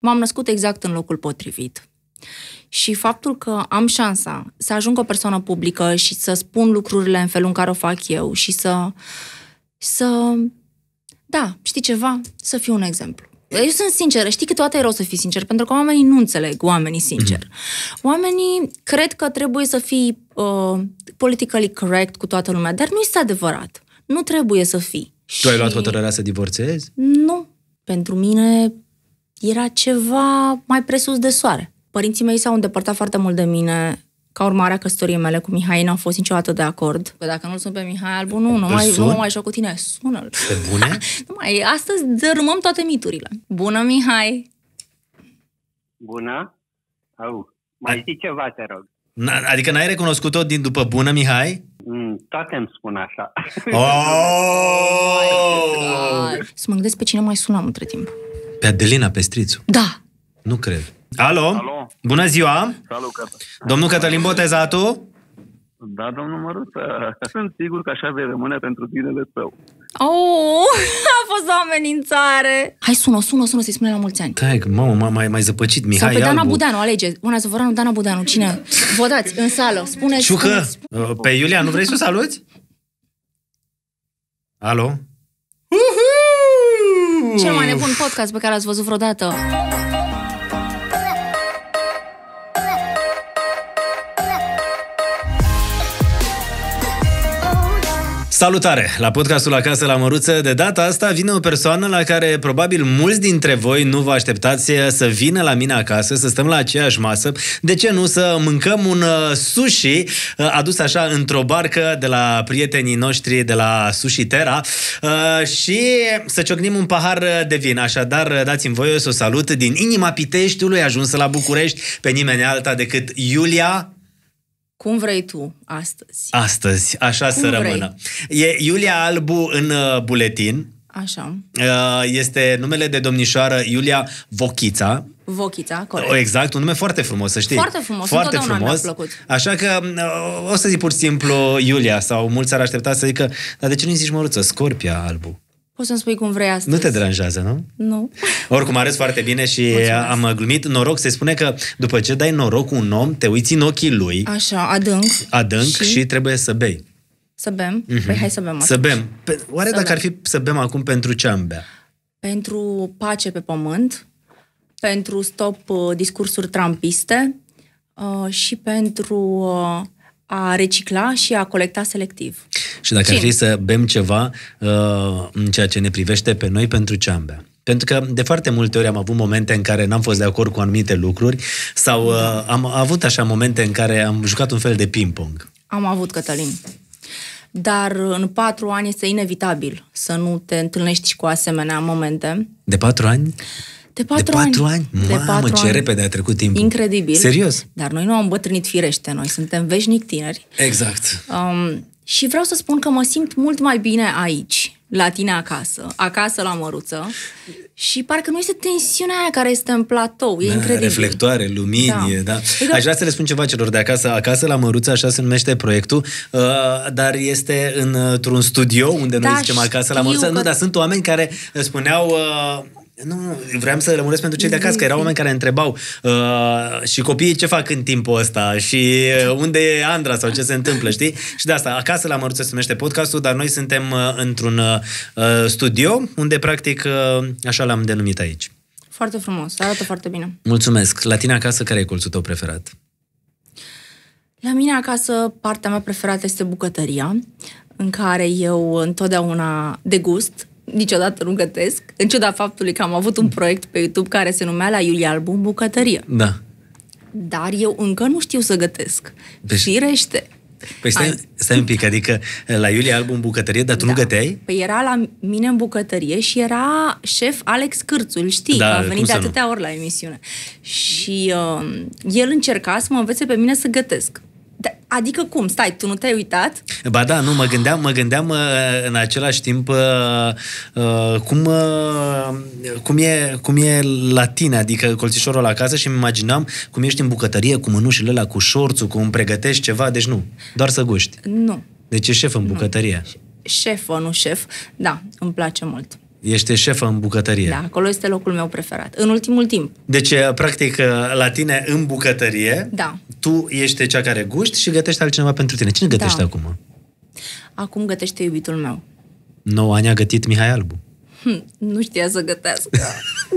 m-am născut exact în locul potrivit. Și faptul că am șansa să ajung o persoană publică și să spun lucrurile în felul în care o fac eu și să, să da, știi ceva, să fiu un exemplu. Eu sunt sinceră, știi că toate e rău să fii sincer, pentru că oamenii nu înțeleg oamenii sincer. Mhm. Oamenii cred că trebuie să fii uh, politically correct cu toată lumea, dar nu este adevărat. Nu trebuie să fii. Tu și... ai luat hotărârea să divorțezi? Nu. Pentru mine era ceva mai presus de soare. Părinții mei s-au îndepărtat foarte mult de mine ca urmare a căsătoriei mele cu Mihai, n au fost niciodată de acord. Că dacă nu-l sun pe Mihai Albu, nu, nu mai, nu mai joc cu tine, sună-l. Pe bune? nu mai, astăzi dărâmăm toate miturile. Bună, Mihai! Bună! Au, mai a- zici ceva, te rog. Adică n-ai recunoscut-o din după bună, Mihai? Mm, toate îmi spun așa. Oh! Să mă gândesc pe cine mai sunam între timp. Pe Adelina Pestrițu? Da. Nu cred. Alo? Alo? Bună ziua! Salut, Cata. Domnul Cătălin Botezatu? Da, domnul Măruță, sunt sigur că așa vei rămâne pentru tinele tău. Oh, a fost o amenințare! Hai, sună, sună, sună să-i spune la mulți ani. Tăi, mamă, m-a mai, mai zăpăcit Mihai Sau pe Dana Budanu, alege. Una Zăvoranu, Dana Budanu, cine? dați, în sală, spuneți. Ciucă, spuneți. Uh, pe Iulia, nu vrei să o saluți? Alo? Cel mai mm. nebun podcast pe care l-ați văzut vreodată. Salutare! La podcastul Acasă la Măruță, de data asta vine o persoană la care probabil mulți dintre voi nu vă așteptați să vină la mine acasă, să stăm la aceeași masă, de ce nu să mâncăm un uh, sushi uh, adus așa într-o barcă de la prietenii noștri de la Sushi Terra uh, și să ciocnim un pahar de vin. Așadar, dați-mi voie să o salut din inima Piteștiului, ajunsă la București, pe nimeni alta decât Iulia cum vrei tu astăzi? Astăzi, așa Cum să vrei? rămână. E Iulia Albu în uh, buletin. Așa. Uh, este numele de domnișoară Iulia Vochița. Vochița, corect. Exact, un nume foarte frumos, să știi. Foarte frumos, foarte frumos. plăcut. Așa că uh, o să zic pur și simplu Iulia sau mulți ar aștepta să zică, dar de ce nu-i zici măruță, Scorpia Albu? Poți să-mi spui cum vrei astăzi. Nu te deranjează, nu? Nu. Oricum arăți foarte bine și eh, Mulțumesc. am glumit. Noroc, se spune că după ce dai noroc cu un om, te uiți în ochii lui. Așa, adânc. Adânc și, și trebuie să bei. Să bem? Mm-hmm. Păi hai să bem. Atunci. Să bem. Pe, oare să dacă bem. ar fi să bem acum pentru ce am bea? Pentru pace pe pământ, pentru stop eh, discursuri trampiste uh, și pentru... Uh, a recicla și a colecta selectiv. Și dacă Cine? ar fi să bem ceva uh, în ceea ce ne privește pe noi, pentru ce am bea? Pentru că de foarte multe ori am avut momente în care n-am fost de acord cu anumite lucruri sau uh, am avut așa momente în care am jucat un fel de ping-pong. Am avut, Cătălin. Dar în patru ani este inevitabil să nu te întâlnești cu asemenea momente. De patru ani? De patru, de patru ani. ani? De Mamă, patru ce ani. repede a trecut timpul. Incredibil. Serios. Dar noi nu am bătrânit firește, noi suntem veșnic tineri. Exact. Um, și vreau să spun că mă simt mult mai bine aici, la tine acasă, acasă la măruță. Și parcă nu este tensiunea aia care este în platou, e da, incredibil. Reflectoare, lumini, da. da. Păi Aș vrea să le spun ceva celor de acasă. Acasă la Măruță, așa se numește proiectul, uh, dar este într-un studio unde da, noi zicem acasă la Măruță. Că... Nu, dar sunt oameni care spuneau... Uh, nu, nu, vreau să rămuresc pentru cei de acasă, că erau oameni care întrebau uh, și copiii ce fac în timpul ăsta și uh, unde e Andra sau ce se întâmplă, știi? Și de asta, acasă la Măruță se numește podcastul, dar noi suntem uh, într-un uh, uh, studio unde, practic, uh, așa l-am denumit aici. Foarte frumos, arată foarte bine. Mulțumesc. La tine acasă, care e colțul tău preferat? La mine acasă, partea mea preferată este bucătăria, în care eu întotdeauna degust niciodată nu gătesc, în ciuda faptului că am avut un proiect pe YouTube care se numea la Iulia Album Bucătărie. Da. Dar eu încă nu știu să gătesc. Deci... Și rește. Păi stai, stai un pic, adică la Iulia Albu în bucătărie, dar tu da. nu găteai? Păi era la mine în bucătărie și era șef Alex Cârțul, știi, da, că a venit de atâtea nu? ori la emisiune. Și uh, el încerca să mă învețe pe mine să gătesc. Adică cum? Stai, tu nu te-ai uitat? Ba da, nu, mă gândeam, mă gândeam în același timp uh, uh, cum, uh, cum, e, cum e la tine, adică colțișorul la casă și îmi imaginam cum ești în bucătărie cu mânușile la cu șorțul, cum pregătești ceva, deci nu, doar să guști. Nu. Deci e șef în bucătărie. Șef, nu șef, da, îmi place mult. Ești șefă în bucătărie. Da, acolo este locul meu preferat. În ultimul timp. Deci, uh, practic, uh, la tine în bucătărie, da. tu ești cea care guști și gătești altcineva pentru tine. Cine da. gătește da. acum? Acum gătește iubitul meu. 9 ani a gătit Mihai Albu. Hm, nu știa să gătească.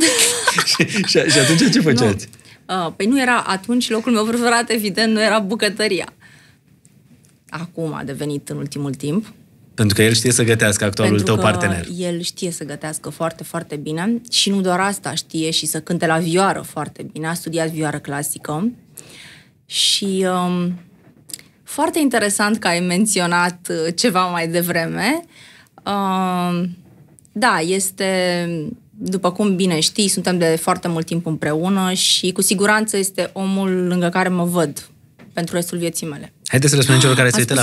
și, și, și atunci ce făceați? Nu. Uh, păi nu era atunci locul meu preferat, evident, nu era bucătăria. Acum a devenit în ultimul timp pentru că el știe să gătească actualul Pentru tău partener. El știe să gătească foarte, foarte bine și nu doar asta, știe și să cânte la vioară foarte bine. A studiat vioară clasică și um, foarte interesant că ai menționat uh, ceva mai devreme. Um, da, este, după cum bine știi, suntem de foarte mult timp împreună și cu siguranță este omul lângă care mă văd pentru restul vieții mele. Haideți să răspundem ah, celor care se uită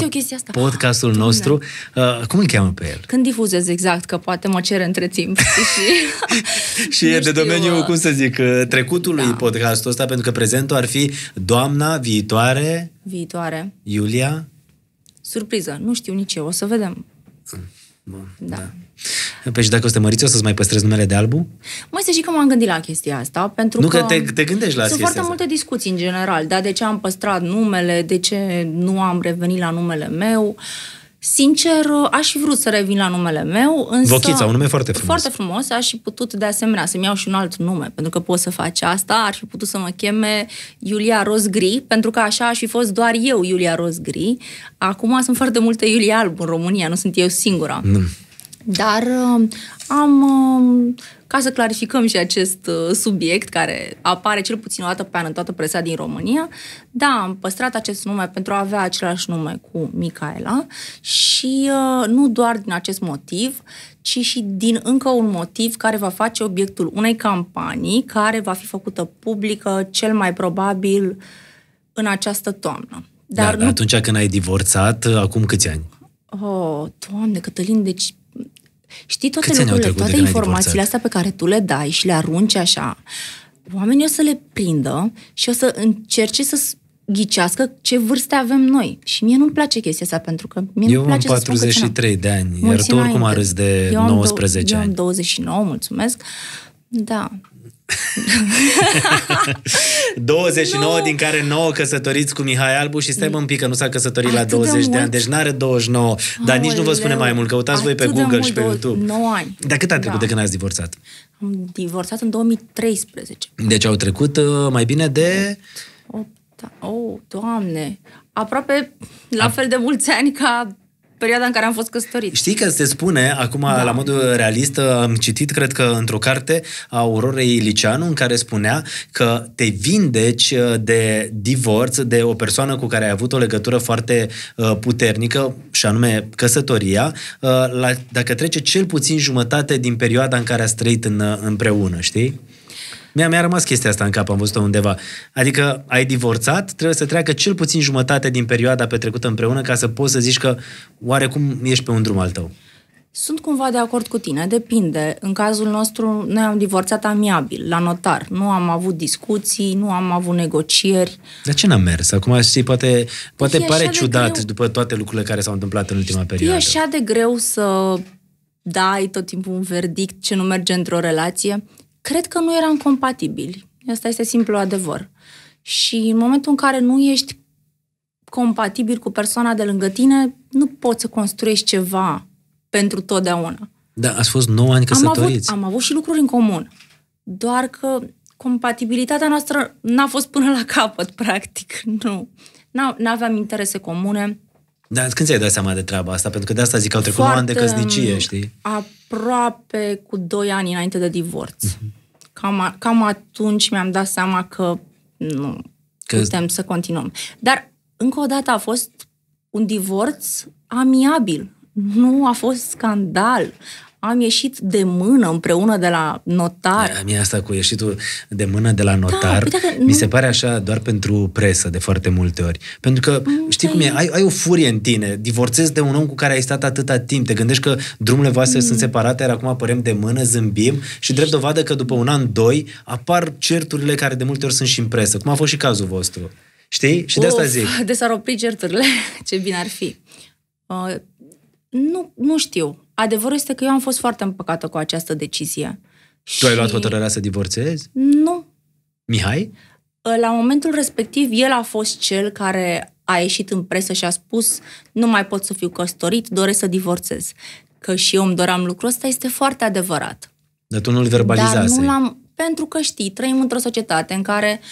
la podcastul Dumne. nostru. Uh, cum îl cheamă pe el? Când difuzez exact, că poate mă cere între timp. și și e de domeniul, uh, cum să zic, uh, trecutului da. podcastul ăsta, pentru că prezentul ar fi doamna viitoare... Viitoare. Iulia? Surpriză, nu știu nici eu, o să vedem. Bun, da. da. Păi și dacă o să te măriți, o să-ți mai păstrezi numele de album? Mai să și că m-am gândit la chestia asta, pentru nu că... Nu că te, te gândești la Sunt foarte asta. multe discuții în general, dar de ce am păstrat numele, de ce nu am revenit la numele meu. Sincer, aș fi vrut să revin la numele meu, însă... Vochița, un nume foarte frumos. Foarte frumos, aș fi putut de asemenea să-mi iau și un alt nume, pentru că pot să faci asta, ar fi putut să mă cheme Iulia Rosgri, pentru că așa aș fi fost doar eu, Iulia Rosgri. Acum sunt foarte multe Iulia Alb în România, nu sunt eu singura. Mm. Dar uh, am, uh, ca să clarificăm și acest uh, subiect care apare cel puțin o dată pe an în toată presa din România, da, am păstrat acest nume pentru a avea același nume cu Micaela și nu doar din acest motiv, ci și din încă un motiv care va face obiectul unei campanii care va fi făcută publică cel mai probabil în această toamnă. Dar da, nu... atunci când ai divorțat, acum câți ani? Oh, Doamne, Cătălin, deci Știi toate Câți lucrurile, toate informațiile astea pe care tu le dai și le arunci așa, oamenii o să le prindă și o să încerce să ghicească ce vârste avem noi. Și mie nu-mi place chestia asta, pentru că mie eu nu place am 43 de ani, iar tu oricum arăți de eu 19 ani. Eu am 29, mulțumesc. Da, 29, no. din care 9 căsătoriți cu Mihai Albu și stai un pic că nu s-a căsătorit Atât la 20 de, de ani, deci n-are 29, Aoleu. dar nici nu vă spune mai mult, căutați Atât voi pe Google mult, și pe YouTube. 9 ani. Dar cât a da. trecut da. de când ați divorțat? Am divorțat în 2013. Deci au trecut uh, mai bine de... 8, 8 oh, doamne, aproape la a... fel de mulți ani ca perioada în care am fost căsătorit. Știi că se spune, acum da. la modul realist, am citit, cred că într-o carte a Aurorei Liceanu, în care spunea că te vindeci uh, de divorț de o persoană cu care ai avut o legătură foarte uh, puternică, și anume căsătoria, uh, la, dacă trece cel puțin jumătate din perioada în care ați trăit în, împreună, știi? Mi-a, mi-a rămas chestia asta în cap, am văzut-o undeva. Adică ai divorțat, trebuie să treacă cel puțin jumătate din perioada petrecută împreună ca să poți să zici că oarecum ești pe un drum al tău. Sunt cumva de acord cu tine, depinde. În cazul nostru, noi am divorțat amiabil, la notar. Nu am avut discuții, nu am avut negocieri. Dar ce n-a mers? Acum, știi, poate, poate păi pare ciudat greu. după toate lucrurile care s-au întâmplat în ultima perioadă. E așa de greu să dai tot timpul un verdict ce nu merge într-o relație cred că nu eram compatibili. Asta este simplu adevăr. Și în momentul în care nu ești compatibil cu persoana de lângă tine, nu poți să construiești ceva pentru totdeauna. Da, ați fost 9 ani căsătoriți. Am avut, am avut și lucruri în comun, doar că compatibilitatea noastră n-a fost până la capăt, practic. Nu. N-aveam interese comune. Da, când ți-ai dat seama de treaba asta? Pentru că de asta zic că au trecut Foarte, ani de căsnicie, știi? A aproape cu 2 ani înainte de divorț. Mhm. Cam, a, Cam, cam atunci mi-am dat seama că nu că... putem să continuăm. Dar, încă o dată, a fost un divorț amiabil. Nu a fost scandal am ieșit de mână împreună de la notar. Mie asta cu ieșitul de mână de la da, notar, da, mi nu... se pare așa doar pentru presă de foarte multe ori. Pentru că nu, știi cum e, ai, ai o furie în tine, divorțezi de un om cu care ai stat atâta timp, te gândești că drumurile voastre mm. sunt separate, iar acum apărem de mână, zâmbim și drept dovadă că după un an, doi, apar certurile care de multe ori sunt și în presă, cum a fost și cazul vostru. Știi? Și de asta zic. De s-ar opri certurile, ce bine ar fi. Uh, nu, nu știu Adevărul este că eu am fost foarte împăcată cu această decizie. Tu și... ai luat hotărârea să divorțezi? Nu. Mihai? Ă, la momentul respectiv, el a fost cel care a ieșit în presă și a spus nu mai pot să fiu căsătorit, doresc să divorțez. Că și eu îmi doream lucrul ăsta este foarte adevărat. Dar tu nu-l verbalizase. Dar nu l-am, pentru că știi, trăim într-o societate în care uh,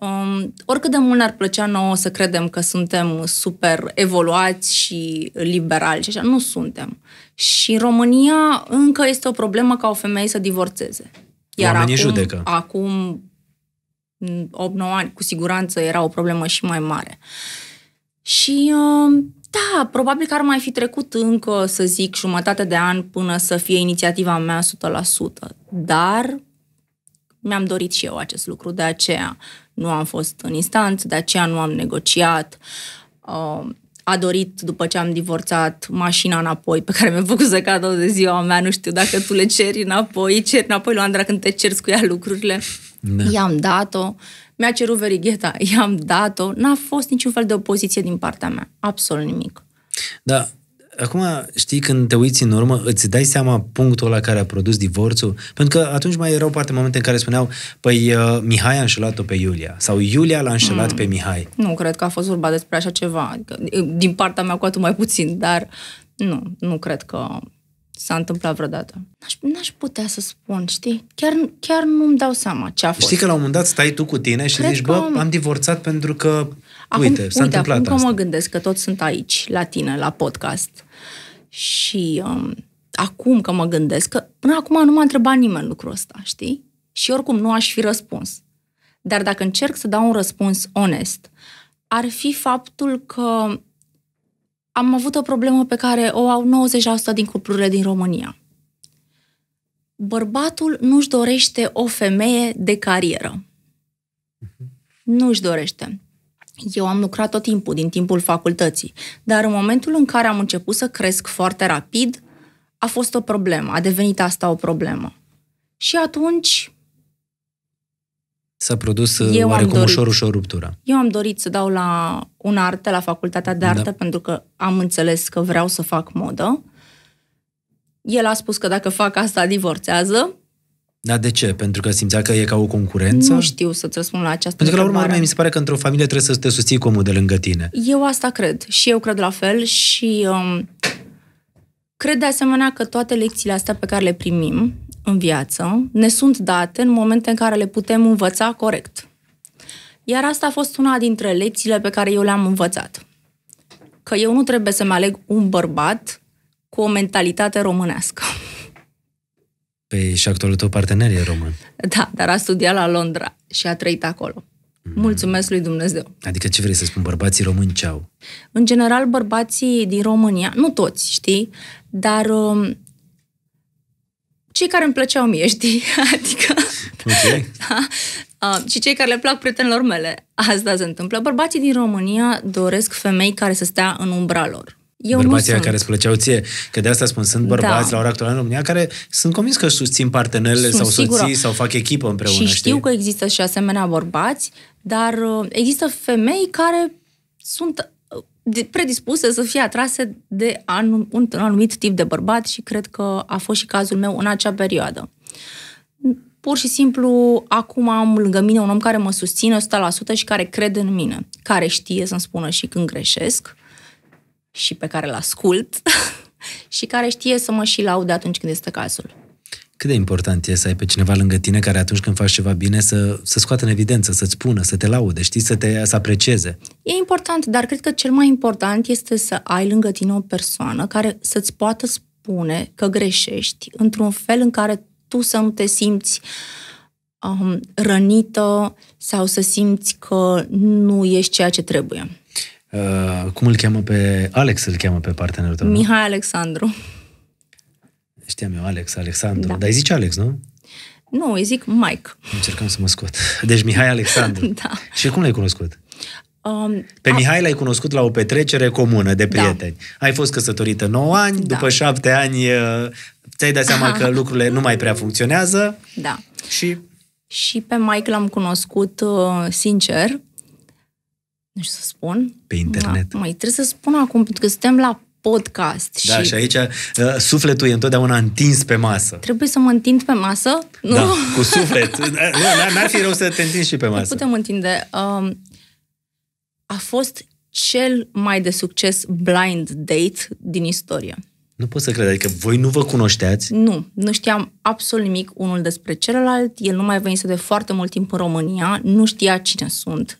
Um, oricât de mult ne-ar plăcea nouă să credem că suntem super evoluați și liberali și așa, nu suntem. Și în România încă este o problemă ca o femeie să divorțeze. Iar Oamenii acum, judecă. acum 8-9 mm, ani, cu siguranță era o problemă și mai mare. Și um, da, probabil că ar mai fi trecut încă, să zic, jumătate de an până să fie inițiativa mea 100%. Dar mi-am dorit și eu acest lucru, de aceea nu am fost în instanță, de aceea nu am negociat. Uh, a dorit, după ce am divorțat, mașina înapoi pe care mi-a făcut să cadă de ziua mea. Nu știu dacă tu le ceri înapoi, ceri înapoi lui Andra când te ceri cu ea lucrurile. Da. I-am dat-o, mi-a cerut verigheta, i-am dat-o. N-a fost niciun fel de opoziție din partea mea, absolut nimic. Da, Acum, știi, când te uiți în urmă, îți dai seama punctul la care a produs divorțul? Pentru că atunci mai erau parte momente în care spuneau, păi uh, Mihai a înșelat-o pe Iulia sau Iulia l-a înșelat mm. pe Mihai. Nu, cred că a fost vorba despre așa ceva. Adică, din partea mea cu atât mai puțin, dar nu, nu cred că s-a întâmplat vreodată. N-aș, n-aș putea să spun, știi? Chiar, chiar nu-mi dau seama ce a fost. Știi că la un moment dat stai tu cu tine și Cred zici, că... bă, am divorțat pentru că, acum, uite, s-a uite, întâmplat acum asta. că mă gândesc că toți sunt aici, la tine, la podcast, și um, acum că mă gândesc, că până acum nu m-a întrebat nimeni lucrul ăsta, știi? Și oricum nu aș fi răspuns. Dar dacă încerc să dau un răspuns onest, ar fi faptul că am avut o problemă pe care o au 90% din cuplurile din România. Bărbatul nu-și dorește o femeie de carieră. Mhm. Nu-și dorește eu am lucrat tot timpul, din timpul facultății, dar în momentul în care am început să cresc foarte rapid, a fost o problemă, a devenit asta o problemă. Și atunci... S-a produs uh, eu oarecum dorit, ușor, ușor ruptura. Eu am dorit să dau la un artă, la facultatea de artă, da. pentru că am înțeles că vreau să fac modă. El a spus că dacă fac asta, divorțează. Dar de ce? Pentru că simțea că e ca o concurență? Nu știu să-ți răspund la această Pentru că, la urmă, mi se pare că într-o familie trebuie să te susții cu de lângă tine. Eu asta cred. Și eu cred la fel și um, cred de asemenea că toate lecțiile astea pe care le primim în viață ne sunt date în momente în care le putem învăța corect. Iar asta a fost una dintre lecțiile pe care eu le-am învățat. Că eu nu trebuie să-mi aleg un bărbat cu o mentalitate românească. Pe și actualul tău partener e român. Da, dar a studiat la Londra și a trăit acolo. Mm. Mulțumesc lui Dumnezeu. Adică ce vrei să spun? Bărbații români ce au? În general, bărbații din România, nu toți, știi, dar um, cei care îmi plăceau mie, știi? Adică... Okay. Da, uh, și cei care le plac prietenilor mele. Asta se întâmplă. Bărbații din România doresc femei care să stea în umbra lor. Eu bărbații nu care îți plăceau ție. Că de asta spun, sunt da. bărbați da. la ora actuală în România care sunt convins că susțin partenerele sunt sau sigură. soții sau fac echipă împreună. Și știu știi? că există și asemenea bărbați, dar uh, există femei care sunt uh, predispuse să fie atrase de anum, un anumit tip de bărbat și cred că a fost și cazul meu în acea perioadă. Pur și simplu, acum am lângă mine un om care mă susține 100% și care crede în mine, care știe să-mi spună și când greșesc, și pe care îl ascult și care știe să mă și laude atunci când este cazul. Cât de important e să ai pe cineva lângă tine care atunci când faci ceva bine să, să scoată în evidență, să-ți spună, să te laude, știi, să te să aprecieze. E important, dar cred că cel mai important este să ai lângă tine o persoană care să-ți poată spune că greșești într-un fel în care tu să nu te simți um, rănită sau să simți că nu ești ceea ce trebuie. Uh, cum îl cheamă pe... Alex îl cheamă pe partenerul tău, Mihai Alexandru. Știam eu, Alex, Alexandru. Da. Dar îi zici Alex, nu? Nu, îi zic Mike. Încercam să mă scot. Deci Mihai Alexandru. da. Și cum l-ai cunoscut? Um, Pe a... Mihai l-ai cunoscut la o petrecere comună de da. prieteni. Da. Ai fost căsătorită 9 ani, da. după 7 ani uh, ți-ai dat seama că lucrurile nu mai prea funcționează. Da. Și... Și pe Mike l-am cunoscut uh, sincer nu știu să spun. Pe internet. Da, mai trebuie să spun acum, pentru că suntem la podcast. Da, și, și aici uh, sufletul e întotdeauna întins pe masă. Trebuie să mă întind pe masă? Nu? Da, cu suflet. nu, n-ar fi rău să te întinzi și pe masă. Nu putem întinde. Um, a fost cel mai de succes blind date din istorie. Nu pot să cred, adică voi nu vă cunoșteați? Nu, nu știam absolut nimic unul despre celălalt, el nu mai venise de foarte mult timp în România, nu știa cine sunt,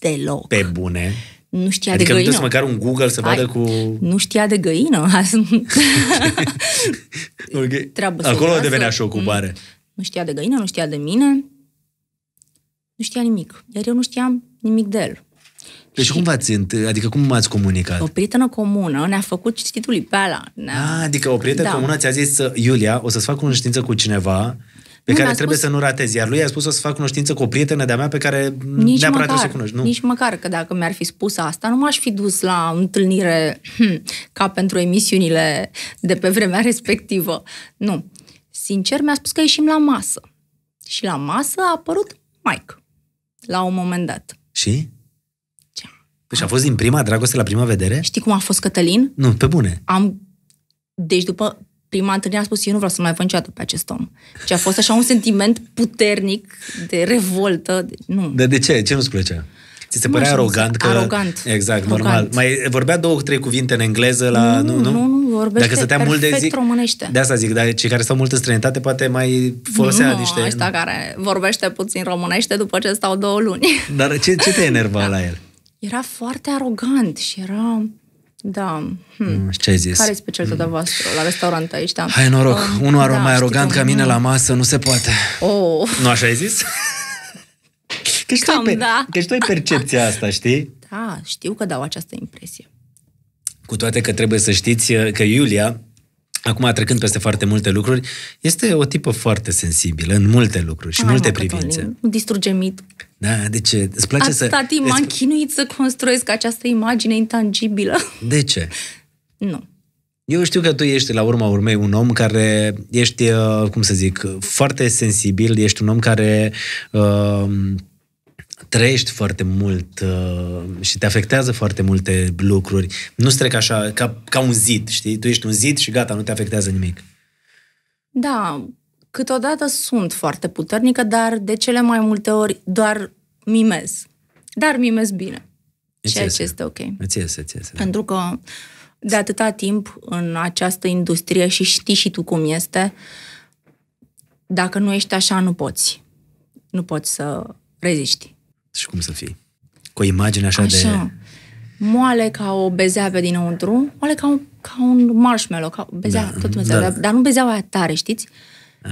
deloc. Pe bune. Nu știa adică de găină. Adică măcar un Google să vadă Ai, cu... Nu știa de găină. okay. Acolo să devenea și mm. ocupare. Nu știa de găină, nu știa de mine, nu știa nimic. Iar eu nu știam nimic de el. Deci și cum v-ați, adică cum ați comunicat? O prietenă comună ne-a făcut cititul pe ala. Ne-a... A, ah, adică o prietenă da. comună ți-a zis, Iulia, o să-ți fac cunoștință cu cineva pe nu, care trebuie spus... să nu ratezi. Iar lui a spus să fac cunoștință cu o prietenă de-a mea pe care nici neapărat măcar, trebuie să cunoști. Nu? Nici măcar că dacă mi-ar fi spus asta, nu m-aș fi dus la întâlnire hmm, ca pentru emisiunile de pe vremea respectivă. Nu. Sincer, mi-a spus că ieșim la masă. Și la masă a apărut Mike, la un moment dat. Și? Ce? Păi deci și a fost din prima dragoste la prima vedere? Știi cum a fost Cătălin? Nu, pe bune. Am... Deci după prima întâlnire am spus, eu nu vreau să mai văd niciodată pe acest om. Și a fost așa un sentiment puternic de revoltă. De, nu. De de ce? Ce nu-ți plăcea? Ți se părea arogant că... Arogant. Exact, arogant. normal. Mai vorbea două, trei cuvinte în engleză la... Nu, nu, nu, nu vorbește Dacă stătea mult de zi... românește. De asta zic, dar cei care stau mult în străinătate poate mai folosea nu, niște... nu. care vorbește puțin românește după ce stau două luni. Dar ce, ce te enerva da. la el? Era foarte arogant și era da. Hmm. Ce ai zis? Care e specialitatea hmm. voastră la restaurant aici? Da. Hai noroc, um, unul da, mai arogant ca mine la masă nu se poate. Oh. Nu așa ai zis? că și, Cam, pe, da. că și percepția asta, știi? Da, știu că dau această impresie. Cu toate că trebuie să știți uh, că Iulia acum trecând peste foarte multe lucruri, este o tipă foarte sensibilă în multe lucruri și Hai, multe privințe. Nu distruge mit. Da, deci îți place Atâta să... Atâta timp m-am chinuit să construiesc această imagine intangibilă. De ce? Nu. Eu știu că tu ești, la urma urmei, un om care ești, uh, cum să zic, foarte sensibil, ești un om care... Uh, trăiești foarte mult uh, și te afectează foarte multe lucruri. Nu trec așa ca, ca un zid, știi? Tu ești un zid și gata, nu te afectează nimic. Da, câteodată sunt foarte puternică, dar de cele mai multe ori doar mimez. Dar mimez bine. Îți ceea ce este ok. Îți iese, îți iese, da. Pentru că de atâta timp în această industrie și știi și tu cum este, dacă nu ești așa, nu poți. Nu poți să reziști. Și cum să fii? Cu o imagine așa, așa. de... Moale ca o bezea pe dinăuntru, moale ca un, ca un marshmallow, ca bezea, da, tot bezea, da. dar, dar nu bezea aia tare, știți?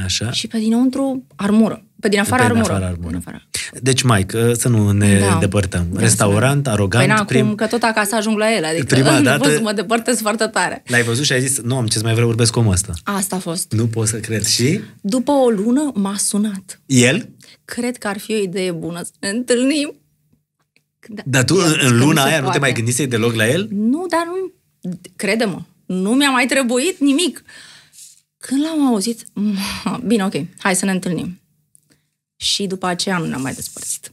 Așa. Și pe dinăuntru armură. Pe din afară pe păi, armură. Afară armură. Din afară. Deci, Mike, ă, să nu ne da. depărtăm. Da, Restaurant, da. arogant. Păi na, prim... că tot acasă ajung la el. Adică prima dată... Văzut, mă depărtez foarte tare. L-ai văzut și ai zis, nu am ce mai vreau, vorbesc cu omul ăsta. Asta a fost. Nu pot să cred. Și? După o lună m-a sunat. El? cred că ar fi o idee bună să ne întâlnim. Da, dar tu în luna aia nu te mai gândisei deloc la el? Nu, dar nu, crede-mă, nu mi-a mai trebuit nimic. Când l-am auzit, bine, ok, hai să ne întâlnim. Și după aceea nu ne-am mai despărțit.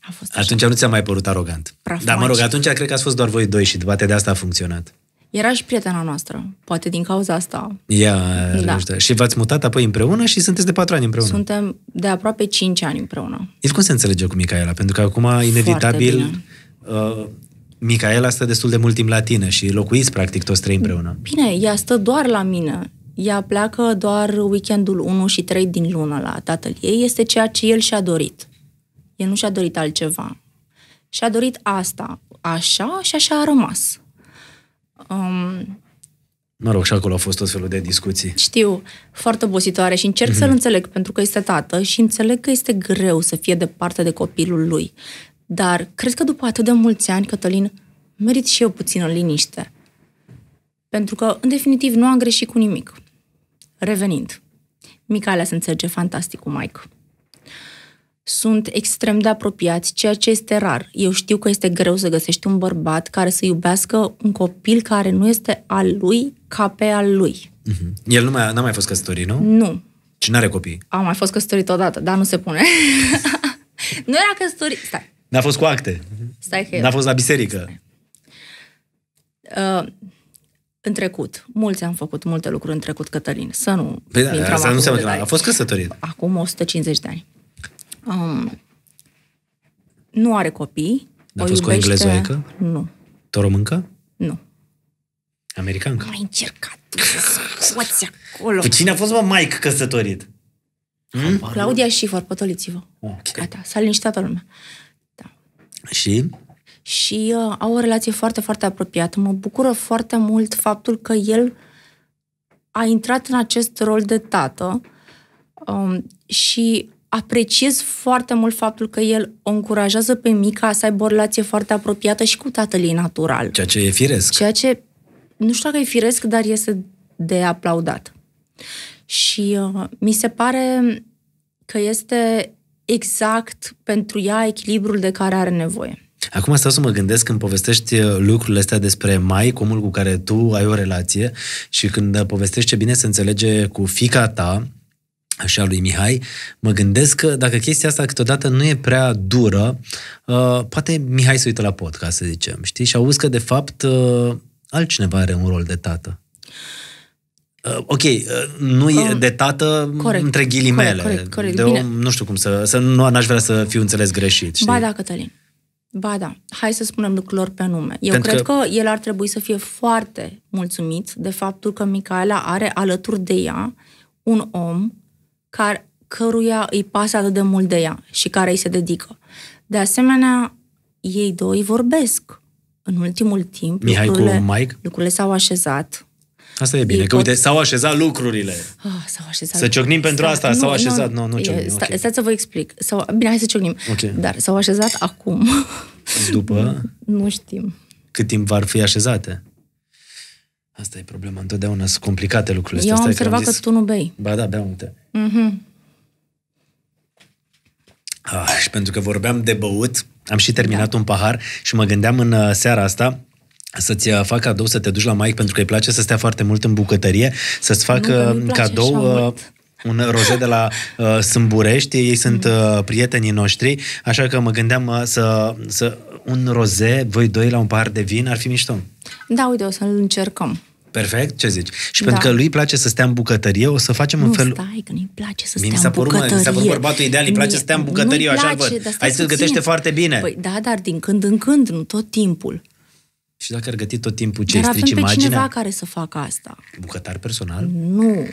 A fost așa. nu ți-a mai părut arogant. Praf Dar mă rog, atunci cred că ați fost doar voi doi și după de asta a funcționat. Era și prietena noastră, poate din cauza asta. Ia, da. da. Și v-ați mutat apoi împreună și sunteți de patru ani împreună. Suntem de aproape cinci ani împreună. El cum se înțelege cu Micaela? Pentru că acum, inevitabil, uh, Micaela stă destul de mult timp la tine și locuiți, practic, toți trei împreună. Bine, ea stă doar la mine. Ea pleacă doar weekendul 1 și 3 din lună la tatăl ei. Este ceea ce el și-a dorit. El nu și-a dorit altceva. Și-a dorit asta, așa și așa a rămas. Um, mă rog, și acolo au fost tot felul de discuții. Știu, foarte obositoare și încerc mm-hmm. să-l mhm. înțeleg pentru că este tată și înțeleg că este greu să fie departe de copilul lui. Dar cred că după atât de mulți ani, Cătălin, merit și eu puțină liniște. Pentru că, în definitiv, nu am greșit cu nimic. Revenind, Micaela se înțelege fantastic cu Mike sunt extrem de apropiați, ceea ce este rar. Eu știu că este greu să găsești un bărbat care să iubească un copil care nu este al lui ca pe al lui. Mm-hmm. El nu mai, n-a mai fost căsătorit, nu? Nu. Și nu are copii? A mai fost căsătorit odată, dar nu se pune. nu era căsătorit. Stai. N-a fost cu acte. Stai că N-a fost la biserică. Uh, în trecut. Mulți am făcut multe lucruri în trecut, Cătălin. Să nu păi da, asta nu se A fost căsătorit. Acum 150 de ani. Um, nu are copii. Dar a fost iubește... cu englezoică? Nu. Tu româncă? Nu. Americancă? Am încercat scoți acolo. Cu cine a fost, mă, Mike căsătorit? Hmm? Claudia și potoliți-vă. Oh, okay. Gata, s-a liniștit toată lumea. Da. Și? Și uh, au o relație foarte, foarte apropiată. Mă bucură foarte mult faptul că el a intrat în acest rol de tată um, și apreciez foarte mult faptul că el o încurajează pe mica să aibă o relație foarte apropiată și cu tatăl ei natural. Ceea ce e firesc. Ceea ce, nu știu dacă e firesc, dar este de aplaudat. Și uh, mi se pare că este exact pentru ea echilibrul de care are nevoie. Acum stau să mă gândesc când povestești uh, lucrurile astea despre mai omul cu care tu ai o relație și când uh, povestești ce bine se înțelege cu fica ta, așa lui Mihai, mă gândesc că dacă chestia asta câteodată nu e prea dură, uh, poate Mihai se uită la podcast, să zicem, știi? Și auzi că, de fapt, uh, altcineva are un rol de tată. Uh, ok, uh, nu oh, e de tată corect, între ghilimele. Corect, corect, corect. De om, nu știu cum să... să nu, aș vrea să fiu înțeles greșit. Știi? Ba da, Cătălin. Ba da, hai să spunem lucrurilor pe nume. Eu Pentru cred că... că el ar trebui să fie foarte mulțumit de faptul că Micaela are alături de ea un om care, căruia îi pasă atât de mult de ea și care îi se dedică. De asemenea, ei doi vorbesc. În ultimul timp, Mihai lucrurile, cu Mike? lucrurile s-au așezat. Asta e bine, ei că pot... uite, s-au așezat lucrurile. Oh, s-au așezat să ciocnim lucrurile. pentru asta, s-au așezat. Nu, nu, nu ciocnim. Sta, okay. Stați să vă explic. S-au... Bine, hai să ciocnim. Okay. Dar s-au așezat acum. După? nu, nu știm. Cât timp vor fi așezate? Asta e problema, întotdeauna sunt complicate lucrurile astea. Eu adică am observat că, am zis, că tu nu bei. Ba da, beau multe. Mm-hmm. Ah, și pentru că vorbeam de băut, am și terminat da. un pahar și mă gândeam în uh, seara asta să-ți uh, fac cadou să te duci la Mike pentru că îi place să stea foarte mult în bucătărie, să-ți facă nu, uh, cadou un rozet de la uh, Sâmburești, ei sunt mm. uh, prietenii noștri, așa că mă gândeam uh, să, să un roze, voi doi la un par de vin, ar fi mișto. Da, uite, o să-l încercăm. Perfect, ce zici? Și da. pentru că lui place să stea în bucătărie, o să facem nu, un fel... Nu, stai, că nu-i place să stea mi s-a în bucătărie. Mă, mi s-a părut bărbatul ideal, îi place să stea în bucătărie, așa văd. Hai să gătește foarte bine. Păi da, dar din când în când, nu tot timpul. Și dacă ar găti tot timpul ce dar strici imaginea... Dar avem pe cineva care să facă asta. Bucătar personal? Nu,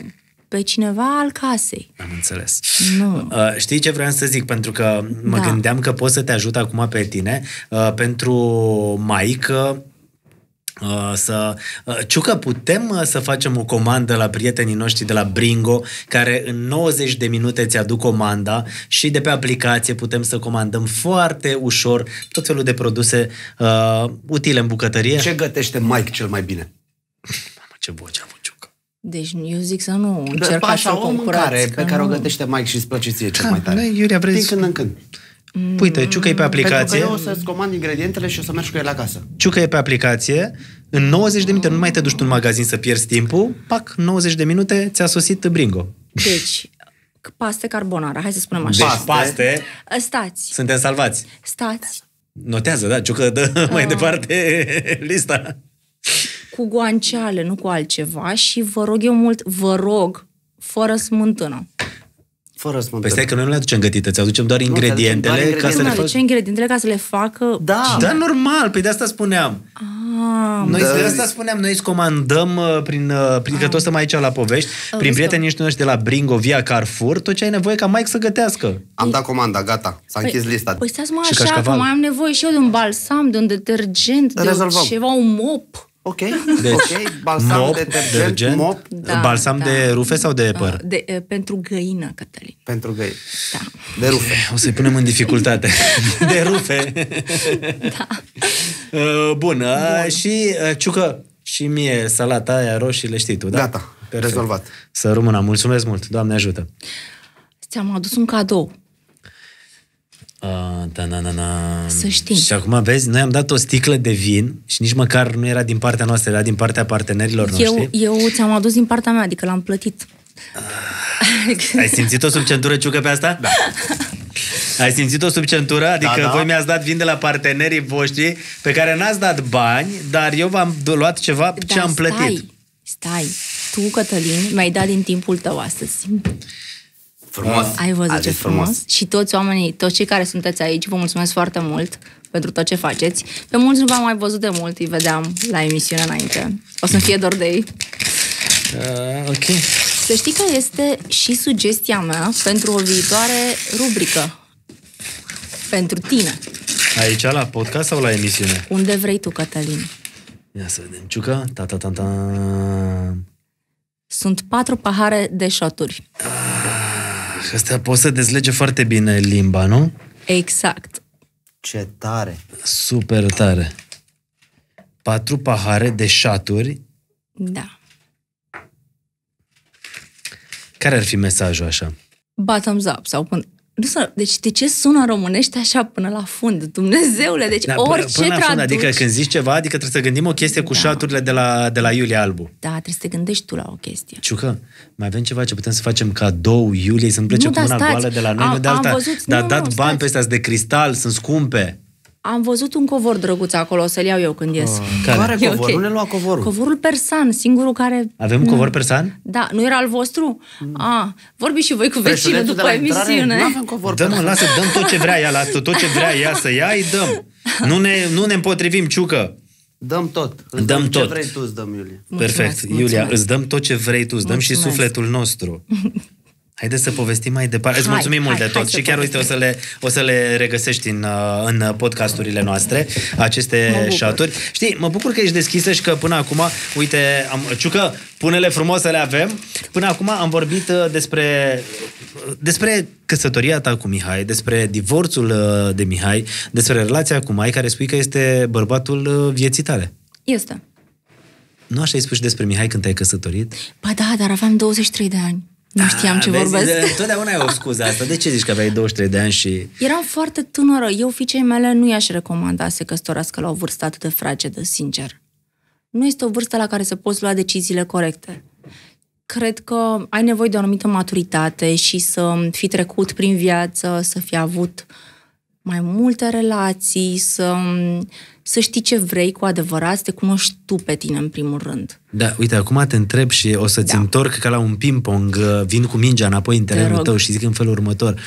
pe cineva al casei. Am înțeles. Nu. Uh, știi ce vreau să zic? Pentru că mă da. gândeam că pot să te ajut acum pe tine. Uh, pentru maică, uh, să uh, ciucă putem uh, să facem o comandă la prietenii noștri de la Bringo care în 90 de minute ți aduc comanda și de pe aplicație putem să comandăm foarte ușor tot felul de produse uh, utile în bucătărie. Ce gătește Mike cel mai bine? Mamă, ce voce a avut. Deci eu zic să nu așa să o concurați. Care, pe care nu... o gătește Mike și îți place ție cel mai tare. Da, Iulia, vrei Din când în când. Mm. Uite, ciucă e pe aplicație. Pentru că eu o să-ți comand ingredientele și o să mergi cu el casă. Ciucă e pe aplicație. În 90 de minute nu mai te duci în magazin să pierzi timpul. Pac, 90 de minute ți-a sosit bringo. Deci, paste carbonara, hai să spunem deci, așa. Deci, paste. Ă, stați. Suntem salvați. Stați. Notează, da, ciucă dă mai uh... departe lista cu guanceale, nu cu altceva și vă rog eu mult, vă rog, fără smântână. Fără smântână. Păi stai că noi nu le aducem gătite, ți aducem doar ingredientele nu, aducem doar ingredientele ca să le faci. ingredientele ca să le facă... Da, da normal, păi de asta spuneam. Ah, noi da. de asta spuneam, noi îți comandăm uh, prin, uh, prin ah. că tot stăm aici la povești, ah, prin prietenii că... noștri de la Bringo, Via Carrefour, tot ce ai nevoie ca Mike să gătească. Am dat comanda, gata, s-a păi, închis lista. Păi stați mă așa, că mai am nevoie și eu de un balsam, de un detergent, Rezolvăm. de ceva, un mop. Ok, deci, okay. balsam, mop, detergent, detergent, mop. Da, balsam da. de rufe sau de păr? De, de pentru găină, Cătălin. Pentru găină. Da. De rufe. O să-i punem în dificultate. de rufe. Da. Uh, bun, uh, Bun. și uh, ciucă și mie salata aia, roșiile știi tu, da? Gata, Perfect. rezolvat. Să rămână, mulțumesc mult, Doamne ajută. Ți-am adus un cadou. Uh, Să știi. Și acum vezi, noi am dat o sticlă de vin și nici măcar nu era din partea noastră, era din partea partenerilor noștri. Eu eu, ți-am adus din partea mea, adică l-am plătit. Uh, ai simțit-o sub centură ciucă pe asta? Da. Ai simțit-o sub centură? Da, adică da, da. voi mi-ați dat vin de la partenerii voștri pe care n-ați dat bani, dar eu v-am luat ceva da, ce am plătit. Stai, stai. Tu, Cătălin, mi-ai dat din timpul tău astăzi. Frumos. Mm. Ai văzut ce frumos. frumos. Și toți oamenii, toți cei care sunteți aici, vă mulțumesc foarte mult pentru tot ce faceți. Pe mulți nu v-am mai văzut de mult, îi vedeam la emisiune înainte. O să fie dor de ei. Uh, ok. Să știi că este și sugestia mea pentru o viitoare rubrică. Pentru tine. Aici, la podcast sau la emisiune? Unde vrei tu, Cătălin. Ia să vedem. Ciucă? Ta, ta, ta, ta. Sunt patru pahare de șoturi. Ah. Asta poți să dezlege foarte bine limba, nu? Exact. Ce tare! Super tare! Patru pahare de șaturi. Da. Care ar fi mesajul așa? Bottoms up sau pun nu sună, deci de ce sună românește așa până la fund? Dumnezeule, deci da, orice până la fund, Adică când zici ceva, adică trebuie să gândim o chestie cu da. șaturile de la, de la Iulia Albu. Da, trebuie să te gândești tu la o chestie. Ciucă, mai avem ceva ce putem să facem cadou Iuliei, să mi plece nu, da, cu da, mâna stați. goală de la noi, am, nu de alta. Văzut, dar nu, dat nu, bani stați. pe astea de cristal, sunt scumpe. Am văzut un covor drăguț acolo, o să-l iau eu când ies. Oh, care? care covor? Okay. Nu lua covorul. Covorul persan, singurul care... Avem covor mm. persan? Da, nu era al vostru? Mm. Ah, vorbi și voi cu vecinul după la emisiune. Nu avem covor dăm, persan. lasă, dăm tot ce vrea ea, la tot ce vrea ea să ia, îi dăm. Nu ne, nu ne împotrivim, ciucă. Dăm tot. Îți dăm, dăm tot. ce vrei tu, îți dăm, Iulia. Mulțumesc, Perfect. Mulțumesc. Iulia, îți dăm tot ce vrei tu, îți dăm mulțumesc. și sufletul nostru. Haideți să povestim mai departe. Hai, Îți mulțumim hai, mult hai, de tot hai și chiar povestim. uite o să le, o să le regăsești în, uh, în podcasturile noastre, aceste șaturi. Știi, mă bucur că ești deschisă și că până acum, uite, am, Ciucă, punele frumos să le avem. Până acum am vorbit uh, despre, despre căsătoria ta cu Mihai, despre divorțul uh, de Mihai, despre relația cu Mai, care spui că este bărbatul vieții tale. Este. Nu așa ai spus și despre Mihai când te-ai căsătorit? Ba da, dar aveam 23 de ani. Nu știam ce ah, vezi, vorbesc. Totdeauna e o scuză asta. De ce zici că aveai 23 de ani și... Eram foarte tânără. Eu fiicei mele nu i-aș recomanda să se căsătorească la o vârstă atât de fragedă, sincer. Nu este o vârstă la care să poți lua deciziile corecte. Cred că ai nevoie de o anumită maturitate și să fi trecut prin viață, să fi avut mai multe relații, să să știi ce vrei cu adevărat, să te cunoști tu pe tine în primul rând. Da, uite, acum te întreb și o să-ți da. întorc ca la un ping-pong, uh, vin cu mingea înapoi în terenul tău și zic în felul următor.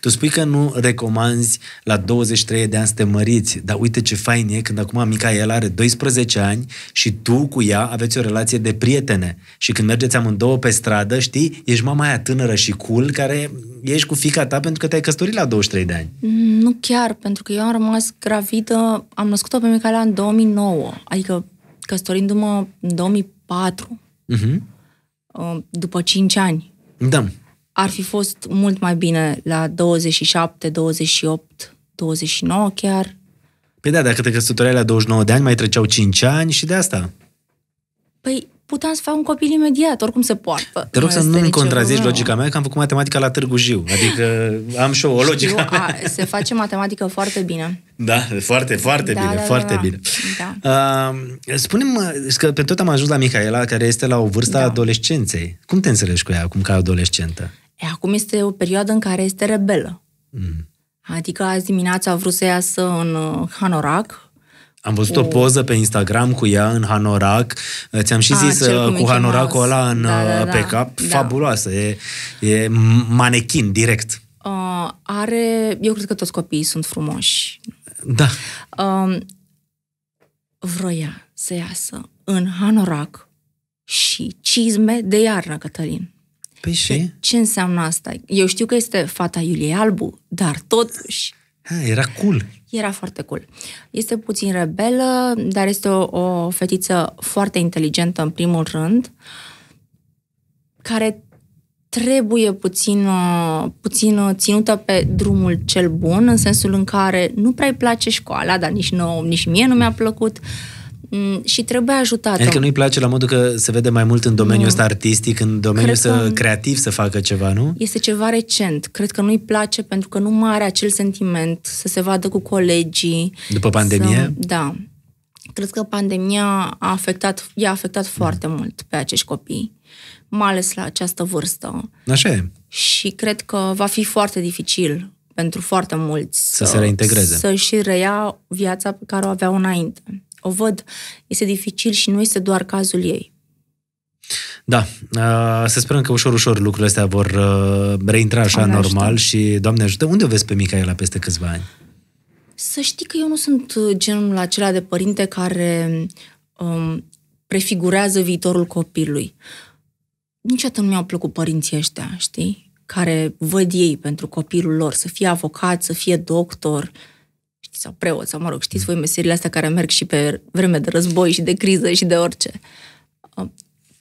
Tu spui că nu recomanzi la 23 de ani să te măriți, dar uite ce fain e când acum el are 12 ani și tu cu ea aveți o relație de prietene și când mergeți amândouă pe stradă, știi, ești mama aia tânără și cool care ești cu fica ta pentru că te-ai căsătorit la 23 de ani. Mm, nu chiar, pentru că eu am rămas gravidă, am născut cunoscut-o pe Micaela în 2009, adică căsătorindu-mă în 2004, mhm. uh-huh. după 5 ani. Da. Ar fi fost mult mai bine la 27, 28, 29 chiar. Păi da, dacă te căsătoreai la 29 de ani, mai treceau 5 ani și de asta. Păi puteam să fac un copil imediat, oricum se poartă. Te rog să nu îmi contrazici logica mea, că am făcut matematica la Târgu Jiu, adică am și o logică. se face matematică foarte bine. Da, foarte, foarte da, bine, da, da foarte da, bine. Da. Uh, spune-mi, că pe tot am ajuns la Micaela, care este la o vârstă da. adolescenței. Cum te înțelegi cu ea acum ca adolescentă? E, acum este o perioadă în care este rebelă. Mm. Adică azi dimineața a vrut să iasă în uh, Hanorac, am văzut o, poză pe Instagram cu ea în Hanorac. Ți-am și A, ah, zis uh, cu, cu Hanoracul ăla în, da, da, uh, da, pe cap. Da. Fabuloasă. E, e manechin direct. Uh, are... Eu cred că toți copiii sunt frumoși. Da. Uh, vroia să iasă în Hanorac și cizme de iarnă, Cătălin. Păi și? Ce, ce înseamnă asta? Eu știu că este fata Iuliei Albu, dar totuși Ha, ah, era cool. Era foarte cool. Este puțin rebelă, dar este o, o fetiță foarte inteligentă în primul rând, care trebuie puțin, uh, puțin uh, ținută pe drumul cel bun, în sensul în care nu prea îi place școala, dar nici, nou, nici mie nu mi-a plăcut. Uh, Mm, și trebuie ajutată. Adică nu-i place la modul că se vede mai mult în domeniul ăsta artistic, în domeniul ăsta creativ să facă ceva, nu? Este ceva recent. Cred că nu-i place pentru că nu mai are acel sentiment să se vadă cu colegii. După pandemie? Să, da. Cred că pandemia a afectat, i-a afectat mm. foarte mult pe acești copii, mai ales la această vârstă. Așa e. Și cred că va fi foarte dificil pentru foarte mulți să, să se reintegreze. Să-și reia viața pe care o aveau înainte o văd, este dificil și nu este doar cazul ei. Da, să sperăm că ușor, ușor lucrurile astea vor reintra așa Doamne normal ajută. și, Doamne ajută, unde o vezi pe Micaela peste câțiva ani? Să știi că eu nu sunt uh, genul acela de părinte care um, prefigurează viitorul copilului. Niciodată nu mi-au plăcut părinții ăștia, știi? Care văd ei pentru copilul lor, să fie avocat, să fie doctor, uh, sau preot sau, mă rog, știți voi meserile astea care merg și pe vreme de război și de criză și de orice. Um,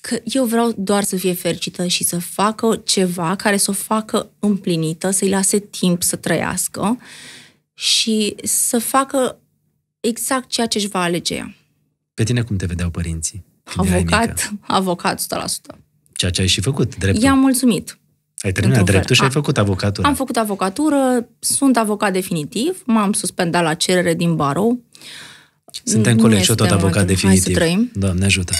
că eu vreau doar să fie fericită și să facă ceva care să o facă împlinită, să-i lase timp să trăiască și să facă exact ceea ce își va alege ea. Pe tine cum te vedeau părinții? Avocat, avocat 100%. Ceea ce ai și făcut, drept. I-am mulțumit ai terminat dreptul și ai făcut avocatură. Am făcut avocatură, sunt avocat definitiv, m-am suspendat la cerere din barou. Suntem colegi, și tot avocat definitiv. Hai să trăim. Doamne ajută.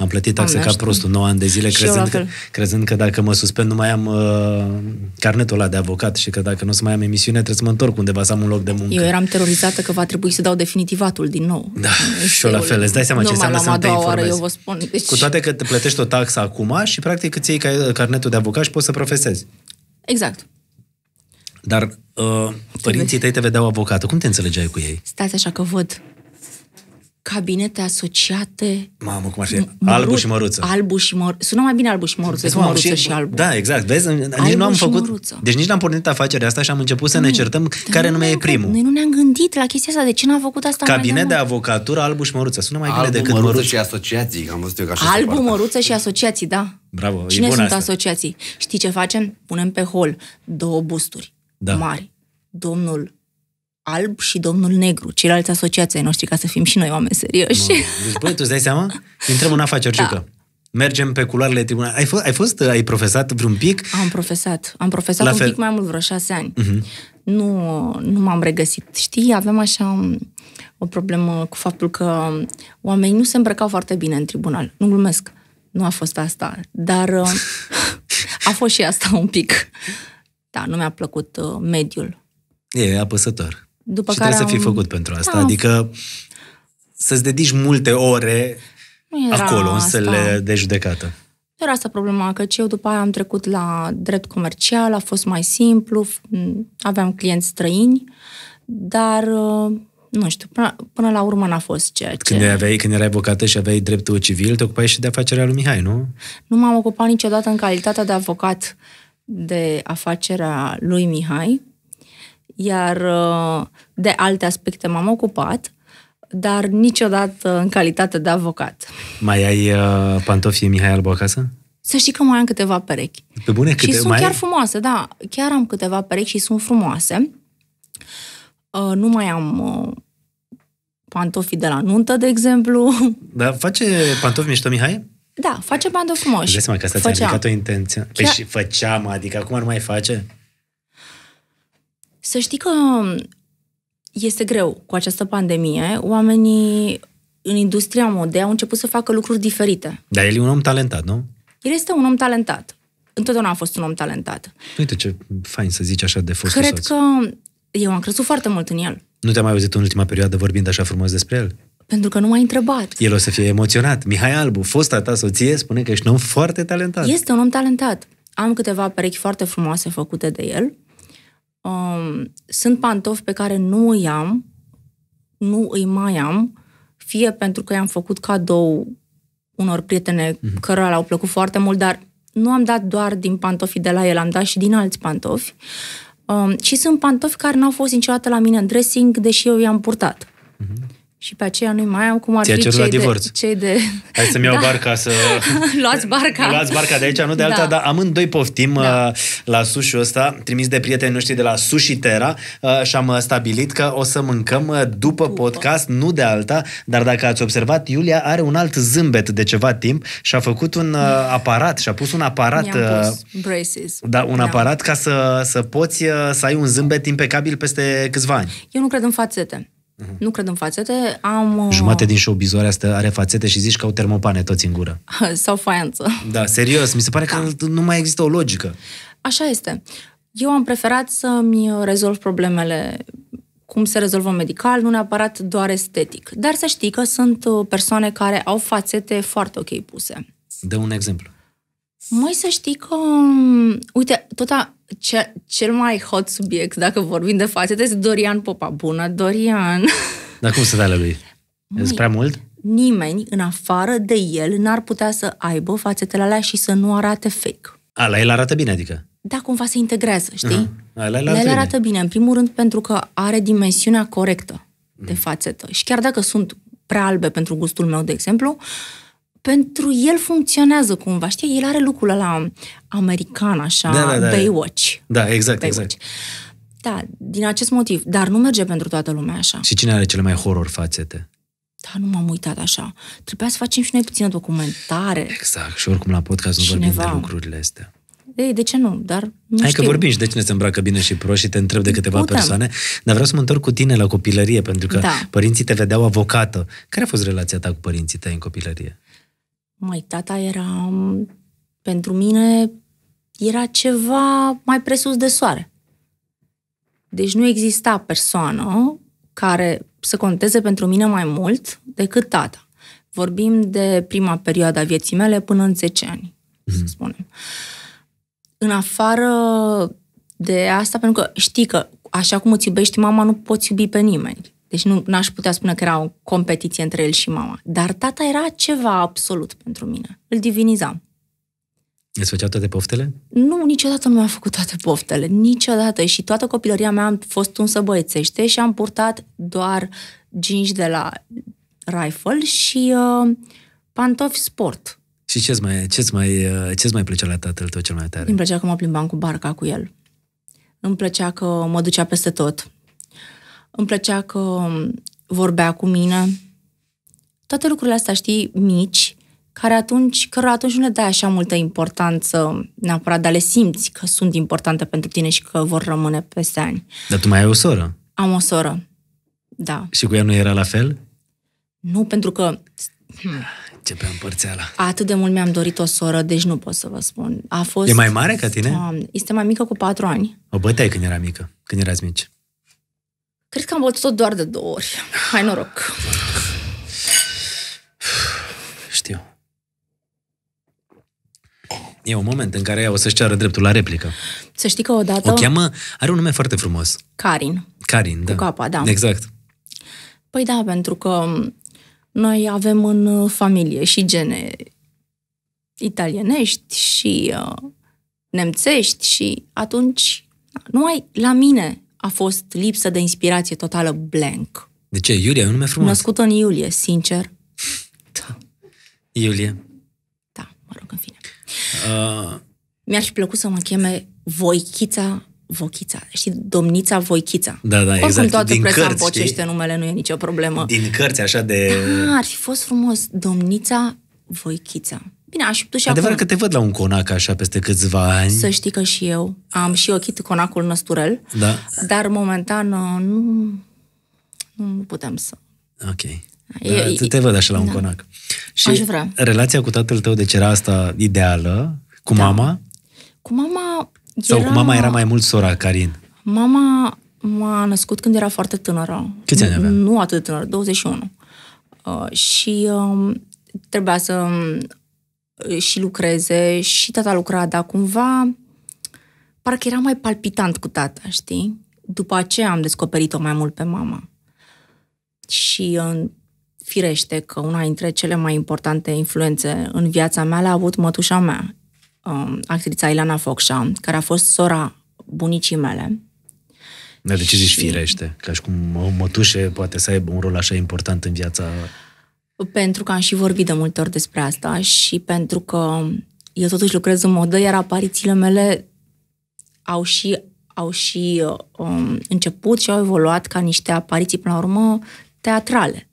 Am plătit taxe ca prostul 9 ani de zile, crezând că, crezând că dacă mă suspend nu mai am uh, carnetul ăla de avocat și că dacă nu o să mai am emisiune trebuie să mă întorc undeva, să am un loc de muncă. Eu eram terorizată că va trebui să dau definitivatul din nou. Da, și la fel. Îți dai seama ce înseamnă să te informezi. eu vă spun. Deci... Cu toate că te plătești o taxă acum și practic îți iei uh, carnetul de avocat și poți să profesezi. Exact. Dar uh, părinții tăi te vedeau avocată. Cum te înțelegeai cu ei? Stați așa că văd cabinete asociate. Mamă, cum așa e? Albu și măruță. Albu și măruță. Sună mai bine albu și măruță decât măruță și, și albu. Da, exact. Vezi? Albu nici nu am făcut... Măruță. Deci nici n-am pornit afacerea asta și am început să da. Da, nu, ne certăm care nume e primul. Noi nu ne-am gândit la chestia asta. De ce n-am făcut asta Cabinet de avocatură, albu și măruță. Sună mai bine decât măruță. și asociații. Am văzut eu că așa Albu, măruță și asociații, da. Bravo, Cine sunt asta. asociații? Știi ce facem? Punem pe hol două busturi da. mari. Domnul alb și domnul negru, ceilalți asociații ai noștri, ca să fim și noi oameni serioși. Bun. Deci, băi, tu îți dai seama? Intrăm în afaceri, da. Mergem pe culoarele tribunale. Ai, fost, ai fost, ai profesat vreun pic? Am profesat. Am profesat La un fel. pic mai mult, vreo șase ani. Uh-huh. Nu, nu m-am regăsit. Știi, aveam așa o problemă cu faptul că oamenii nu se îmbrăcau foarte bine în tribunal. Nu glumesc. Nu a fost asta. Dar uh, a fost și asta un pic. Da, nu mi-a plăcut uh, mediul. E apăsător. După și care trebuie am... să fii făcut pentru asta. Da. Adică să-ți dedici multe ore era acolo, în asta. sălile de judecată. era asta problema, că eu după aia am trecut la drept comercial, a fost mai simplu, aveam clienți străini, dar uh, nu știu, până, până la urmă n-a fost ceea ce... Când, aveai, când erai avocată și aveai dreptul civil, te ocupai și de afacerea lui Mihai, nu? Nu m-am ocupat niciodată în calitatea de avocat de afacerea lui Mihai, iar uh, de alte aspecte m-am ocupat, dar niciodată în calitate de avocat. Mai ai uh, pantofii Mihai Albu acasă? Să știi că mai am câteva perechi. Pe bune, câte, și sunt mai chiar ai? frumoase, da. Chiar am câteva perechi și sunt frumoase. Uh, nu mai am pantofii pantofi de la nuntă, de exemplu. Dar face pantofi mișto, Mihai? Da, face pantofi frumoși. Îți seama că asta ți-a o intenție. Păi chiar... Păi și făceam, adică acum nu mai face? Să știi că um, este greu cu această pandemie. Oamenii în industria modei au început să facă lucruri diferite. Dar el e un om talentat, nu? El este un om talentat. Întotdeauna a fost un om talentat. Uite ce fain să zici așa de fost. Cred soț. că eu am crezut foarte mult în el. Nu te-am mai auzit în ultima perioadă vorbind așa frumos despre el? Pentru că nu m-ai întrebat. El o să fie emoționat. Mihai Albu, fosta ta soție, spune că ești un om foarte talentat. Este un om talentat. Am câteva perechi foarte frumoase făcute de el um, sunt pantofi pe care nu îi am, nu îi mai am, fie pentru că i-am făcut cadou unor prietene mm-hmm. cărora le-au plăcut foarte mult, dar nu am dat doar din pantofii de la el, am dat și din alți pantofi. Um, și sunt pantofi care n-au fost niciodată la mine în dressing, deși eu i-am purtat. Mm-hmm și pe aceea nu mai am cum ar Ți-a fi cei divorț. de, cei de... Hai să-mi iau da. barca să... Luați barca. Luați barca de aici, nu de da. dar amândoi poftim da. Uh, la sushi ăsta, trimis de prietenii noștri de la Sushi Terra uh, și am uh, stabilit că o să mâncăm după, după podcast, nu de alta, dar dacă ați observat, Iulia are un alt zâmbet de ceva timp și a făcut un mm. aparat și a pus un aparat... Pus braces. Da, un da. aparat ca să, să poți să ai un zâmbet impecabil peste câțiva ani. Eu nu cred în fațete. Mm-hmm. Nu cred în fațete, am... Uh, Jumate din showbizoarea asta are fațete și zici că au termopane toți în gură. Sau faianță. Da, serios, mi se pare că da. nu mai există o logică. Așa este. Eu am preferat să-mi rezolv problemele cum se rezolvă medical, nu neapărat doar estetic. Dar să știi că sunt uh, persoane care au fațete foarte ok puse. Dă un exemplu. Mai să știi că, mm, uite, tot a, ce, cel mai hot subiect, dacă vorbim de fațete, este Dorian Popa. Bună, Dorian! Dar cum se ale lui? E prea mult? Nimeni, în afară de el, n-ar putea să aibă fațetele alea și să nu arate fake. A, la el arată bine, adică? Da, cumva se integrează, știi? Uh-huh. La el arată, la el arată bine. bine, în primul rând pentru că are dimensiunea corectă de mm. fațetă. Și chiar dacă sunt prea albe pentru gustul meu, de exemplu, uh, pentru el funcționează cumva, știi? El are lucrul la american, așa, da, da, da, Baywatch. Da, exact, exact. Baywatch. exact. Da, din acest motiv. Dar nu merge pentru toată lumea așa. Și cine are cele mai horror fațete? Da, nu m-am uitat așa. Trebuia să facem și noi puțină documentare. Exact, și oricum la podcast nu Cineva. vorbim de lucrurile astea. Ei, de ce nu? Dar nu Hai știu. că vorbim și de cine se îmbracă bine și proști și te întreb de câteva Putem. persoane, dar vreau să mă întorc cu tine la copilărie, pentru că da. părinții te vedeau avocată. Care a fost relația ta cu părinții tăi în copilărie? mai tata era, um, pentru mine, era ceva mai presus de soare. Deci nu exista persoană care să conteze pentru mine mai mult decât tata. Vorbim de prima perioadă a vieții mele până în 10 ani, mm-hmm. să mhm. spunem. În afară de asta, pentru că știi că așa cum îți iubești mama, nu poți iubi pe nimeni. Deci nu aș putea spune că era o competiție între el și mama. Dar tata era ceva absolut pentru mine. Îl divinizam. Îți făceau toate poftele? Nu, niciodată nu mi-a făcut toate poftele. Niciodată. Și toată copilăria mea am fost un băiețește și am purtat doar gingi de la rifle și uh, pantofi sport. Și ce-ți mai, ce-ți mai, uh, ce-ți mai plăcea la tatăl tău cel mai tare? Îmi plăcea că mă plimbam cu barca cu el. Îmi plăcea că mă ducea peste tot îmi plăcea că um, vorbea cu mine. Toate lucrurile astea, știi, mici, care atunci, care atunci nu le dai așa multă importanță neapărat, dar le simți că sunt importante pentru tine și că vor rămâne peste ani. Dar tu mai ai o soră? Am o soră, da. Și cu ea nu era la fel? Nu, pentru că... Hmm, Ce pe împărțeala. Atât de mult mi-am dorit o soră, deci nu pot să vă spun. A fost... E mai mare ca tine? Este mai mică cu patru ani. O băteai când era mică, când erați mici. Cred că am văzut tot doar de două ori. Hai noroc. Știu. E un moment în care ea o să-și ceară dreptul la replică. Să știi că odată... O cheamă... Are un nume foarte frumos. Karin. Karin, da. Cu capa, da. Exact. Păi da, pentru că noi avem în familie și gene italienești și uh, nemțești și atunci numai la mine a fost lipsă de inspirație totală, blank. De ce? Iulia e un nume frumos. Născut în iulie, sincer. Da. Iulie. Da, mă rog, în fine. Uh... Mi-ar fi plăcut să mă cheme Voichița Vochița. Și domnița Voichița. Da, da, Oricum, exact. toată Din presa cărți, știi? numele, nu e nicio problemă. Din cărți, așa de... Da, ar fi fost frumos. Domnița Voichița. Bine, aș și Adevărat acum... că te văd la un conac așa peste câțiva ani. Să știi că și eu am și ochit conacul Năsturel, da. dar momentan uh, nu, nu putem să... Ok. da, te văd așa la un da. conac. Și aș vrea. relația cu tatăl tău, de deci era asta ideală? Cu da. mama? Cu mama era... Sau cu mama era mai mult sora, Karin? Mama m-a născut când era foarte tânără. Câți ani avea? Nu atât de tânără, 21. Uh, și uh, trebuia să um, și lucreze și tata lucra, dar cumva parcă era mai palpitant cu tata, știi? După aceea am descoperit-o mai mult pe mama. Și firește că una dintre cele mai importante influențe în viața mea l-a avut mătușa mea, um, actrița Ilana Focșa, care a fost sora bunicii mele. Dar de ce zici firește? Ca și cum o mătușe poate să aibă un rol așa important în viața pentru că am și vorbit de multe ori despre asta și pentru că eu totuși lucrez în modă, iar aparițiile mele au și, au și um, început și au evoluat ca niște apariții, până la urmă, teatrale.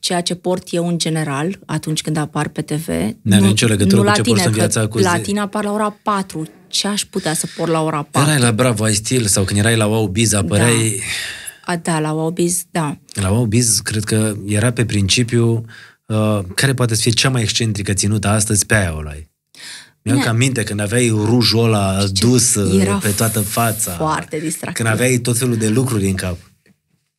Ceea ce port eu în general, atunci când apar pe TV, nu are nicio legătură nu cu ce porți în viața cu La tine apar la ora 4. Ce aș putea să port la ora 4? Erai la Bravo, ai stil, sau când erai la Wow Biz, apăreai... Da a, da, la Wowbiz, da. La Wowbiz, cred că era pe principiu uh, care poate să fie cea mai excentrică ținută astăzi, pe aia o luai. Mi-am minte când aveai rujul ăla dus uh, pe toată fața. Foarte distractiv. Când aveai tot felul de lucruri în cap.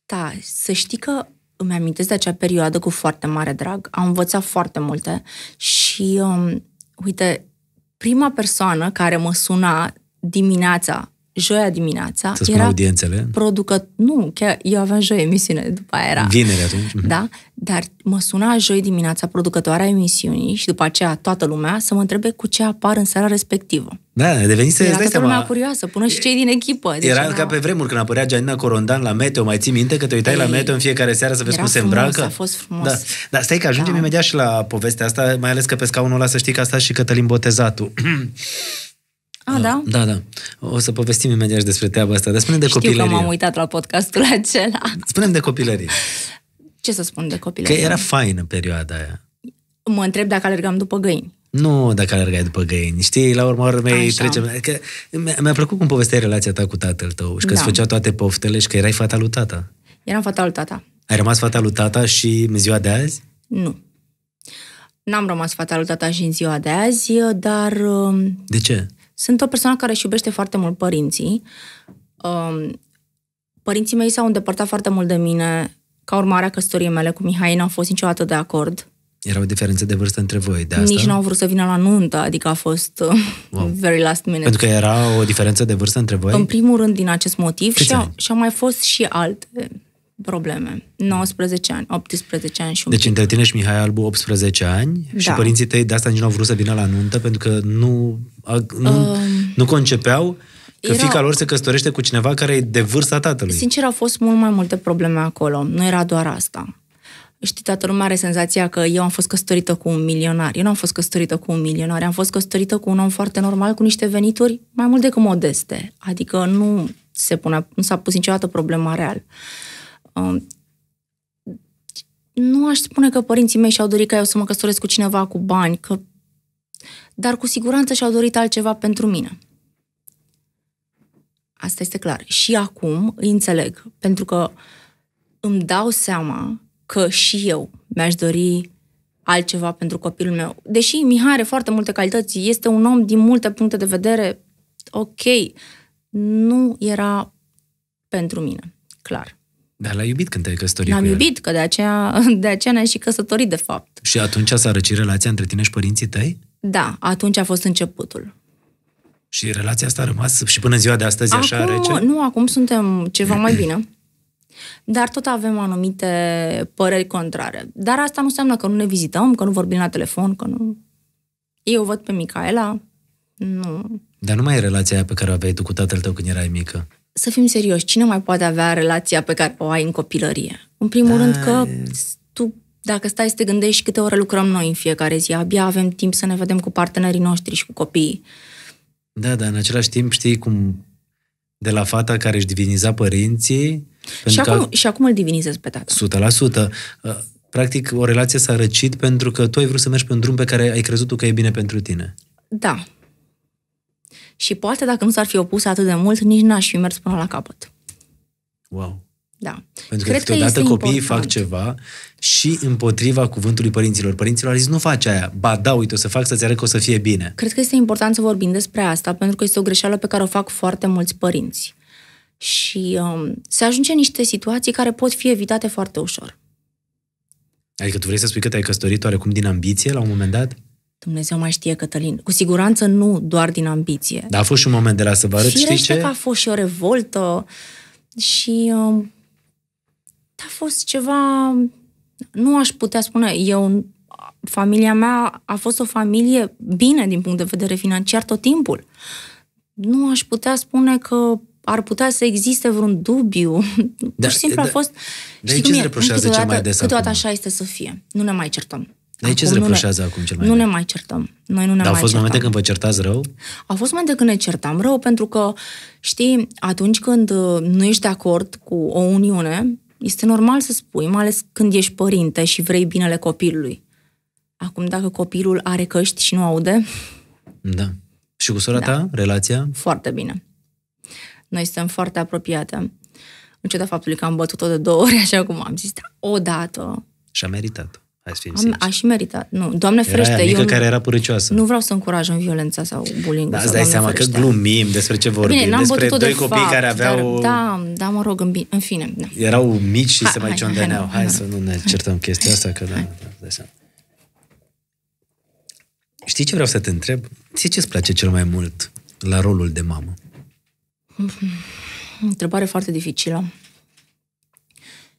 Da, să știi că îmi amintesc de acea perioadă cu foarte mare drag. Am învățat foarte multe și, um, uite, prima persoană care mă suna dimineața joia dimineața. Să era audiențele? Producă... Nu, chiar eu aveam joi emisiune, după aia era... Vineri atunci. Mhm. Da, dar mă suna joi dimineața producătoarea emisiunii și după aceea toată lumea să mă întrebe cu ce apar în seara respectivă. Da, să Era toată lumea curioasă, până și cei din echipă. Deci era, era ca pe vremuri când apărea Gianina Corondan la Meteo, mai ții minte că te uitai Ei, la păi, Meteo în fiecare seară să vezi cum se îmbracă? a fost frumos. Da. Dar stai că ajungem da. imediat și la povestea asta, mai ales că pe scaunul ăla să știi că asta și Cătălin Botezatu. Ah, da? Da, da. O să povestim imediat și despre treaba asta. Dar spune de copilărie. Știu că m-am uitat la podcastul acela. Spunem de copilărie. Ce să spun de copilărie? Că era faină perioada aia. Mă întreb dacă alergam după găini. Nu dacă alergai după găini. Știi, la urmă urmei Așa. trecem... Că mi-a plăcut cum povesteai relația ta cu tatăl tău și că da. îți făcea toate poftele și că erai fata lui tata. Eram fata lui tata. Ai rămas fata lui tata și în ziua de azi? Nu. N-am rămas fata lui tata și în ziua de azi, dar... Um, de ce? Uh, sunt o persoană care își iubește foarte mult părinții. Um, părinții mei s-au îndepărtat foarte mult de mine ca urmare a căsătoriei mele cu Mihai, n-au fost niciodată de acord. Era o diferență de vârstă între voi, de asta? Nici n-au vrut să vină la nuntă, adică a fost uh, wow. very last minute. Pentru că era o diferență de vârstă între voi? În primul rând din acest motiv și, au, și au mai fost și alte probleme. 19 ani, 18 ani și un Deci pic. între tine și Mihai Albu 18 ani da. și părinții tăi de asta nici nu au vrut să vină la nuntă pentru că nu, nu, uh, nu concepeau că era... fica lor se căsătorește cu cineva care e de vârsta tatălui. Sincer, au fost mult mai multe probleme acolo. Nu era doar asta. Știi, toată lumea are senzația că eu am fost căsătorită cu un milionar. Eu nu am fost căsătorită cu un milionar, am fost căsătorită cu un om foarte normal, cu niște venituri mai mult decât modeste. Adică nu se pune, nu s-a pus niciodată problema real. Um, nu aș spune că părinții mei și-au dorit ca eu să mă căsătoresc cu cineva cu bani, că... dar cu siguranță și-au dorit altceva pentru mine. Asta este clar. Și acum îi înțeleg, pentru că îmi dau seama că și eu mi-aș dori altceva pentru copilul meu. Deși Mihai are foarte multe calități, este un om din multe puncte de vedere, ok, nu era pentru mine, clar. Dar l-ai iubit când te-ai căsătorit L-am cu el. iubit, că de aceea, de aceea ne ai și căsătorit, de fapt. Și atunci s-a răcit relația între tine și părinții tăi? Da, atunci a fost începutul. Și relația asta a rămas și până în ziua de astăzi acum, așa rece? Nu, acum suntem ceva mai bine. Dar tot avem anumite păreri contrare. Dar asta nu înseamnă că nu ne vizităm, că nu vorbim la telefon, că nu... Eu văd pe Micaela, nu. Dar nu mai e relația aia pe care o aveai tu cu tatăl tău când erai mică să fim serioși, cine mai poate avea relația pe care o ai în copilărie? În primul da, rând că tu, dacă stai să te gândești câte ore lucrăm noi în fiecare zi, abia avem timp să ne vedem cu partenerii noștri și cu copiii. Da, dar în același timp știi cum de la fata care își diviniza părinții... Și acum, că... și acum îl divinizezi pe tata. 100%. Uh, practic, o relație s-a răcit pentru că tu ai vrut să mergi pe un drum pe care ai crezut tu că e bine pentru tine. Da, și poate dacă nu s-ar fi opus atât de mult, nici n-aș fi mers până la capăt. Wow! Da. Pentru Cred că, că copiii important. fac ceva și împotriva cuvântului părinților. Părinților au zis, nu faci aia, ba da, uite, o să fac să-ți arăt că o să fie bine. Cred că este important să vorbim despre asta, pentru că este o greșeală pe care o fac foarte mulți părinți. Și um, se ajunge în niște situații care pot fi evitate foarte ușor. Adică tu vrei să spui că te-ai căsătorit oarecum din ambiție la un moment dat? Dumnezeu mai știe, Cătălin. Cu siguranță nu doar din ambiție. Dar a fost și un moment de la să vă arăt, știi ce? că a fost și o revoltă și uh, a fost ceva... Nu aș putea spune, eu, familia mea a fost o familie bine din punct de vedere financiar tot timpul. Nu aș putea spune că ar putea să existe vreun dubiu. Da, Pur și da, simplu da, a fost... Dar ce se reproșează cel mai des Câteodată acum? așa este să fie. Nu ne mai certăm de ce se reproșează ne, acum cel mai Nu ne mai certăm. Noi nu ne Dar mai au fost certăm. momente când vă certați rău? Au fost momente când ne certam rău, pentru că, știi, atunci când uh, nu ești de acord cu o uniune, este normal să spui, mai ales când ești părinte și vrei binele copilului. Acum, dacă copilul are căști și nu aude... Da. Și cu sora da. ta, relația? Foarte bine. Noi suntem foarte apropiate. În ciuda faptului că am bătut-o de două ori, așa cum am zis, da, odată. Și a meritat Hai să fim Am, Aș și meritat. Nu, doamne ferește. Era eu nu, care era puricioasă. Nu vreau să încurajăm violența sau bullying. Da, îți dai seama ferește. că glumim despre ce vorbim. Bine, n-am despre doi de copii fapt, care aveau... Dar, da, da, mă rog, în, bine, în fine. Da. Erau mici și ha, se mai hai, hai, Hai, hai, hai, să nu ne certăm chestia asta, că da, da, Știi ce vreau să te întreb? Ție ce îți place cel mai mult la rolul de mamă? Mm-hmm. Întrebare foarte dificilă.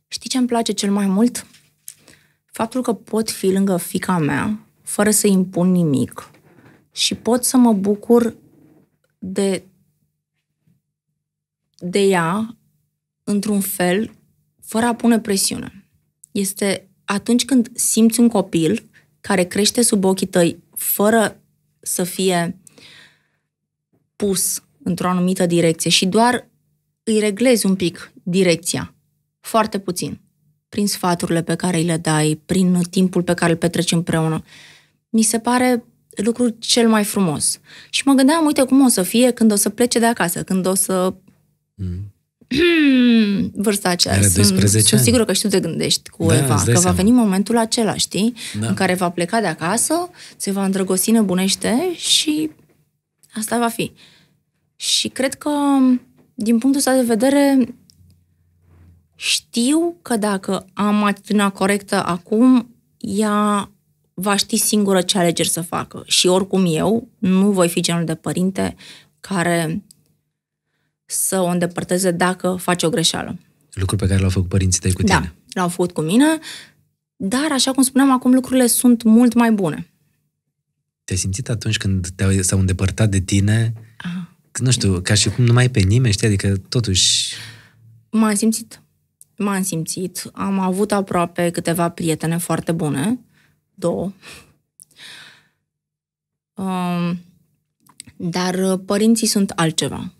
Știi ce îmi place cel mai mult? faptul că pot fi lângă fica mea, fără să impun nimic, și pot să mă bucur de, de ea într-un fel, fără a pune presiune. Este atunci când simți un copil care crește sub ochii tăi fără să fie pus într-o anumită direcție și doar îi reglezi un pic direcția, foarte puțin prin sfaturile pe care îi le dai, prin timpul pe care îl petreci împreună. Mi se pare lucrul cel mai frumos. Și mă gândeam, uite cum o să fie când o să plece de acasă, când o să... Mm. Vârsta aceea. Are 12 sunt, sunt sigur că și tu te gândești cu da, Eva, că seama. va veni momentul acela, știi? Da. În care va pleca de acasă, se va îndrăgosti nebunește și asta va fi. Și cred că, din punctul ăsta de vedere, știu că dacă am atitudinea corectă acum, ea va ști singură ce alegeri să facă. Și oricum eu nu voi fi genul de părinte care să o îndepărteze dacă face o greșeală. Lucruri pe care l-au făcut părinții tăi cu da, tine. Da, l-au făcut cu mine, dar, așa cum spuneam, acum lucrurile sunt mult mai bune. Te-ai simțit atunci când te-au, s-au îndepărtat de tine? Ah. Nu știu, ca și cum nu mai e pe nimeni, știi? Adică, totuși... M-am simțit m-am simțit, am avut aproape câteva prietene foarte bune, două. Um, dar părinții sunt altceva.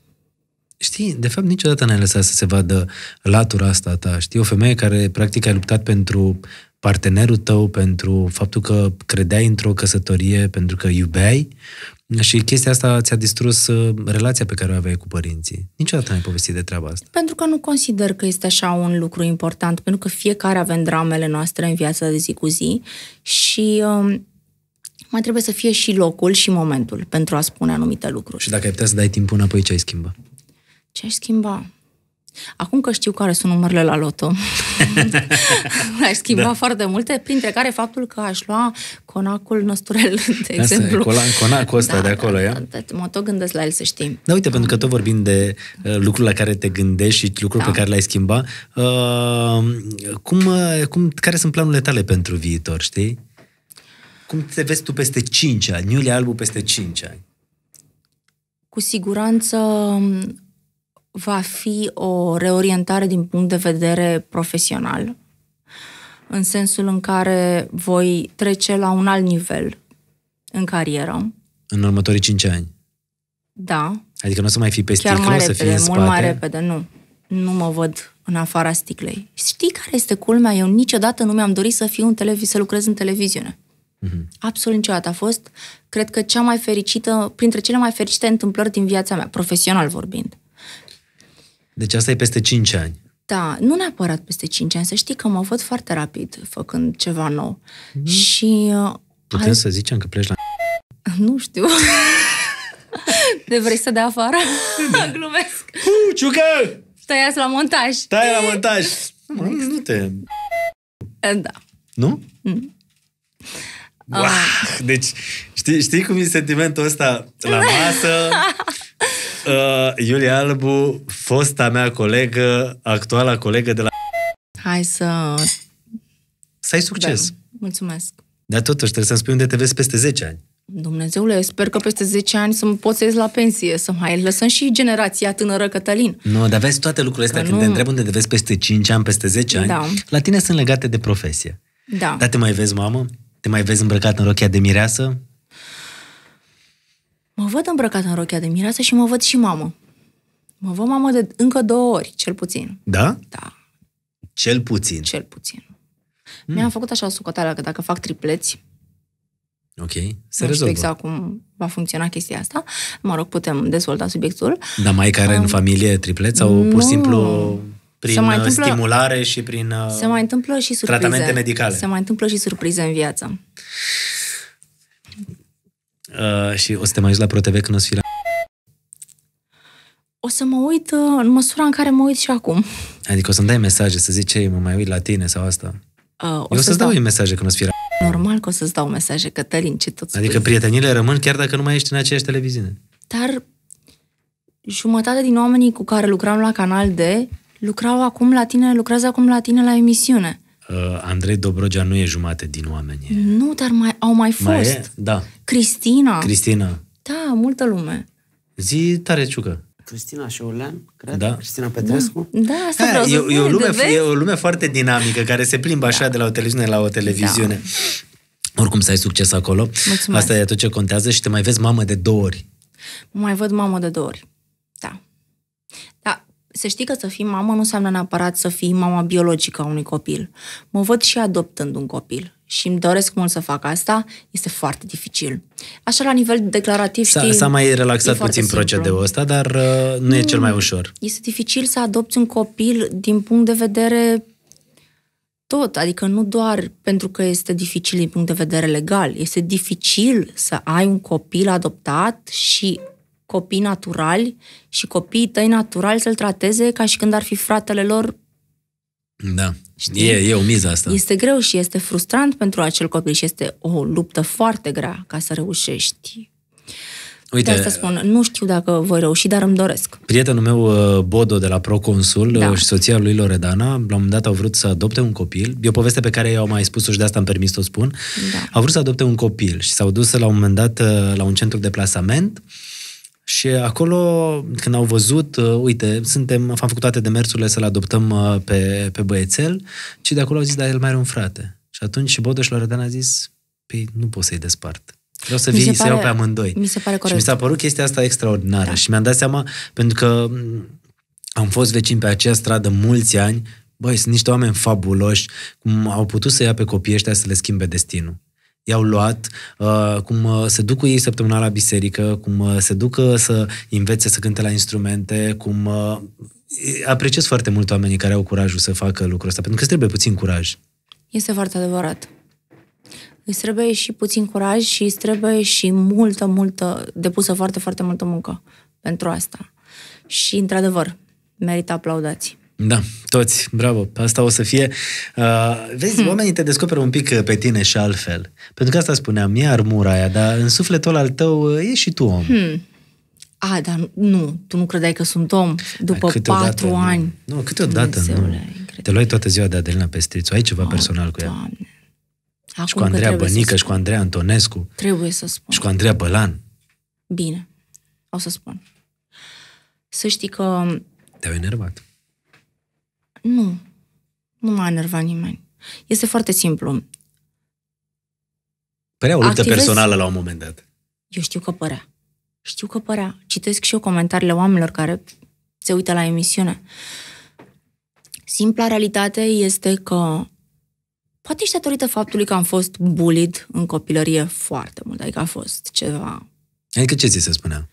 Știi, de fapt niciodată n-ai lăsat să se vadă latura asta ta. Știi, o femeie care practic a luptat pentru partenerul tău, pentru faptul că credeai într-o căsătorie, pentru că iubeai, și chestia asta ți-a distrus uh, relația pe care o aveai cu părinții. Niciodată n-ai povestit de treaba asta. Pentru că nu consider că este așa un lucru important, pentru că fiecare avem dramele noastre în viața de zi cu zi și um, mai trebuie să fie și locul și momentul pentru a spune anumite lucruri. Și dacă ai putea să dai timp înapoi, ce ai schimba? Ce ai schimba? Acum că știu care sunt numărele la loto, aș schimba da. foarte multe, printre care faptul că aș lua conacul Nosturel, de Asta exemplu. E, colan, conacul ăsta da, de acolo, da, Da, da, mă tot gândesc la el, să știm. Da, uite, pentru că tot vorbim de uh, lucruri la care te gândești și lucruri da. pe care le-ai schimba, uh, cum, uh, cum, care sunt planurile tale pentru viitor, știi? Cum te vezi tu peste 5 ani, Iulia Albu peste 5 ani? Cu siguranță va fi o reorientare din punct de vedere profesional, în sensul în care voi trece la un alt nivel în carieră. În următorii cinci ani? Da. Adică nu o să mai fii pe Chiar sticlă, mai repede, să fii în spate? mult mai repede, nu. Nu mă văd în afara sticlei. Știi care este culmea? Eu niciodată nu mi-am dorit să fiu în televiz- să lucrez în televiziune. Mm-hmm. Absolut niciodată. A fost, cred că, cea mai fericită, printre cele mai fericite întâmplări din viața mea, profesional vorbind. Deci asta e peste 5 ani. Da, nu neapărat peste 5 ani, să știi că mă văd foarte rapid făcând ceva nou. Mm-hmm. Și... Uh, Putem ai... să zicem că pleci la... Nu știu. De vrei să dea afară? Da. Glumesc. Uu, ciucă! Tăiați la montaj. tăiați la montaj. Mă, nu te... Da. Nu? Mm. Wow! Deci, știi, știi cum e sentimentul ăsta la masă? Uh, Iulia Albu, fosta mea colegă, actuala colegă de la... Hai să... Să ai da, succes! Da, mulțumesc! Dar totuși trebuie să-mi spui unde te vezi peste 10 ani. Dumnezeule, sper că peste 10 ani să pot să ies la pensie, să mai lăsăm și generația tânără Cătălin. Nu, dar vezi toate lucrurile astea, că când nu... te întreb unde te vezi peste 5 ani, peste 10 ani, da. la tine sunt legate de profesie. Da. Dar te mai vezi mamă? Te mai vezi îmbrăcat în rochia de mireasă? Mă văd îmbrăcat în rochia de mireasă și mă văd și mamă. Mă văd mamă de încă două ori, cel puțin. Da? Da. Cel puțin? Cel puțin. Mm. Mi-am făcut așa sucătarea că dacă fac tripleți, Ok, se nu rezolvă. exact cum va funcționa chestia asta. Mă rog, putem dezvolta subiectul. Dar mai care um, în familie tripleți sau nu, pur și simplu prin se mai uh, întâmplă, stimulare și prin uh, se mai întâmplă și surprize. tratamente medicale. Se mai întâmplă și surprize în viață. Uh, și o să te mai uiți la ProTV când o să fii la... O să mă uit uh, în măsura în care mă uit și acum. Adică o să-mi dai mesaje, să zici, ce, mă mai uit la tine sau asta. Uh, o Eu o să-ți dau, un mesaje când o să fii la... Normal că o să-ți dau mesaje, Cătălin, ce tot Adică spui. prietenile rămân chiar dacă nu mai ești în aceeași televiziune. Dar jumătate din oamenii cu care lucram la Canal D lucrau acum la tine, lucrează acum la tine la emisiune. Uh, Andrei Dobrogea nu e jumate din oameni. Nu, dar mai, au mai fost. Mai e? Da. Cristina. Cristina. Da, multă lume. Zi tare ciucă. Cristina Șoulean, cred, da. Cristina Petrescu. Da, da asta ha, vreau e, să e, o lume, e o lume foarte dinamică care se plimbă așa da. de la o televiziune la o televiziune. Da. Oricum să ai succes acolo. Mulțumesc. Asta e tot ce contează și te mai vezi mamă de două ori. Mai văd mamă de două ori să știi că să fii mamă nu înseamnă neapărat să fii mama biologică a unui copil. Mă văd și adoptând un copil și îmi doresc mult să fac asta, este foarte dificil. Așa, la nivel declarativ, s-a, știi... S-a mai relaxat puțin procedeul ăsta, dar uh, nu mm, e cel mai mm. ușor. Este dificil să adopți un copil din punct de vedere tot, adică nu doar pentru că este dificil din punct de vedere legal, este dificil să ai un copil adoptat și copii naturali și copiii tăi naturali să-l trateze ca și când ar fi fratele lor. Da. Știi? E, e o miză asta. Este greu și este frustrant pentru acel copil și este o luptă foarte grea ca să reușești. Uite, de asta spun, nu știu dacă voi reuși, dar îmi doresc. Prietenul meu, uh, Bodo, de la Proconsul da. Uh, și soția lui Loredana, la un moment dat au vrut să adopte un copil. E o poveste pe care eu am mai spus-o și de asta am permis să o spun. Da. Au vrut să adopte un copil și s-au dus la un moment dat uh, la un centru de plasament uh, și acolo, când au văzut, uh, uite, suntem, am făcut toate demersurile să-l adoptăm uh, pe, pe băiețel, și de acolo au zis, dar el mai are un frate. Și atunci și Bodoș Loredan a zis, păi nu pot să-i despart. Vreau să vii, să iau pe amândoi. Mi se pare corect. Și mi s-a părut chestia asta extraordinară. Da. Și mi-am dat seama, pentru că am fost vecin pe acea stradă mulți ani, băi, sunt niște oameni fabuloși, cum au putut să ia pe copiii ăștia să le schimbe destinul i-au luat, uh, cum uh, se duc cu ei săptămâna la biserică, cum uh, se duc să învețe să cânte la instrumente, cum... Apreciez foarte mult oamenii care au curajul să facă lucrul ăsta, pentru că îți trebuie puțin curaj. Este foarte adevărat. Îți trebuie și puțin curaj și îți trebuie și multă, multă, depusă foarte, foarte multă muncă pentru asta. Și, într-adevăr, merită aplaudații. Da, toți, bravo. Asta o să fie... Uh, vezi, hmm. oamenii te descoperă un pic uh, pe tine și altfel. Pentru că asta spuneam, e armura aia, dar în sufletul al tău uh, e și tu om. Hmm. A, dar nu, tu nu credeai că sunt om după patru nu. ani. Nu, câteodată nu. Te luai toată ziua de Adelina Pestrițu. Ai ceva oh, personal cu ea? Acum și cu Andreea Bănică, și cu Andreea Antonescu. Trebuie să spun. Și cu Andreea Bălan. Bine, o să spun. Să știi că... Te-au enervat. Nu. Nu m-a enervat nimeni. Este foarte simplu. Părea o luptă Activez... personală la un moment dat. Eu știu că părea. Știu că părea. Citesc și eu comentariile oamenilor care se uită la emisiune. Simpla realitate este că poate și datorită faptului că am fost bullied în copilărie foarte mult, adică a fost ceva... Adică ce ți se spunea?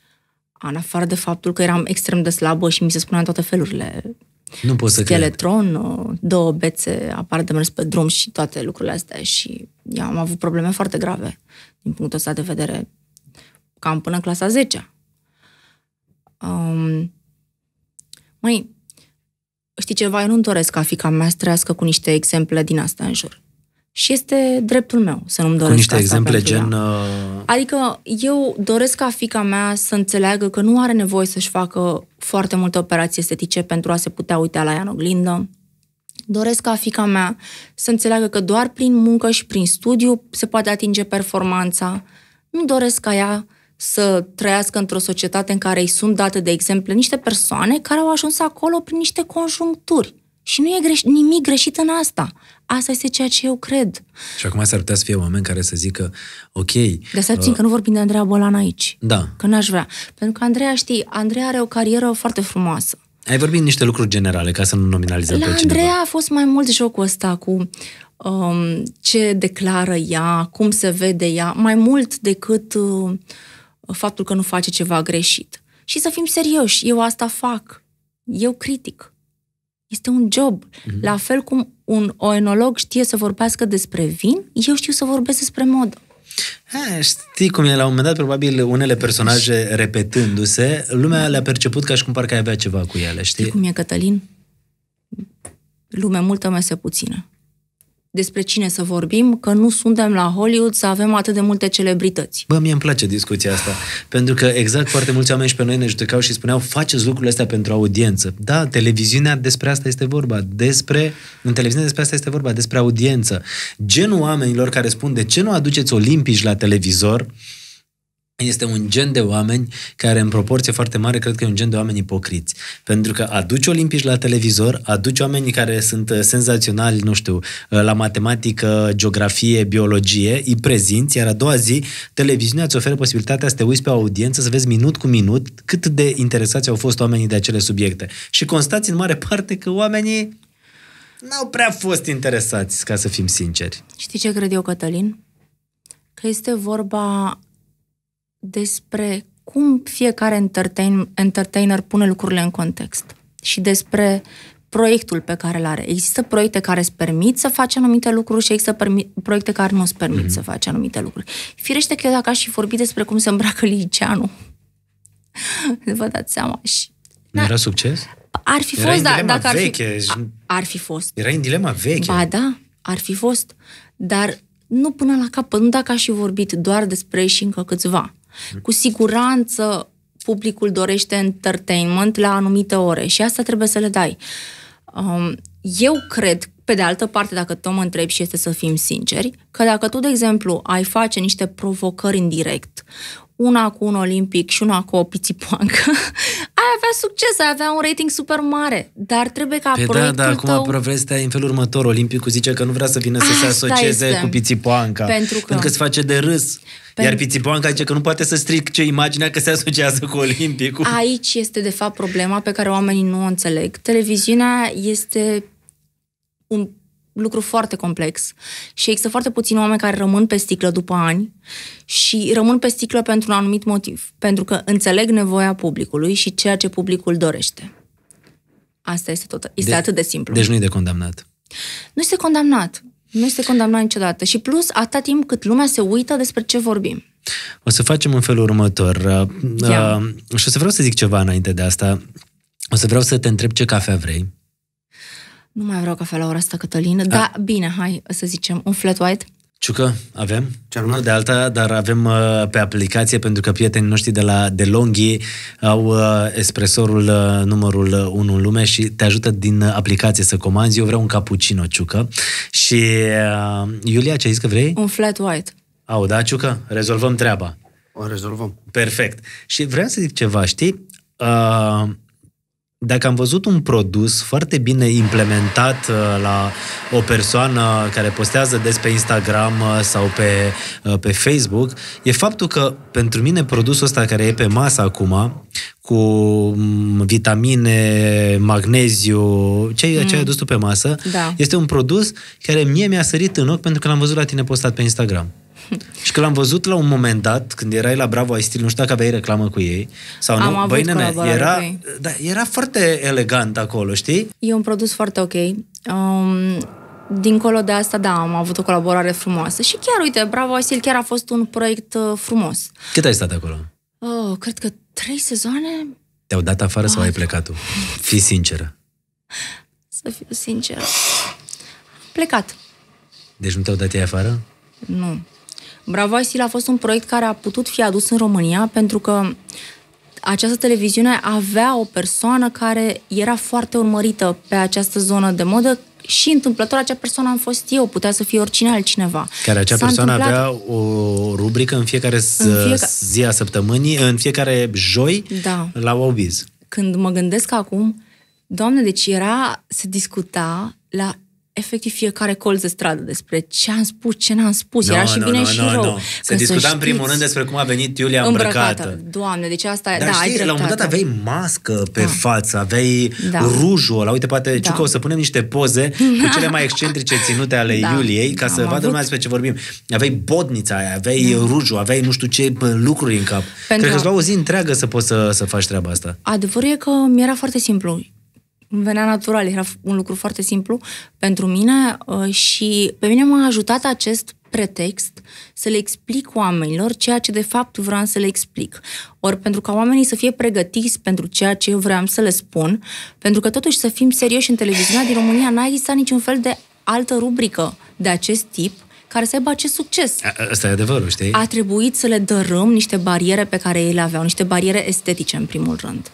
În afară de faptul că eram extrem de slabă și mi se spunea în toate felurile nu pot să Scheletron, cred. Uh, două bețe, apar de mers pe drum și toate lucrurile astea. Și eu am avut probleme foarte grave din punctul ăsta de vedere, cam până în clasa 10 um, Măi, știi ceva, eu nu-mi doresc ca fica mea să trăiască cu niște exemple din asta în jur și este dreptul meu să nu-mi doresc Cu niște asta exemple gen... Ea. Uh, adică eu doresc ca fica mea să înțeleagă că nu are nevoie să-și facă foarte multe operații estetice pentru a se putea uita la ea în oglindă. Doresc ca fica mea să înțeleagă că doar prin muncă și prin studiu se poate atinge performanța. Nu doresc ca ea să trăiască într-o societate în care îi sunt date de exemple niște persoane care au ajuns acolo prin niște conjuncturi și nu e greș- nimic greșit în asta. Asta este ceea ce eu cred. Și acum s-ar putea să fie oameni care să zică, ok... Dar să uh... că nu vorbim de Andreea Bolan aici. Da. Că n-aș vrea. Pentru că Andreea, știi, Andreea are o carieră foarte frumoasă. Ai vorbit niște lucruri generale, ca să nu nominalizăm La pe Andreea a fost mai mult jocul ăsta cu um, ce declară ea, cum se vede ea, mai mult decât uh, faptul că nu face ceva greșit. Și să fim serioși, eu asta fac. Eu critic este un job. Mm-hmm. La fel cum un oenolog știe să vorbească despre vin, eu știu să vorbesc despre modă. He, știi cum e, la un moment dat, probabil, unele personaje repetându-se, lumea le-a perceput ca și cum parcă ai avea ceva cu ele, știi? știi cum e, Cătălin? Lume multă, mese puțină despre cine să vorbim, că nu suntem la Hollywood să avem atât de multe celebrități. Bă, mie îmi place discuția asta, pentru că exact foarte mulți oameni și pe noi ne judecau și spuneau faceți lucrurile astea pentru audiență. Da, televiziunea despre asta este vorba, despre, în televiziune despre asta este vorba, despre audiență. Genul oamenilor care spun de ce nu aduceți olimpici la televizor, uh, este un gen de oameni care, în proporție foarte mare, cred că e un gen de oameni ipocriți. Pentru că aduci olimpici la televizor, aduci oameni care sunt uh, senzaționali, nu știu, uh, la matematică, geografie, biologie, îi prezinți, iar a doua zi televiziunea îți oferă posibilitatea să te uiți pe o audiență, să vezi minut cu minut cât de interesați au fost oamenii de acele subiecte. Și constați în mare parte că oamenii n-au prea fost interesați, ca să fim sinceri. Știi ce cred eu, Cătălin? Că este vorba despre cum fiecare entertain, entertainer pune lucrurile în context și despre proiectul pe care îl are. Există proiecte care îți permit să faci anumite lucruri și există permi- proiecte care nu îți permit mm-hmm. să faci anumite lucruri. Firește că eu dacă aș fi vorbit despre cum se îmbracă liceanul, vă dați seama și... Nu da. era succes? Ar fi era fost, da, dacă ar veche, fi... Veche. Ar fi fost. Era în dilema veche. Ba da, ar fi fost. Dar nu până la capăt, nu dacă aș fi vorbit doar despre și încă câțiva. Cu siguranță publicul dorește entertainment la anumite ore și asta trebuie să le dai. Um, eu cred, pe de altă parte, dacă tot mă întreb și este să fim sinceri, că dacă tu, de exemplu, ai face niște provocări în direct, una cu un olimpic și una cu o pițipoancă, ai avea succes, ai avea un rating super mare. Dar trebuie ca păi da, proiectul da, da, acum tău... prevestea în felul următor. Olimpicul zice că nu vrea să vină să Asta se asocieze este. cu pițipoanca. Pentru că... Pentru că se face de râs. Pentru... Iar Pițipoanca zice că nu poate să strice imaginea că se asociază cu Olimpicul. Aici este, de fapt, problema pe care oamenii nu o înțeleg. Televiziunea este un lucru foarte complex și există foarte puțini oameni care rămân pe sticlă după ani și rămân pe sticlă pentru un anumit motiv, pentru că înțeleg nevoia publicului și ceea ce publicul dorește. Asta este tot. Este de, deci- atât de simplu. Deci nu e de condamnat. Nu este condamnat. Nu este condamnat niciodată. Și plus, atâta timp cât lumea se uită despre ce vorbim. O să facem în felul următor. Uh, uh și o să vreau să zic ceva înainte de asta. O să vreau să te întreb ce cafea vrei. Nu mai vreau cafea la ora asta, Cătălină. Da, bine, hai să zicem, un flat white. Ciucă, avem? Nu de alta, dar avem uh, pe aplicație, pentru că prietenii noștri de la DeLonghi au uh, espresorul uh, numărul 1 uh, în lume și te ajută din uh, aplicație să comanzi. Eu vreau un cappuccino, Ciucă. Și uh, Iulia, ce ai zis că vrei? Un flat white. Au, da, Ciucă? Rezolvăm treaba. O rezolvăm. Perfect. Și vreau să zic ceva, știi? Uh, dacă am văzut un produs foarte bine implementat uh, la o persoană care postează des pe Instagram uh, sau pe, uh, pe Facebook, e faptul că pentru mine produsul ăsta care e pe masă acum, cu mm, vitamine, magneziu, ce, mm. ai adus tu pe masă, da. este un produs care mie mi-a sărit în ochi pentru că l-am văzut la tine postat pe Instagram. și că l-am văzut la un moment dat, când erai la Bravo ai stil, nu știu dacă aveai reclamă cu ei sau Am nu. Avut Băi, nene, era, da, era foarte elegant acolo, știi? E un produs foarte ok. Um, dincolo de asta, da, am avut o colaborare frumoasă. Și chiar, uite, Bravo Asil chiar a fost un proiect uh, frumos. Cât ai stat acolo? Oh, cred că trei sezoane. Te-au dat afară wow. sau ai plecat tu? Fii sinceră. Să fiu sinceră. Plecat. Deci nu te-au dat ei afară? Nu. Bravo Isil a fost un proiect care a putut fi adus în România pentru că această televiziune avea o persoană care era foarte urmărită pe această zonă de modă și întâmplător acea persoană am fost eu, putea să fie oricine altcineva. Care acea persoană întâmplat... avea o rubrică în fiecare, în fiecare zi a săptămânii, în fiecare joi da. la Obiz. Când mă gândesc acum, doamne, deci era, se discuta la efectiv fiecare colț de stradă despre ce am spus, ce n-am spus, no, era și no, bine no, și no, rău. No. Să discutam primul rând despre cum a venit Iulia îmbrăcată. îmbrăcată. Doamne, deci asta e, da, știi, ai la un moment dat aveai mască pe da. față, aveai da. rujul ăla, uite, poate, da. Ciucă, o să punem niște poze cu da. cele mai excentrice ținute ale da. Iuliei, ca da, să vadă avut... lumea despre ce vorbim. Aveai bodnița aia, aveai da. rujul, aveai nu știu ce lucruri în cap. Pentru Cred că îți o zi întreagă să poți să, să faci treaba asta. Adevărul e că mi era foarte simplu venea natural, era un lucru foarte simplu pentru mine uh, și pe mine m-a ajutat acest pretext să le explic oamenilor ceea ce de fapt vreau să le explic. Ori pentru ca oamenii să fie pregătiți pentru ceea ce eu vreau să le spun, pentru că totuși să fim serioși în televiziunea din România n-a existat niciun fel de altă rubrică de acest tip care să aibă acest succes. Asta e adevărul, știi? A trebuit să le dărâm niște bariere pe care ele aveau, niște bariere estetice, în primul rând.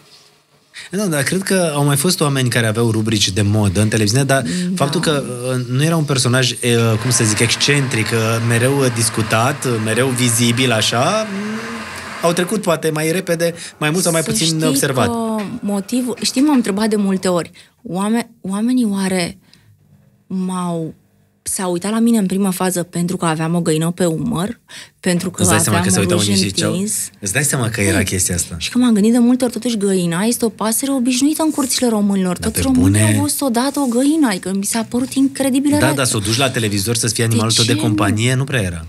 Da, dar cred că au mai fost oameni care aveau rubrici de modă în televiziune, dar da. faptul că uh, nu era un personaj, uh, cum să zic, excentric, uh, mereu discutat, mereu vizibil așa, mm, au trecut poate mai repede, mai mult sau mai puțin puțin observat. Că motivul, știi, m-am întrebat de multe ori, oameni, oamenii oare m-au s-a uitat la mine în prima fază pentru că aveam o găină pe umăr, pentru că aveam seama că se uitau și ziceau, Îți dai seama că era chestia asta. Și că m-am gândit de multe ori, totuși, găina este o pasăre obișnuită în curțile românilor. Da, Toți românii au văzut odată o găină, adică mi s-a părut incredibil. Da, dar să o duci la televizor să-ți fie animalul tău de companie, nu prea era.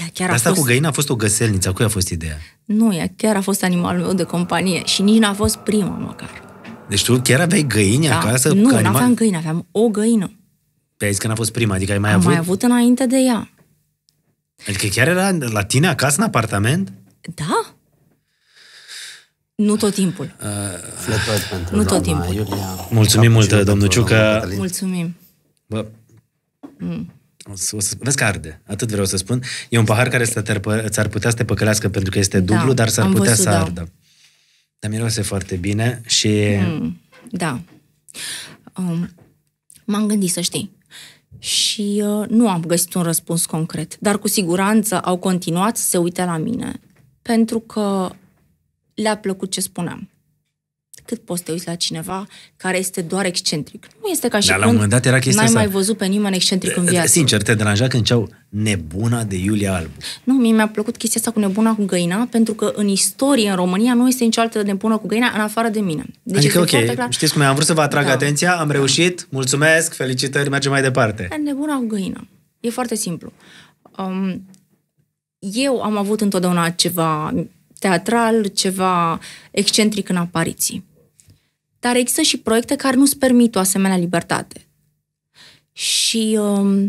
Ea chiar a Asta fost... cu găina a fost o găselniță, cu ea a fost ideea? Nu, ea chiar a fost animalul meu de companie și nici n-a fost prima măcar. Deci tu chiar aveai găini da. acasă? Nu, nu animal... aveam găini, aveam o găină. Pe păi aici că n-a fost prima, adică ai mai Am avut? mai avut înainte de ea. Adică chiar era la tine acasă, în apartament? Da. Nu tot timpul. Uh, pentru nu tot timpul. Iulia. Mulțumim mult, domnul Ciucă. Mulțumim. Bă, mm. O să, o să, vezi că arde, atât vreau să spun. E un pahar care ți-ar putea să te păcălească pentru că este da, dublu, da, dar s-ar putea văzut, să da. Dar miroase foarte bine și... Mm, da. Um, m-am gândit să știi și uh, nu am găsit un răspuns concret. Dar cu siguranță au continuat să se uite la mine pentru că le-a plăcut ce spuneam cât poți să te uiți la cineva care este doar excentric. Nu este ca și Dar, la un moment dat era chestia n-ai asta. mai văzut pe nimeni excentric în eh, viață. Sincer, te deranja când ceau nebuna de Iulia Albu. Nu, mie mi-a plăcut chestia asta cu nebuna cu găina, pentru că în istorie, în România, nu este nicio altă nebună cu găina în afară de mine. Deci adică, ok, clar... știți cum am vrut să vă atrag da. atenția, am da. reușit, mulțumesc, felicitări, mergem mai departe. Nebuna cu găina. E foarte simplu. Um, eu am avut întotdeauna ceva teatral, ceva excentric în apariții dar există și proiecte care nu-ți permit o asemenea libertate. Și, um,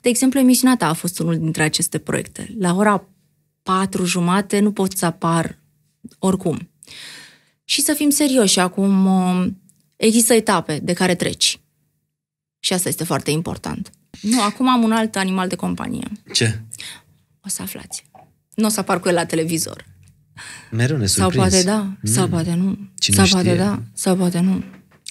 de exemplu, emisiunea ta a fost unul dintre aceste proiecte. La ora patru jumate nu poți să apar oricum. Și să fim serioși, acum um, există etape de care treci. Și asta este foarte important. Nu, acum am un alt animal de companie. Ce? O să aflați. Nu o să apar cu el la televizor. Mereu ne surprinzi. Sau poate da, mm. sau poate nu. Cine sau știe? poate da, sau poate nu.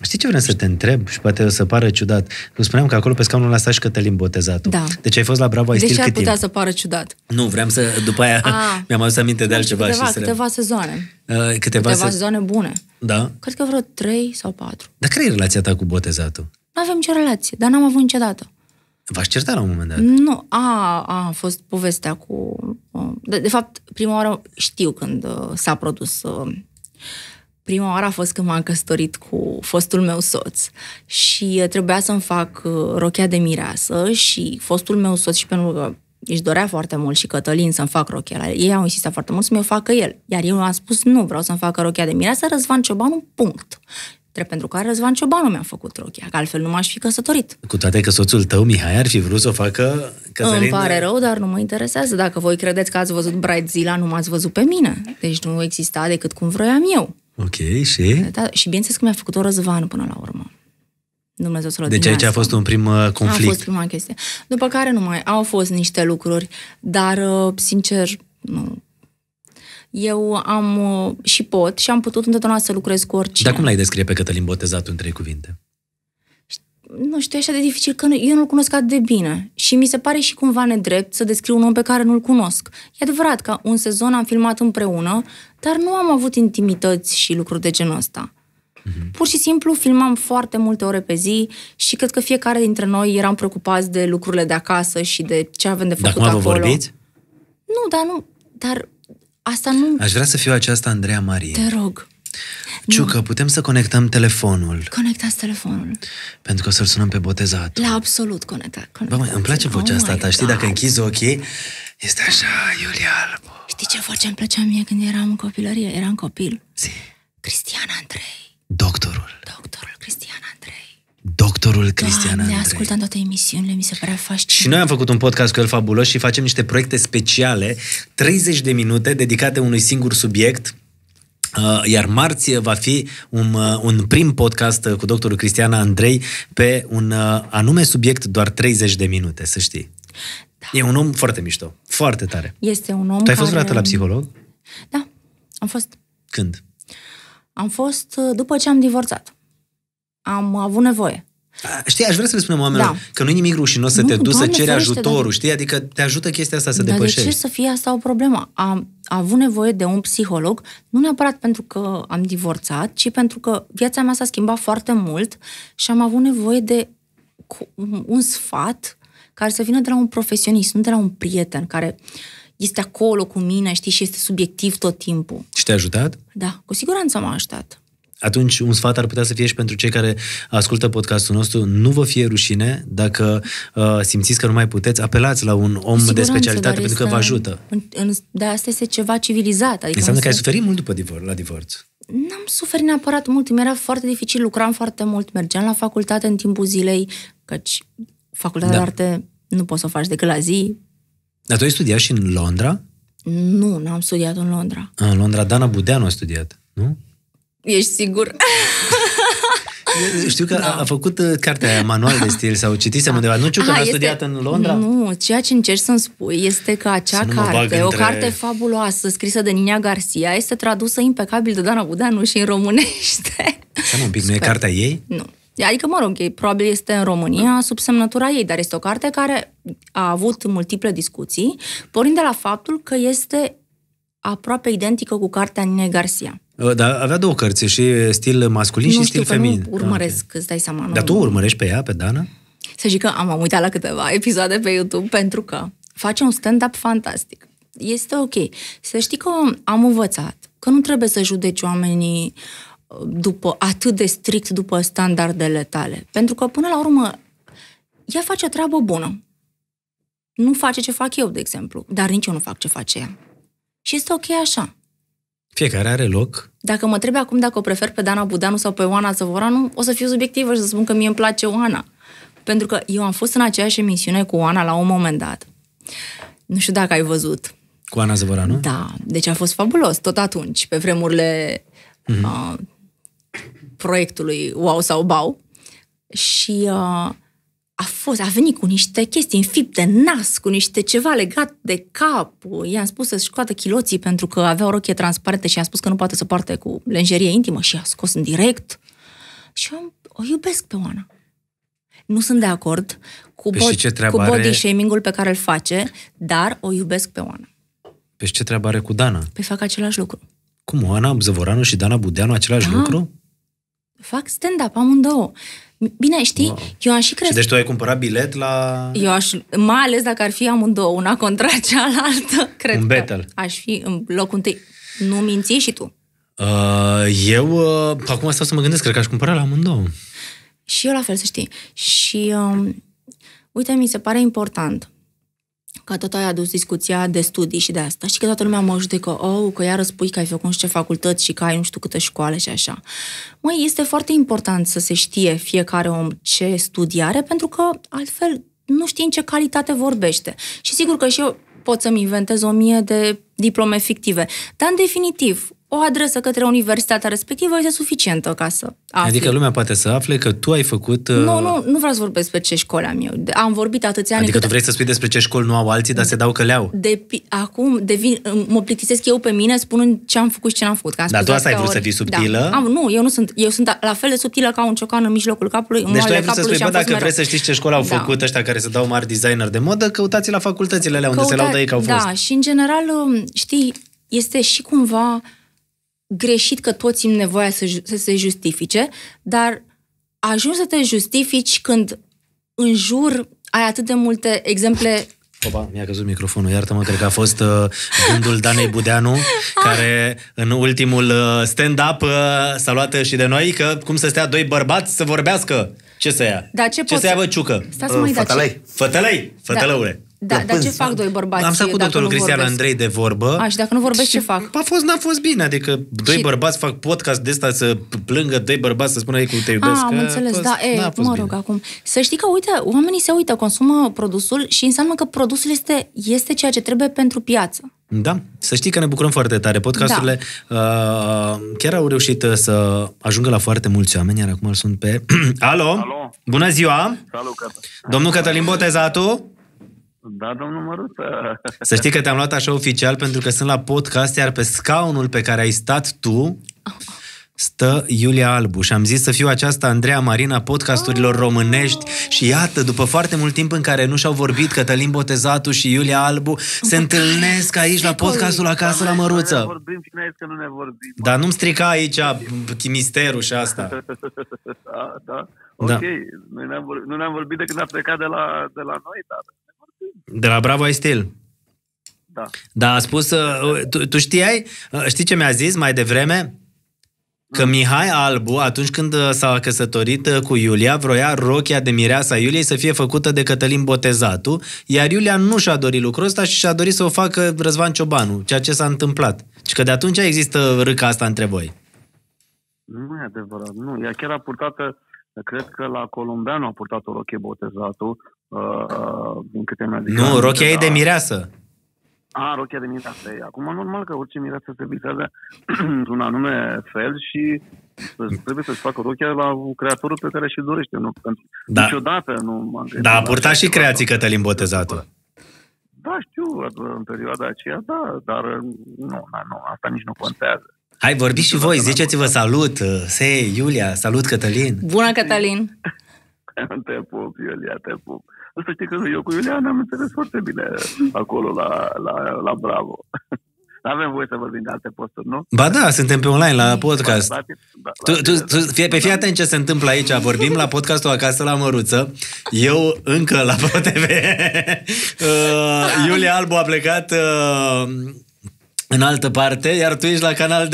Știi ce vreau să te întreb și poate o să pară ciudat? nu spuneam că acolo pe scaunul ăsta și Cătălin botezatul. Da. Deci ai fost la Bravo, ai deci cât ar putea timp? să pară ciudat. Nu, vreau să, după aia A, ah. mi-am adus aminte de da, altceva. Câteva, și să câteva rem... sezoane. Uh, câteva, câteva se... sezoane bune. Da. Cred că vreo trei sau patru. Dar care e relația ta cu botezatul? Nu avem nicio relație, dar n-am avut niciodată v aș certa la un moment dat? Nu, a, a fost povestea cu... Uh, de, de fapt, prima oară știu când uh, s-a produs... Uh, prima oară a fost când m-am căsătorit cu fostul meu soț și trebuia să-mi fac rochea de mireasă și fostul meu soț și pentru că își dorea foarte mult și Cătălin să-mi fac rochea. Ei au insistat foarte mult să mi-o facă el. Iar eu am spus, nu, vreau să-mi facă rochea de mireasă, Răzvan Ciobanu, punct drept pentru care Răzvan Ciobanu mi-a făcut rochia, că altfel nu m-aș fi căsătorit. Cu toate că soțul tău, Mihai, ar fi vrut să o facă căsătorie. Îmi pare rău, dar nu mă interesează. Dacă voi credeți că ați văzut Bright Zila, nu m-ați văzut pe mine. Deci nu exista decât cum vroiam eu. Ok, și? Da, și bineînțeles că mi-a făcut-o Răzvan până la urmă. Dumnezeu să Deci aici a fost un prim conflict. Uh, a fost prima chestie. După care nu mai au fost niște lucruri, dar, uh, sincer, nu eu am uh, și pot și am putut întotdeauna să lucrez cu oricine. Dar cum l-ai descrie pe Cătălin Botezat în trei cuvinte? Nu știu, e așa de dificil că eu nu-l cunosc atât de bine și mi se pare și cumva nedrept să descriu un om pe care nu-l cunosc. E adevărat că un sezon am filmat împreună, dar nu am avut intimități și lucruri de genul ăsta. Mm-hmm. Pur și simplu filmam foarte multe ore pe zi și cred că fiecare dintre noi eram preocupați de lucrurile de acasă și de ce avem de făcut acolo. Dar vă vorbiți? Nu, dar nu, dar Asta nu... Aș vrea să fiu aceasta Andreea Marie. Te rog. Ciucă, nu. putem să conectăm telefonul. Conectați telefonul. Pentru că o să-l sunăm pe botezat. La absolut conectat. Conecta. Bă, îmi place oh vocea asta ta, știi? Dacă închizi ochii, este așa, Iulia Albu. Știi ce voce îmi plăcea mie când eram în copilărie? Eram copil. Si. Cristian Andrei. Doctorul. Doctorul Cristian Doctorul da, Cristian da, Andrei. Ne ascultă toate emisiunile, mi se pare fascinant. Și noi am făcut un podcast cu el fabulos și facem niște proiecte speciale, 30 de minute dedicate unui singur subiect, uh, iar marți va fi un, uh, un prim podcast uh, cu doctorul Cristiana Andrei pe un anume subiect, doar 30 de minute, să știi. Da. E un om foarte mișto, foarte tare. Este un om Tu ai fost vreodată care... la psiholog? Da, am fost. Când? Am fost după ce am divorțat. Am avut nevoie. Știi, aș vrea să le spunem oamenilor da. că nu e nimic rușinos să nu, te duci să ceri ajutorul, dar... știi? Adică te ajută chestia asta să dar depășești. de ce să fie asta o problemă? Am avut nevoie de un psiholog, nu neapărat pentru că am divorțat, ci pentru că viața mea s-a schimbat foarte mult și am avut nevoie de un sfat care să vină de la un profesionist, nu de la un prieten care este acolo cu mine, știi, și este subiectiv tot timpul. Și te-a ajutat? Da, cu siguranță m-a ajutat atunci un sfat ar putea să fie și pentru cei care ascultă podcastul nostru, nu vă fie rușine dacă uh, simțiți că nu mai puteți, apelați la un om de specialitate pentru că vă ajută. În, în, dar asta este ceva civilizat. Adică Înseamnă că ai suferit mult după divor, la divorț. N-am suferit neapărat mult, mi-era foarte dificil, lucram foarte mult, mergeam la facultate în timpul zilei, căci facultatea da. de arte nu poți să o faci decât la zi. Dar tu ai studiat și în Londra? Nu, n-am studiat în Londra. în Londra, Dana Budeanu a studiat, nu? Ești sigur? Știu că da. a, făcut uh, cartea aia, manual de stil, sau citisem undeva. Nu știu că ah, a studiat în Londra. Nu, ceea ce încerci să-mi spui este că acea carte, o carte fabuloasă, scrisă de Nina Garcia, este tradusă impecabil de Dana Budeanu și în românește. Să un pic, Sper. nu e cartea ei? Nu. Adică, mă rog, probabil este în România mm. sub semnătura ei, dar este o carte care a avut multiple discuții, pornind de la faptul că este aproape identică cu cartea Nine Garcia. Uh, dar avea două cărți, și stil masculin nu și știu, stil feminin. Nu urmăresc, okay. îți dai seama. Nu. Dar tu urmărești pe ea, pe Dana? Să zic că am, am uitat la câteva episoade pe YouTube pentru că face un stand-up fantastic. Este ok. Să știi că am învățat că nu trebuie să judeci oamenii uh, după, atât de strict după standardele tale. Pentru că, până la urmă, ea face o treabă bună. Nu face ce fac eu, de exemplu, dar nici eu nu fac ce face ea. Și este ok așa. Fiecare are loc. Dacă mă întreb acum dacă o prefer pe Dana Budanu sau pe Oana Zăvoranu, o să fiu subiectivă și să spun că mie îmi place Oana. Pentru că eu am fost în aceeași emisiune cu Oana la un moment dat. Nu știu dacă ai văzut. Cu Oana Zăvoranu? Da. Deci a fost fabulos tot atunci, pe vremurile mm-hmm. uh, proiectului Wow sau Bau. Și uh, a fost, a venit cu niște chestii înfipte, nas, cu niște ceva legat de cap. I-am spus să-și scoată chiloții pentru că avea o rochie transparentă și i-am spus că nu poate să poarte cu lenjerie intimă și a scos în direct. Și eu o iubesc pe Oana. Nu sunt de acord cu, păi bod- cu body are... shaming-ul pe care îl face, dar o iubesc pe Oana. Pe păi ce treabă are cu Dana? Pe păi fac același lucru. Cum, Oana Zăvoranu și Dana Budeanu același da. lucru? Fac stand-up amândouă. Bine, știi, wow. eu aș și crezut. Și deci tu ai cumpărat bilet la... Eu aș, mai ales dacă ar fi amândouă, una contra cealaltă, cred Un battle. aș fi în locul întâi. Nu minți și tu. Uh, eu, uh, acum stau să mă gândesc, cred că aș cumpăra la amândouă. Și eu la fel, să știi. Și, uh, uite, mi se pare important că tot ai adus discuția de studii și de asta și că toată lumea mă judecă, oh, că iară spui că ai făcut și ce facultăți și că ai nu știu câtă școală și așa. Măi, este foarte important să se știe fiecare om ce studii are, pentru că altfel nu știi în ce calitate vorbește. Și sigur că și eu pot să-mi inventez o mie de diplome fictive, dar în definitiv, o adresă către universitatea respectivă este suficientă ca să afli. Adică lumea poate să afle că tu ai făcut... Uh... Nu, nu, nu vreau să vorbesc despre ce școli am eu. Am vorbit atâția ani... Adică tu vrei să spui despre ce școli nu au alții, dar se dau că le-au. De, acum devin, mă plictisesc eu pe mine spunând ce am făcut și ce n-am făcut. Că dar tu asta ai vrut ori. să fii da. subtilă? Da. Am, nu, eu nu sunt. Eu sunt la fel de subtilă ca un ciocan în mijlocul capului. deci tu ai vrut să spui, bă, dacă mereu. vrei să știi ce școli au da. făcut ăștia care se dau mari designer de modă, căutați la facultățile alea unde Căuta... se laudă ei că au da, fost. Da, și în general, um, știi, este și cumva greșit că toți simt nevoia să, să se justifice, dar ajungi să te justifici când în jur ai atât de multe exemple Opa, mi-a căzut microfonul, iartă-mă, cred că a fost uh, gândul Danei Budeanu, care în ultimul uh, stand-up uh, s-a luat și de noi, că cum să stea doi bărbați să vorbească. Ce să ia? Da, ce, ce să ia, bă, ciucă? Stați uh, mai, fătălăi. Fătălăi, da. fătălăule. Da. Da, dar ce fac doi bărbați? Am stat cu doctorul Cristian Andrei de vorbă. A, și dacă nu vorbesc, ce fac? A fost, n-a fost bine. Adică doi și... bărbați fac podcast de asta să plângă, doi bărbați să spună ei cum te iubesc. Ah, a, am da, înțeles, fost, da, e, mă rog, bine. acum. Să știi că, uite, oamenii se uită, consumă produsul și înseamnă că produsul este, este ceea ce trebuie pentru piață. Da, să știi că ne bucurăm foarte tare. Podcasturile da. uh, chiar au reușit uh, să ajungă la foarte mulți oameni, iar acum îl sunt pe... Alo! Alo! Bună ziua! Salut, cătă. Domnul Cătălin Botezatu! Da, domnul Măruță. Să știi că te-am luat așa oficial pentru că sunt la podcast, iar pe scaunul pe care ai stat tu stă Iulia Albu și am zis să fiu aceasta Andreea Marina podcasturilor oh! românești și iată, după foarte mult timp în care nu și-au vorbit Cătălin Botezatu și Iulia Albu se întâlnesc aici la podcastul Acasă la Măruță. Nu ne vorbim și că nu ne vorbim. Dar nu-mi strica aici chimisterul și asta. Da, da, da. Ok, da. noi ne-am vorbit, nu ne-am vorbit de când a plecat de la, de la noi, dar de la Bravo ai stil. Da. Da, a spus, uh, tu, tu știai, uh, știi ce mi-a zis mai devreme? Că Mihai Albu, atunci când uh, s-a căsătorit cu Iulia, vroia rochia de mireasa Iuliei să fie făcută de Cătălin Botezatu, iar Iulia nu și-a dorit lucrul ăsta și și-a dorit să o facă Răzvan Ciobanu, ceea ce s-a întâmplat. Și că de atunci există râca asta între voi. Nu e adevărat, nu. Ea chiar a purtat, cred că la Columbeanu a purtat o rochie Botezatu, din uh, câte mi-a zis. Nu, rochia e de da. mireasă. A, rochia de mireasă e. Acum, normal că orice mireasă se visează într-un anume fel și trebuie să-ți facă rochia la creatorul pe care și dorește. Nu, pentru da. Niciodată nu m-am Da, a purtat și creații Cătălin Botezatul. Da, știu, în perioada aceea, da, dar nu, nu, asta nici nu contează. Hai, vorbiți și voi, ziceți-vă salut, se, Iulia, salut Cătălin. Bună, Cătălin! te pup, Iulia, te pup o să știi că eu cu Iulian am înțeles foarte bine acolo la, la, la Bravo. avem voie să vorbim de alte posturi, nu? Ba da, suntem pe online la da, podcast. Da, da, tu, tu, tu, fie, pe fii atent ce se întâmplă aici. Vorbim la podcastul Acasă la Măruță. Eu încă la ProTV. uh, Iulia Albu a plecat uh, în altă parte, iar tu ești la Canal D.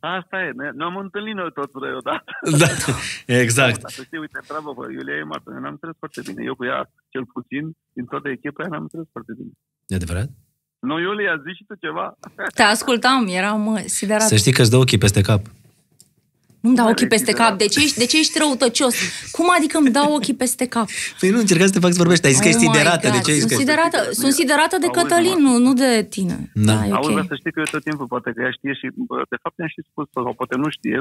Asta e, ne, ne-am întâlnit noi toți vreo odată. Da, exact. Da, să știi, uite, bravo, bă, Iulia e martă, ne-am înțeles foarte bine. Eu cu ea, cel puțin, din toată echipa, ne-am înțeles foarte bine. E adevărat? Nu, Iulia, zici și tu ceva. Te ascultam, eram siderat. Să știi că îți dă ochii peste cap. Nu-mi dau ochii peste cap. De ce, ești, de ce ești răutăcios? Cum adică îmi dau ochii peste cap? Păi nu încerca să te fac să vorbești. Ai zis oh că ești siderată. God. De ce sunt, siderată că... sunt siderată de Auzi, Cătălin, nu, nu de tine. Da. Da, okay. Auzi, să știi că eu tot timpul, poate că ea știe și, de fapt, ne-am și spus, sau poate nu știe,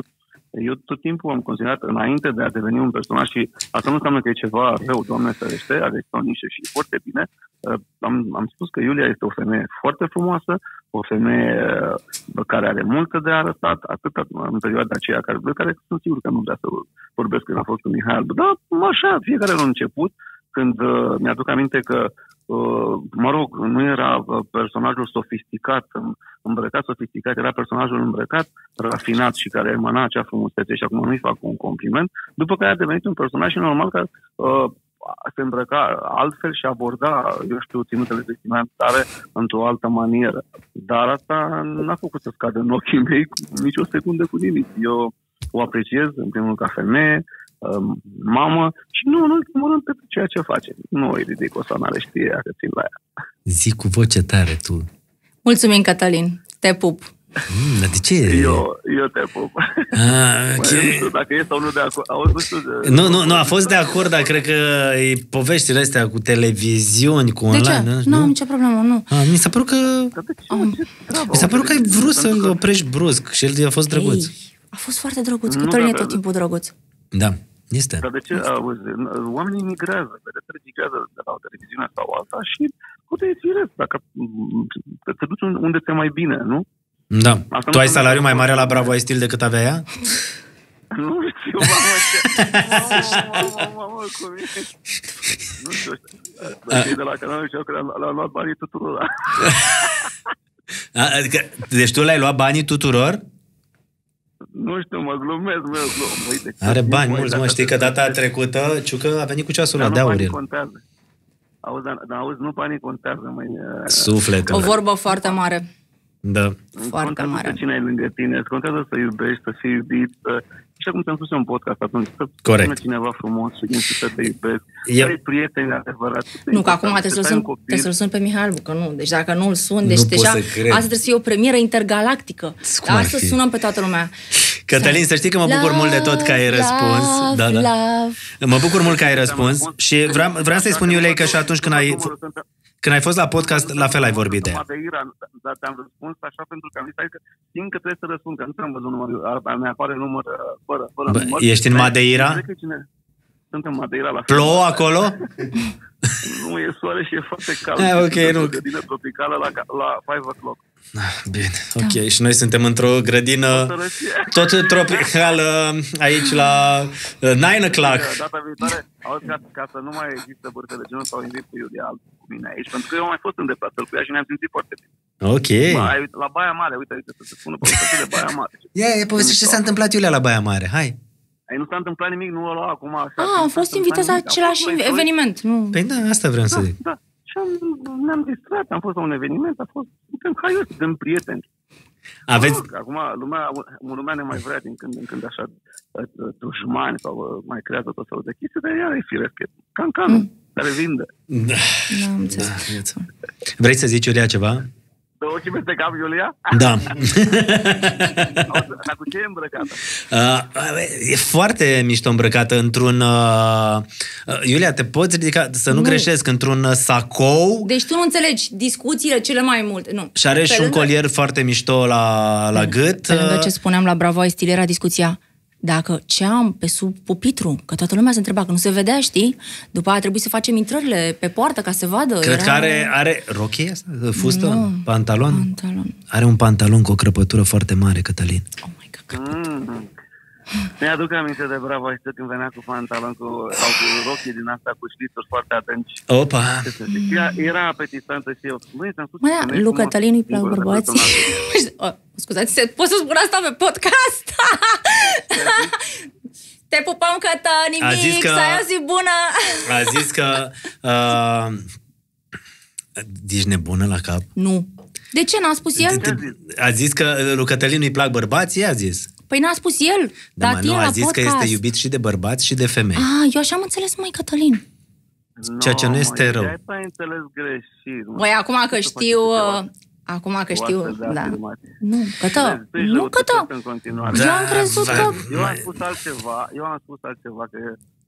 eu tot timpul am considerat, înainte de a deveni un personaj, și asta nu înseamnă că e ceva rău, Doamne ferește, aveți o nișe și foarte bine, uh, am, am spus că Iulia este o femeie foarte frumoasă, o femeie uh, care are multă de arătat, atât în perioada aceea care vreau, care sunt sigur că nu vrea să vorbesc când a fost cu Mihai Albu, dar așa, fiecare la început, când uh, mi-aduc aminte că, uh, mă rog, nu era uh, personajul sofisticat, îmbrăcat sofisticat, era personajul îmbrăcat, rafinat și care emana acea frumusețe și acum nu-i fac un compliment, după care a devenit un personaj și normal că uh, se îmbrăca altfel și aborda, eu știu, ținutele finanțare într-o altă manieră. Dar asta n-a făcut să scadă în ochii mei nici o secundă cu nimic. Eu o apreciez, în primul rând, ca femeie, um, mamă și nu, nu, ultimul rând, pentru ceea ce face. Nu e ridicol să n-are știe că țin la ea. zic cu voce tare tu. Mulțumim, Catalin. Te pup. Mm, de ce? Eu, eu te pup. Ah, okay. Nu știu dacă e sau nu de acord. nu, nu, nu, nu, a fost de acord, dar cred că e poveștile astea cu televiziuni, cu online. De ce? Nu, nu am nicio problemă, nu. A, ah, mi s-a părut că... Mi s-a părut că ai vrut să-l oprești brusc și el a fost drăguț. Ei, a fost foarte drăguț, că Torin e tot timpul drăguț. Da. Este. Dar de ce, este. auzi, oamenii migrează, vedeți, migrează de la o televiziune sau alta și puteți firesc, dacă te duci unde te mai bine, nu? Da. Asta tu ai salariu mai mare la Bravo ai stil decât avea ea? Nu știu, mamă, mamă, mamă, cum e? Nu știu. de la canalul și că le-au luat banii tuturor. Adică, deci tu le-ai luat banii tuturor? Nu știu, mă glumesc, mă glumesc. Are bani mulți, mă, știi că data trecută Ciucă a venit cu ceasul la de aur. Nu contează. Auzi, dar, auzi, nu banii contează, mai. Sufletul. O vorbă foarte mare. Da. Foarte mare. cine ai lângă tine, îți contează să iubești, să fii iubit, să... și acum ți-am spus eu în podcast atunci, să Corect. cineva frumos și să te iubesc, eu... să ai prieteni adevărați. Nu, că acum te să-l sun, să sun pe Mihai că nu. Deci dacă nu-l sun, deci nu deja asta trebuie să fie o premieră intergalactică. Cum asta sunăm pe toată lumea. Cătălin, să știi că mă bucur mult de tot că ai răspuns. Da, da. Mă bucur mult că ai răspuns și vreau, vreau să-i spun Iulei că și atunci când ai... Când ai fost la podcast, la fel ai vorbit de ea. Dar te-am da, răspuns așa pentru că am zis că simt că trebuie să răspund, că nu trebuie văzut numărul, mi apare număr uh, fără, fără Bă, număr. Ești în Madeira? Sunt în Madeira la Plouă acolo? nu, e soare și e foarte cald. Ah, ok, nu. grădină tropicală la, la 5 o'clock. Ah, bine, da. ok. Da. Și noi suntem într-o grădină tot tropicală um, aici la 9 uh, o'clock. Data viitoare, auzi, ca, ca să nu mai există bârte de genul sau invit pe Iulia mine aici, pentru că eu am mai fost în cu ea și ne-am simțit foarte bine. Ok. Baia, la Baia Mare, uite, uite, să se spună povestea de Baia Mare. Ia, e povestea ce s-a întâmplat Iulia la Baia Mare, hai. Ai, nu s-a întâmplat nimic, nu o lua acum așa. Ah, am fost invitat la același eveniment, nu? Păi da, asta vreau da, să zic. Da. Și am, ne-am distrat, am fost la un eveniment, a fost, suntem eu, suntem prieteni. Aveți... Mă, acum lumea, lumea ne mai vrea din când în când așa ă, ă, dușmani sau ă, mai creează tot felul de chestii, dar ea e firesc. Cancanul. Mm care vinde. Da, da, da. Vrei să zici, Iulia, ceva? Pe ochii peste cap, Iulia? Da. Dar cu ce e îmbrăcată? Uh, e foarte mișto îmbrăcată într-un... Uh, uh Iulia, te poți ridica, să nu, nu. greșesc, într-un uh, sacou. Deci tu nu înțelegi discuțiile cele mai multe, nu. Și are pe și lângă... un colier foarte mișto la, la da. gât. Pe lângă ce spuneam la Bravo, ai stilera discuția dacă ce am pe sub pupitru, că toată lumea se întreba, că nu se vedea, știi? După aia trebuie să facem intrările pe poartă ca să vadă. Cred Era... că are, are rochie asta? Fustă? Nu, pantalon? pantalon? Are un pantalon cu o crăpătură foarte mare, Cătălin. Oh my God, crăpătură. Mm. Mm-hmm. Mi-aduc aminte de Bravo Aștept când venea cu pantalon cu, sau cu rochie din asta cu șlițuri foarte atenți. Opa! Era, era apetisantă și eu. Măi, ți-am spus... Măi, lui Cătălin îi plac bărbații. Scuzați, poți să spun asta pe podcast? Te pupăm, Cătă, nimic. că, să ai o zi bună! A zis că... Uh, ești nebună la cap? Nu. De ce n-a spus el? A zis că lui Cătălin îi plac bărbații, a zis. Păi n-a spus el. Da, dar nu, a zis podcast. că este iubit și de bărbați și de femei. Ah, eu așa am înțeles, mai Cătălin. Ceea ce nu este rău. Ai înțeles greșit. Băi, acum că știu, Acum că știu, da. Nu, că tău. Nu, că tău. Eu am crezut da, că... Da, eu am da. spus altceva, eu am spus altceva, că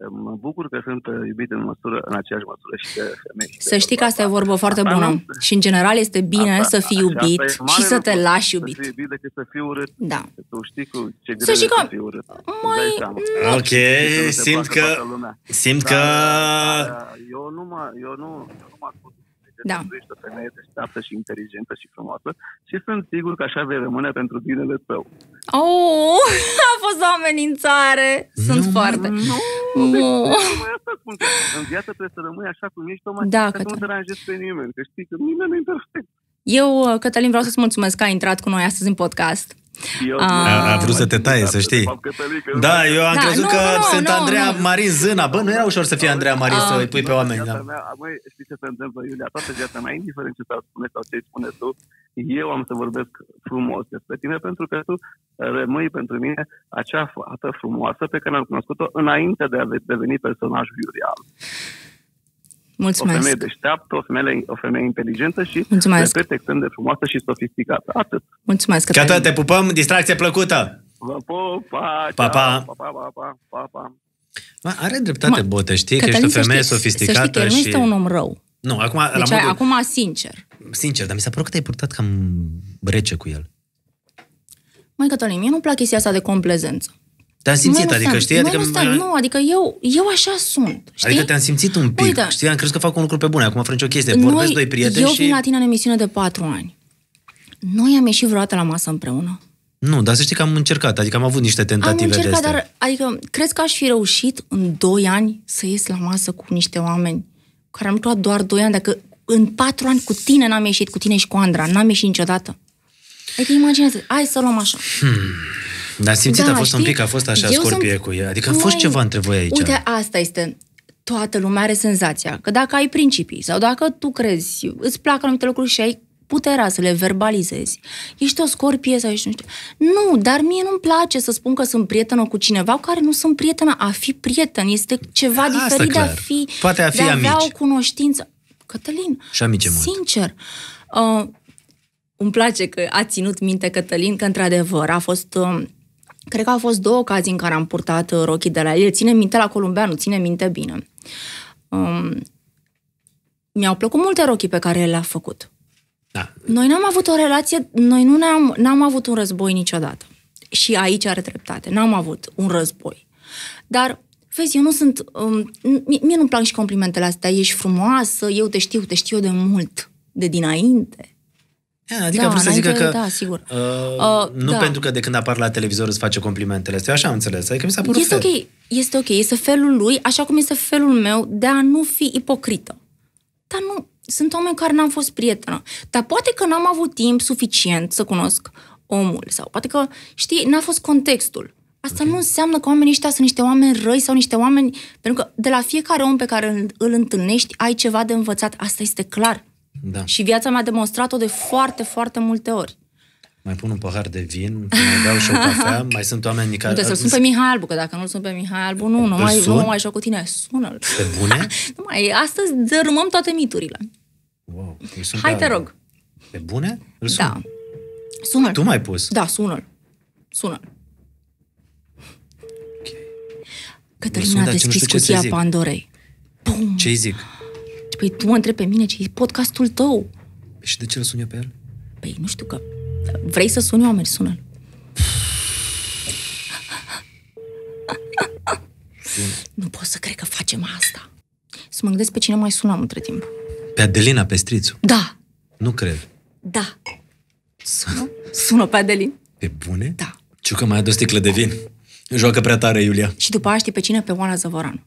mă bucur că sunt uh, iubit în, măsură, în aceeași măsură și de femei. Să știi că asta e vorbă foarte bună. Am... Și în general este bine asta, să fii iubit și, și să te lași iubit. Să fii iubit decât să fii urât. Da. Să tu știi cu ce greu să, să fii urât. Mai... Ok, simt că... Simt că... Eu nu mă... Eu nu, eu nu mă spus de da. construiești o femeie deșteaptă și inteligentă și frumoasă și sunt sigur că așa vei rămâne pentru binele tău. Oh, a fost o amenințare! Sunt nu, foarte... Nu, nu, oh. păi, nu. asta spun în viață trebuie să rămâi așa cum ești, tocmai da, că nu deranjezi pe nimeni, că știi că nimeni nu e perfect. Eu, Cătălin, vreau să-ți mulțumesc că ai intrat cu noi astăzi în podcast a, a vrut să te taie, să știi. Da, eu am da, crezut nu, că nu, sunt nu, Andreea nu. Marin Zâna. Bă, nu era ușor să fie Andreea Marin, a, să îi pui pe oameni. Da. măi, știi ce se întâmplă, Iulia? Toată viața mea, indiferent ce s-ar spune sau ce spune tu, eu am să vorbesc frumos despre tine, pentru că tu rămâi pentru mine acea fată frumoasă pe care am cunoscut-o înainte de a deveni personajul Iulia. Mulțumesc. O femeie deșteaptă, o femeie, o femeie inteligentă și, Mulțumesc. repet, extrem de frumoasă și sofisticată. Atât. Mulțumesc. că atât, te pupăm, distracție plăcută! Vă pup, pa, pa, pa, pa, pa, pa, pa, pa. Are dreptate, Bote, știi? Cătălin, că ești o femeie să știi, sofisticată să știi că el și... nu este un om rău. Nu, acum... Deci, la modul... acum, sincer. Sincer, dar mi s-a părut că te-ai purtat cam rece cu el. Mai Cătălin, mie nu-mi plac chestia asta de complezență. Te-am simțit, nu adică, știi? Adică, nu, stai, nu, adică eu, eu așa sunt, știi? Adică te-am simțit un pic, Uite, știi? Am crezut că fac un lucru pe bune, acum fac o chestie, noi, vorbesc doi prieteni eu și... Eu vin la tine în emisiune de patru ani. Noi am ieșit vreodată la masă împreună? Nu, dar să știi că am încercat, adică am avut niște tentative am încercat, de astea. dar, adică, crezi că aș fi reușit în doi ani să ies la masă cu niște oameni care am lucrat doar doi ani, dacă în patru ani cu tine n-am ieșit, cu tine și cu Andra, n-am ieșit niciodată. Adică imaginează, hai să luăm așa. Hmm. Dar simțit da, a fost știi, un pic, a fost așa scorpie cu ea. Adică a fost mai, ceva între voi aici. Uite, asta este toată lumea are senzația că dacă ai principii sau dacă tu crezi, îți plac anumite lucruri și ai puterea să le verbalizezi. Ești o scorpie sau ești nu știu. Nu, dar mie nu-mi place să spun că sunt prietenă cu cineva care nu sunt prietenă. A fi prieten este ceva Asta diferit clar. de a fi, Poate a fi de a avea amici. o cunoștință. Cătălin, și amice sincer, mult. uh, îmi place că a ținut minte Cătălin că într-adevăr a fost... Uh, Cred că au fost două ocazii în care am purtat uh, rochii de la el. Ține minte la nu ține minte bine. Um, mi-au plăcut multe rochii pe care le-a făcut. Da. Noi n-am avut o relație, noi nu ne-am, n-am avut un război niciodată. Și aici are dreptate. N-am avut un război. Dar Vezi, eu nu sunt... Um, mie nu-mi plac și complimentele astea. Ești frumoasă, eu te știu, te știu de mult, de dinainte. Da, adică da, vreau să zic că da, sigur. Uh, uh, nu da. pentru că de când apar la televizor îți face complimentele astea, așa am înțeles, adică mi s-a părut Este fel. ok, este ok, este felul lui, așa cum este felul meu de a nu fi ipocrită. Dar nu, sunt oameni care n-am fost prietenă. Dar poate că n-am avut timp suficient să cunosc omul sau poate că, știi, n-a fost contextul. Asta nu înseamnă că oamenii ăștia sunt niște oameni răi sau niște oameni... Pentru că de la fiecare om pe care îl, îl întâlnești ai ceva de învățat. Asta este clar. Da. Și viața mi-a demonstrat-o de foarte, foarte multe ori. Mai pun un pahar de vin, mai beau și o cafea, mai sunt oameni care... Uite, să-l sun pe Mihai Albu, că dacă nu-l sun pe Mihai Albu, nu, nu mai, nu mai joc cu tine, sună-l. Pe bune? nu mai, astăzi dărâmăm toate miturile. Wow, Hai, te rog. Pe bune? Îl sun? Da. sună Tu mai pus? Da, sună-l. Sună-l. Okay. Cătălina a deschis cutia Pandorei. Bum. Ce-i zic? Păi tu mă întrebi pe mine ce e podcastul tău. Și de ce îl sun eu pe el? Păi nu știu că... Vrei să suni oameni? Sună-l. Nu pot să cred că facem asta. Să mă gândesc pe cine mai sunam între timp. Pe Adelina Pestrițu? Da. Nu cred. Da. Sună? Sună pe Adelin. Pe bune? Da. Ciucă mai adus sticlă de vin. Joacă prea tare, Iulia. Și după aia știi pe cine? Pe Oana Zăvoranu.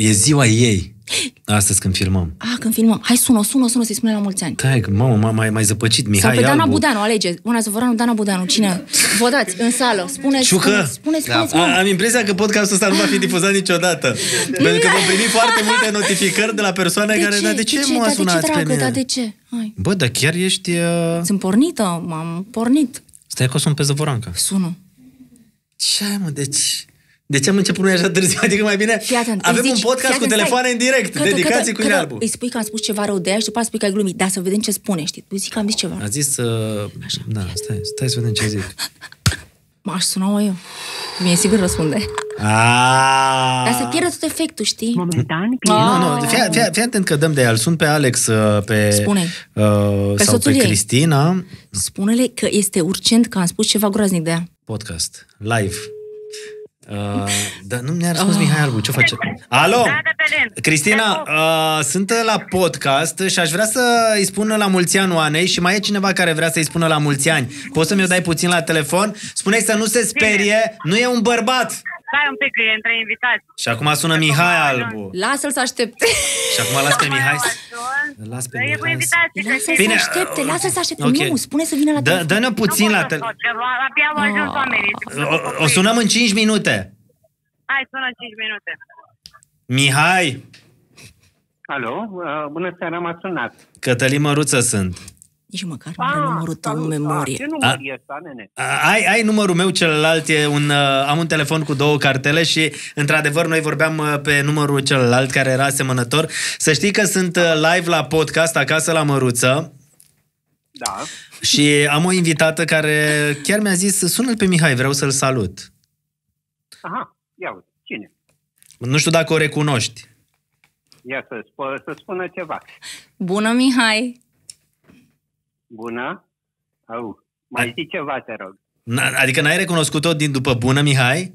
E ziua ei. Astăzi când filmăm. Ah, când filmăm. Hai, sună, sună, sună să-i spunem la mulți ani. Tag, mamă, m-a mai, mai zăpăcit Mihai Sau pe Dana Albu. Budanu, alege. Una Zăvoranu, Dana Budanu. Cine? Vă dați în sală. Spuneți, Ciucă. spuneți, spuneți, da, spuneți da. am impresia că podcastul ăsta nu va fi difuzat niciodată. pentru că vom primi foarte multe notificări de la persoane de care, ce? Da, de ce, de ce m-a da, sunat pe mine? Da, de ce? Hai. Bă, dar chiar ești... Uh... Sunt pornită, m-am pornit. Stai că sunt sun pe Zăvoranca. Sună. Ce ai, mă, deci... De ce am început noi așa târziu? Adică mai bine atent, avem zici, un podcast atent, cu telefoane în direct, cătă, dedicații cu cătă, Îi spui că am spus ceva rău de ea și după spui că ai glumit, dar să vedem ce spune, știi? Tu zici că am zis ceva. A zis, uh, da, stai, stai să vedem ce zic. M-aș suna mă Mi-e sigur răspunde. Aaaa. Ah! Dar să pierde tot efectul, știi? Momentan, ah. Nu, nu, fii, fii, fii atent că dăm de el. Sunt pe Alex, uh, pe, Spune. Uh, pe sau pe ei. Cristina. Spune-le că este urgent că am spus ceva groaznic de ea. Podcast, live. Uh, dar nu mi-a răspuns oh. Mihai Albu, ce face? Alo! Da, Cristina, uh, sunt la podcast și aș vrea să îi spun la mulți ani Oanei și mai e cineva care vrea să-i spună la mulți ani. Poți să mi-o dai puțin la telefon? Spune i să nu se sperie, nu e un bărbat! Stai un pic, e între invitați. Și acum sună acum Mihai Albu. Lasă-l să aștepte. Și acum las pe Mihai. Las pe păi, Mihai. Lasă-l să aștepte, lasă-l să aștepte. Okay. Nu, spune să vină la telefon. Dă-ne puțin la telefon. Abia ah. O, O sunăm în 5 minute. Hai, sună în 5 minute. Mihai! Alo, uh, bună seara, m-a sunat. Cătălin Măruță sunt. Nici măcar nu numărul tău salut, în da, memorie. Ce număr a, e ăsta, nene? A, ai, ai numărul meu, celălalt e un... Uh, am un telefon cu două cartele și, într-adevăr, noi vorbeam uh, pe numărul celălalt care era asemănător. Să știi că sunt uh, live la podcast acasă la Măruță. Da. Și am o invitată care chiar mi-a zis, sună-l pe Mihai, vreau să-l salut. Aha, ia uite, cine? Nu știu dacă o recunoști. Ia să, să spună ceva. Bună, Mihai! Bună! Au. Mai zici ceva, te rog. Adică n-ai recunoscut-o din după Bună, Mihai?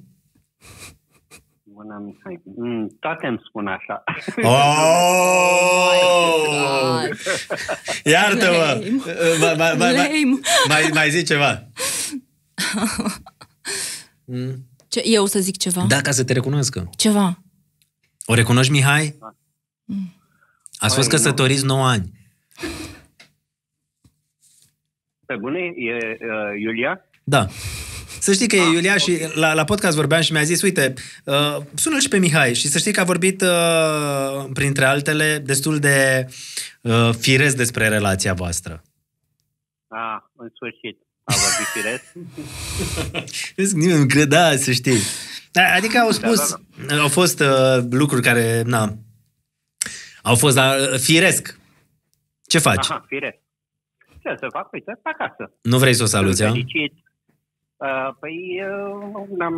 Bună, Mihai. Mm, toate îmi spun așa. Oh! oh Iartă-mă! Mai, mai, mai, mai, mai zici ceva. Mm. Mm. Ce, eu să zic ceva? Da, ca să te recunoască. Ceva. O recunoști, Mihai? Da. Ați fost păi, căsătoriți 9 ani. Stăgune? E uh, Iulia? Da. Să știi că ah, e Iulia okay. și la, la podcast vorbeam și mi-a zis, uite, uh, sună și pe Mihai și să știi că a vorbit, uh, printre altele, destul de uh, firesc despre relația voastră. Ah, în sfârșit. A vorbit firesc? Nimeni nu credea, da, să știi. Adică au da, spus, da, da, da. au fost uh, lucruri care, na, au fost, dar uh, firesc. Ce faci? Aha, firesc ce să fac? Uite, păi acasă. Nu vrei să o saluți, a? Uh, păi, uh, am,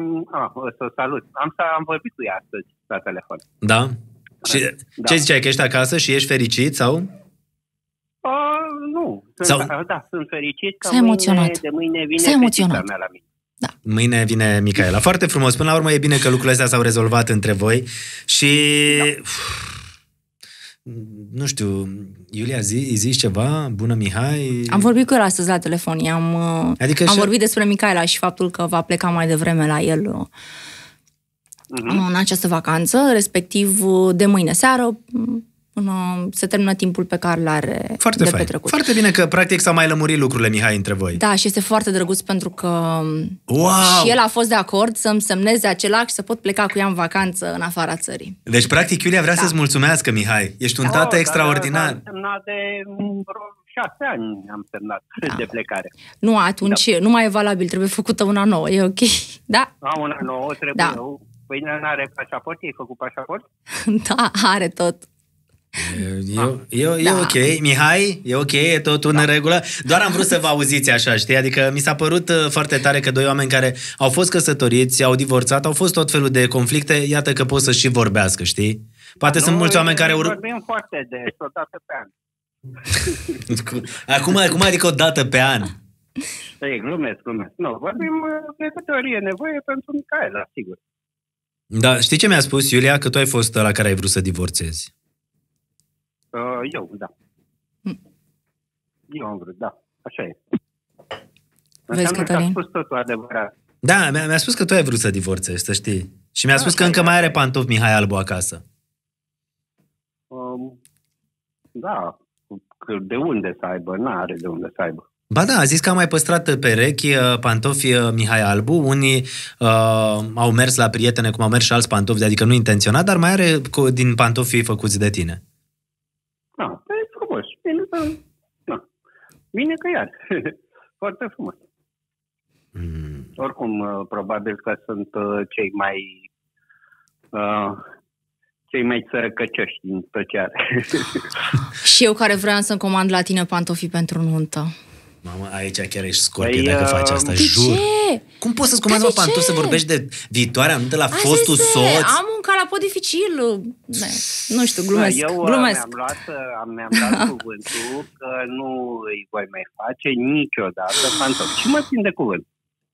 să o să salut. Am, am vorbit cu ea astăzi la telefon. Da? da. și da. ce ziceai, că ești acasă și ești fericit sau? Uh, nu. Sunt, sau... Da, sunt fericit că mâine, emoționat. de mâine vine S-a emoționat. mea la mine. Da. Mâine vine Micaela. Foarte frumos. Până la urmă e bine că lucrurile astea s-au rezolvat între voi și... Da nu știu, Iulia, zi, zici ceva? Bună, Mihai! Am vorbit cu el astăzi la telefon. I-am, uh, adică am așa... vorbit despre Micaela și faptul că va pleca mai devreme la el uh-huh. în această vacanță, respectiv uh, de mâine seară mm, până se termină timpul pe care l are foarte de fain. petrecut. Foarte bine că practic s-au mai lămurit lucrurile, Mihai, între voi. Da, și este foarte drăguț pentru că um, wow! și el a fost de acord să-mi semneze acela și să pot pleca cu ea în vacanță în afara țării. Deci, practic, Iulia vrea da. să-ți mulțumească, Mihai. Ești un da, tată da, extraordinar. Da, da, de șase ani am semnat da. de plecare. Nu, atunci da. nu mai e valabil, trebuie făcută una nouă, e ok? Da? A, una nouă, trebuie da. Păi nu are pașaport? e făcut pașaport? Da, are tot. E, ah. e, e, da. e ok, Mihai, e ok, e totul da. în regulă. Doar am vrut să vă auziți așa, știi? Adică mi s-a părut uh, foarte tare că doi oameni care au fost căsătoriți, au divorțat, au fost tot felul de conflicte, iată că pot să și vorbească, știi? Poate da, sunt mulți oameni care... Ur... Vorbim foarte des, o dată pe an. acum, acum adică o dată pe an. Ei, glumesc, glumesc. Nu, vorbim uh, de câte ori e nevoie pentru la sigur. Da, știi ce mi-a spus Iulia? Că tu ai fost la care ai vrut să divorțezi. Uh, eu, da. Mm. Eu am vrut, da. Așa e. Vezi, că a spus totul adevărat. Da, mi-a, mi-a spus că tu ai vrut să divorțezi, să știi. Și mi-a da, spus că încă e. mai are pantofi Mihai Albu acasă. Um, da, de unde să aibă, n-are de unde să aibă. Ba da, a zis că a mai păstrat perechi uh, pantofi uh, Mihai Albu. Unii uh, au mers la prietene, cum au mers și alți pantofi, adică nu intenționat, dar mai are din pantofii făcuți de tine. Na. Ah, da. Bine că iar. Foarte frumos. Mm. Oricum, uh, probabil că sunt uh, cei mai uh, cei mai sărăcăcioși din tot ce are. și eu care vreau să-mi comand la tine pantofi pentru nuntă. Mamă, aici chiar ești scorpie păi, dacă faci uh, asta, de jur. Ce? Cum poți să-ți comanzi, mă, pan? Tu să vorbești de viitoarea de la Azi fostul soț? Am un calapot dificil. Da, nu știu, glumesc. Da, eu uh, glumesc. mi-am luat, mi-am luat cuvântul că nu îi voi mai face niciodată fantom. Și mă țin de cuvânt.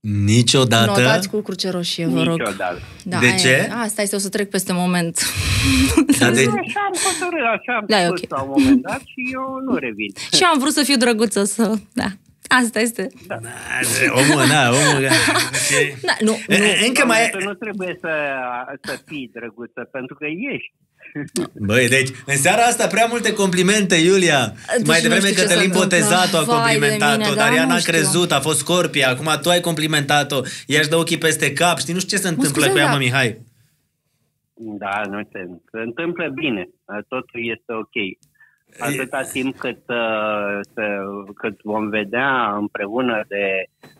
Niciodată. dați cu cruce roșie, vă rog. Niciodată. Da, de aia, ce? A, stai să o să trec peste moment. Da, de... Deci- așa am hotărât, așa am da, okay. la un moment dat și eu nu revin. și am vrut să fiu drăguță, să... Da. Asta este. Da. da omul, na, omul. Da, da nu, nu. Încă mai... Nu trebuie să, să fii drăguță, pentru că ești Băi, deci, în seara asta prea multe complimente, Iulia. Deci Mai devreme Cătălin o a complimentat-o, ea da, n a crezut, a fost Scorpia, acum tu ai complimentat-o, ea își dă ochii peste cap, știi, nu știu ce se întâmplă cu ea, da. mă, Mihai. Da, nu se, se întâmplă bine, totul este ok. Atâta timp cât, uh, cât vom vedea împreună de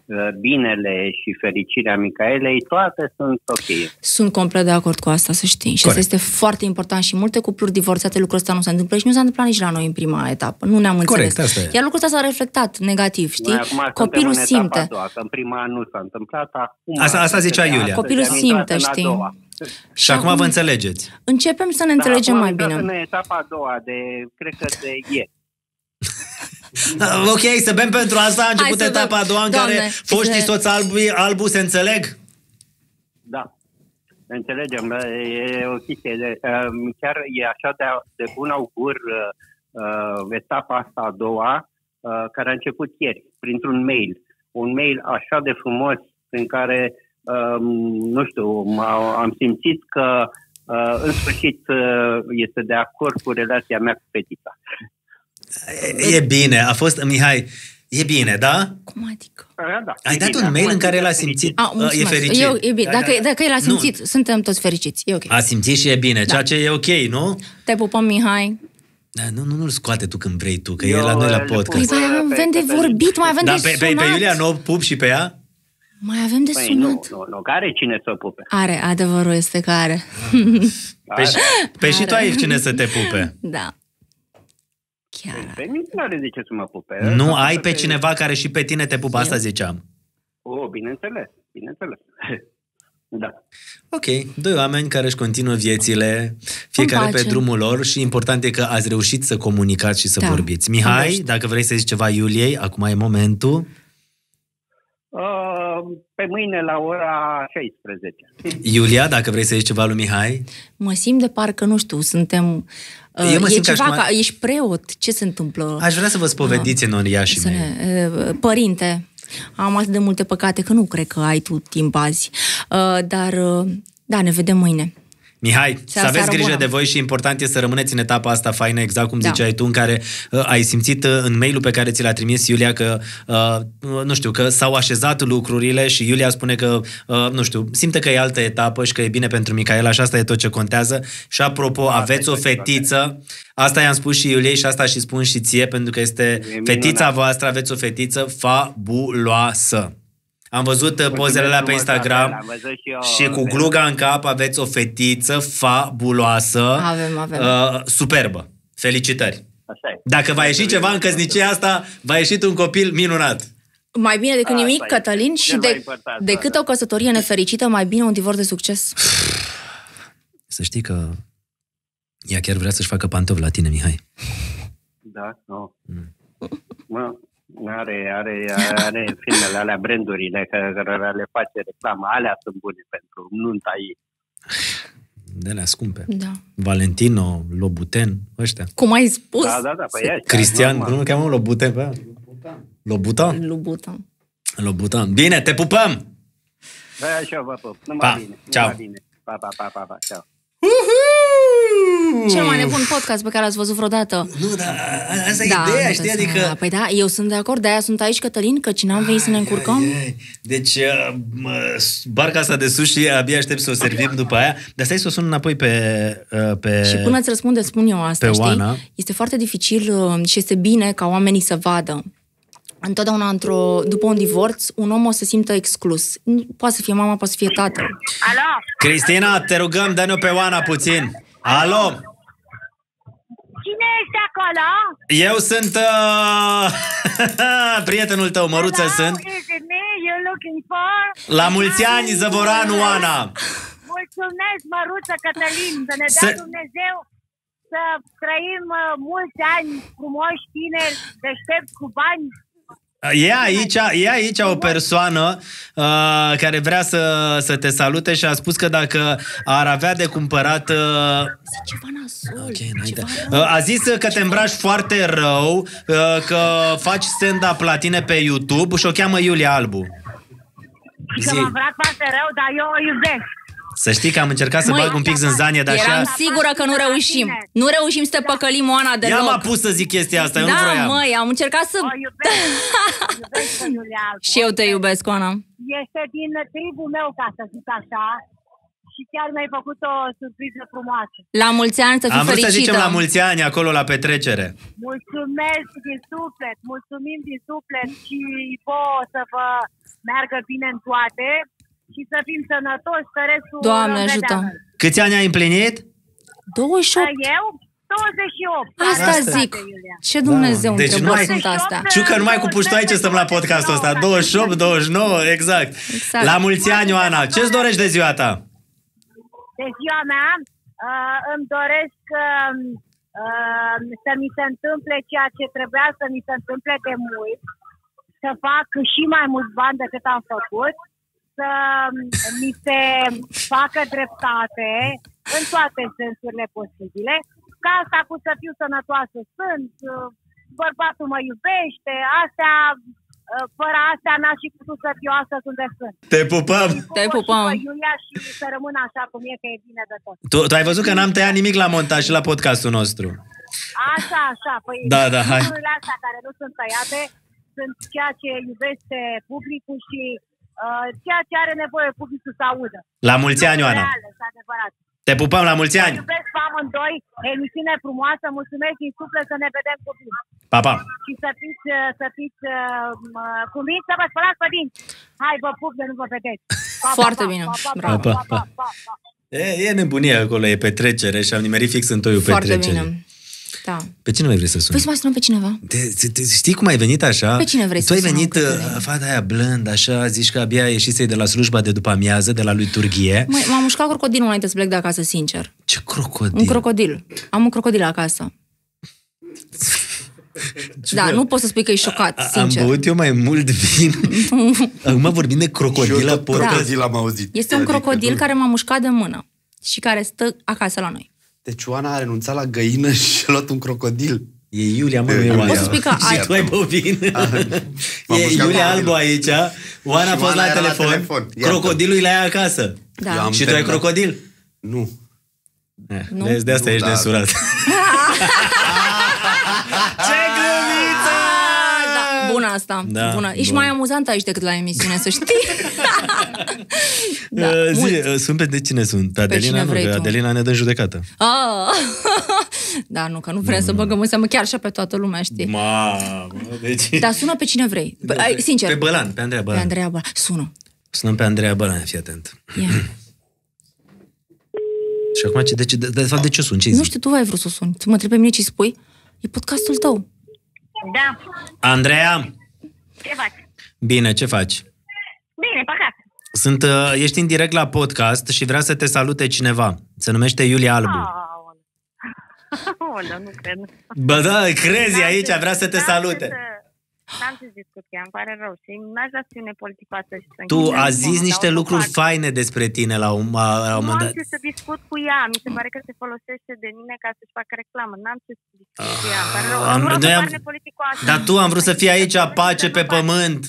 Uh, binele și fericirea Micaelei, toate sunt ok. Sunt complet de acord cu asta, să știi. Și asta este foarte important și multe cupluri divorțate lucrul ăsta nu se întâmplă și nu s-a întâmplat nici la noi în prima etapă. Nu ne-am Corect, înțeles. Asta e. Iar lucrul ăsta s-a reflectat negativ, știi? Noi acum Copilul în simte. A doua, că în prima nu s-a întâmplat, acum... Asta, asta zicea Iulia. Copilul simte, știi? Și, și acum, acum vă înțelegeți. Începem să ne da, înțelegem mai bine. În etapa a doua, de, cred că de ieri. ok, să bem pentru asta. A început etapa a doua în care foștii soți albi, albu se înțeleg? Da. Înțelegem. Da, e o chestie de... Um, chiar e așa de, de bun augur uh, etapa asta a doua, uh, care a început ieri, printr-un mail. Un mail așa de frumos, în care, um, nu știu, am simțit că uh, în sfârșit este de acord cu relația mea cu fetița. E bine, a fost, Mihai, e bine, da? Cum adică? Da, Ai dat bine, un mail în care el a simțit, a, e fericit. Eu, e bine. Dacă, da, dacă el a simțit, nu. suntem toți fericiți, e ok. A simțit și e bine, da. ceea da. ce e ok, nu? Te pupăm, Mihai. Da, nu, nu, nu-l scoate tu când vrei tu, că Eu e la noi la podcast. Păi, mai avem de vorbit, mai avem da, de pe, sunat. Pe, pe Iulia nu pup și pe ea? Mai avem de păi, sunat. Nu, nu, nu, care cine să o pupe? Are, adevărul este că are. Pe, păi are. pe păi și tu ai cine să te pupe. Da. Chiar. Pe păi mine nu are de ce să mă pupe. Nu, ai pe cineva care și pe tine te pupă, asta ziceam. O, bineînțeles, bineînțeles. Da. Ok, doi oameni care își continuă viețile, fiecare pe drumul lor și important e că ați reușit să comunicați și să da. vorbiți. Mihai, dacă vrei să zici ceva Iuliei, acum e momentul. Uh, pe mâine la ora 16. Iulia, dacă vrei să zici ceva lui Mihai? Mă simt de parcă, nu știu, suntem eu mă e simt ceva ca, ești preot, ce se întâmplă? Aș vrea să vă spovediți ah. în oria și mie. Părinte, am atât de multe păcate că nu cred că ai tu timp azi, uh, dar uh, da, ne vedem mâine. Mihai, să aveți grijă bună. de voi și important e să rămâneți în etapa asta faină, exact cum da. ziceai tu, în care uh, ai simțit uh, în mailul pe care ți l-a trimis Iulia că, uh, nu știu, că s-au așezat lucrurile și Iulia spune că, uh, nu știu, simte că e altă etapă și că e bine pentru Micaela și asta e tot ce contează. Și apropo, da, aveți o fetiță, asta i-am spus și Iuliei și asta și spun și ție, pentru că este fetița voastră, aveți o fetiță fabuloasă. Am văzut uh, Mulțumesc pozele alea pe Instagram am văzut și, eu, și cu gluga în cap aveți o fetiță fabuloasă, avem, avem. Uh, superbă. Felicitări! Dacă va ieși ceva în căsnicia asta, va ieși un copil minunat. Mai bine decât nimic, Cătălin, și de, decât da, o da. căsătorie nefericită, mai bine un divorț de succes. Să știi că ea chiar vrea să-și facă pantofi la tine, Mihai. Da, nu. No. Mm. Mă, are, are, are filmele alea, brandurile care le face reclamă. Alea sunt bune pentru nunta ei. De la scumpe. Da. Valentino, Lobuten, ăștia. Cum ai spus? Da, da, da, păi ăștia, Cristian, cum îl cheamă? Lobuten, pe Lobutan. Lobutan? Lobutan. Lobutan. Bine, te pupăm! Bă, da, așa vă pup. Numai pa. bine. Ceau. Numai bine. Pa, pa, pa, pa, pa. Ciao. Uhu! Cel mai nebun podcast pe care l-ați văzut vreodată. Nu, dar asta e da, ideea, știi? Adică... Păi da, eu sunt de acord, de-aia sunt aici, Cătălin, că cine am venit să ne încurcăm. Ai, ai. Deci, uh, barca asta de sushi, abia aștept să o servim după aia. Dar stai să o sun înapoi pe... Uh, pe și până îți răspunde, spun eu asta, pe știi? Oana. Este foarte dificil uh, și este bine ca oamenii să vadă întotdeauna într-o, după un divorț, un om o să simtă exclus. Poate să fie mama, poate să fie tată. Alo? Cristina, te rugăm, dă-ne pe Oana puțin. Alo! Cine este acolo? Eu sunt uh, prietenul tău, măruță Hello, sunt. Me, for... La mulți ani, Zăvoranu Ana! Mulțumesc, măruță Cătălin, să ne dea să... Dumnezeu să trăim uh, mulți ani frumoși, tineri, deștepți cu bani Uh, e aici, e aici o persoană uh, care vrea să, să te salute și a spus că dacă ar avea de cumpărat... Uh, ceva nasul, okay, ceva Uh, a zis că te îmbraci foarte rău, uh, că faci stand-up la tine pe YouTube și o cheamă Iulia Albu. Zi. Că mă îmbrac foarte rău, dar eu o iubesc. Să știi că am încercat să Măi, bag un pic zânzanie, dar așa... Eram sigură că nu reușim. Nu reușim să te păcălim, Oana, de Ea m-a pus să zic chestia asta, eu da, nu vroiam. Da, măi, am încercat să... O iubesc, iubesc Și eu te iubesc, Oana. Este din tribul meu, ca să zic așa. Și chiar mi-ai făcut o surpriză frumoasă. La mulți ani, să fii Am vrut să zicem la mulți ani acolo la petrecere. Mulțumesc din suflet, mulțumim din suflet și vouă să vă meargă bine în toate și să fim sănătoși, să restul Doamne vedeam. ajută! Câți ani ai împlinit? 28. Da, Eu? 28. Asta Asta zic. Ce Dumnezeu da. deci nu mai, sunt astea? că numai cu puștoaice stăm la podcastul ăsta. 28, 29, exact. exact. La mulți ani, Ioana. Ce-ți dorești de ziua ta? De ziua mea uh, îmi doresc uh, uh, să mi se întâmple ceea ce trebuia să mi se întâmple de mult, să fac și mai mulți bani decât am făcut, uh, să mi um, se facă dreptate în toate sensurile posibile. Ca asta cu să fiu sănătoasă sunt, uh, bărbatul mă iubește, astea, uh, fără astea n-aș fi putut să fiu astăzi unde sunt. Te pupăm! Te pupăm! Și Iulia și să rămână așa cum e, că e bine de tot. Tu, tu ai văzut că n-am tăiat nimic la montaj și la podcastul nostru. Așa, așa, păi da, da, hai. astea care nu sunt tăiate sunt ceea ce iubește publicul și Uh, ceea ce are nevoie publicul să audă. La mulți ani, Oana! Te pupăm la mulți ani! Vă iubesc pe amândoi, emisiune frumoasă, mulțumesc din suflet să ne vedem cu bine. Pa, pa! Și să fiți, uh, să fiți uh, convins să vă spălați pe dinți. Hai, vă pup de nu vă vedeți. Pa, Foarte pa, bine, pa, pa, bravo! Pa, pa, pa. Pa, pa. E, e nebunie acolo, e petrecere și am nimerit fix întoiul petrecere. Foarte Bine. Da. Pe cine mai vrei să suni? Vrei păi să mai sunăm pe cineva? Te, de, de, știi cum ai venit așa? Pe cine vrei tu să Tu ai venit, uh, fata aia blând, așa, zici că abia ieșisei de la slujba de după amiază, de la lui Turghie. Măi, m am mușcat crocodilul înainte să plec de acasă, sincer. Ce crocodil? Un crocodil. Am un crocodil acasă. Da, nu poți să spui că e șocat, a, sincer. Am băut eu mai mult vin. Acum vorbim de crocodilă Și eu tot da. am auzit. Este un adică crocodil adică, care m-a mușcat de mână și care stă acasă la noi. Deci Oana a renunțat la găină și a luat un crocodil. E Iulia, mă, nu e Oana. Poți ai... tu ai bovin. e Iulia Albu ah, aici. Oana a fost la telefon. La telefon. Crocodilul e la ea acasă. Da. Și tu ai crocodil? Nu. Eh, nu? de asta nu, ești da. nesurat. Ce glumită! Ah, da, bună asta. Da, Bună. Ești bun. mai amuzant aici decât la emisiune, să știi. Da, uh, zi, mulți. Uh, sunt pe de cine sunt? Pe Adelina cine vrei nu, tu. Adelina ne dă judecată. Ah. da, nu, că nu vrem nu, să nu. băgăm în seamă chiar și pe toată lumea, știi? Ma, deci... Dar sună pe cine vrei. pe, ai, sincer. Pe Bălan, pe Andreea Bălan. Pe Andreea Bălan. Sună. Sunăm pe Andreea Bălan, fii atent. Yeah. și acum, ce, de, ce, de, de fapt, de ce sun? Ce nu știu, tu ai vrut să suni. Tu mă întrebi pe mine ce spui? E podcastul tău. Da. Andreea! Ce faci? Bine, ce faci? Bine, pe sunt, uh, ești în direct la podcast și vrea să te salute cineva. Se numește Iulia Albu. Oh, nu cred. Bă, da, crezi aici, vrea să te salute. N-am ce discuție, îmi pare rău și n-aș da să Tu a zis niște lucruri faine despre tine la un, la un moment dat. Nu am ce să discut cu ea, mi se pare că se folosește de mine ca să-și facă reclamă. N-am ce să discut cu ea, îmi pare rău. Ah, am, am, am, dar tu am vrut să fii păi, aici păi, pace pe pământ.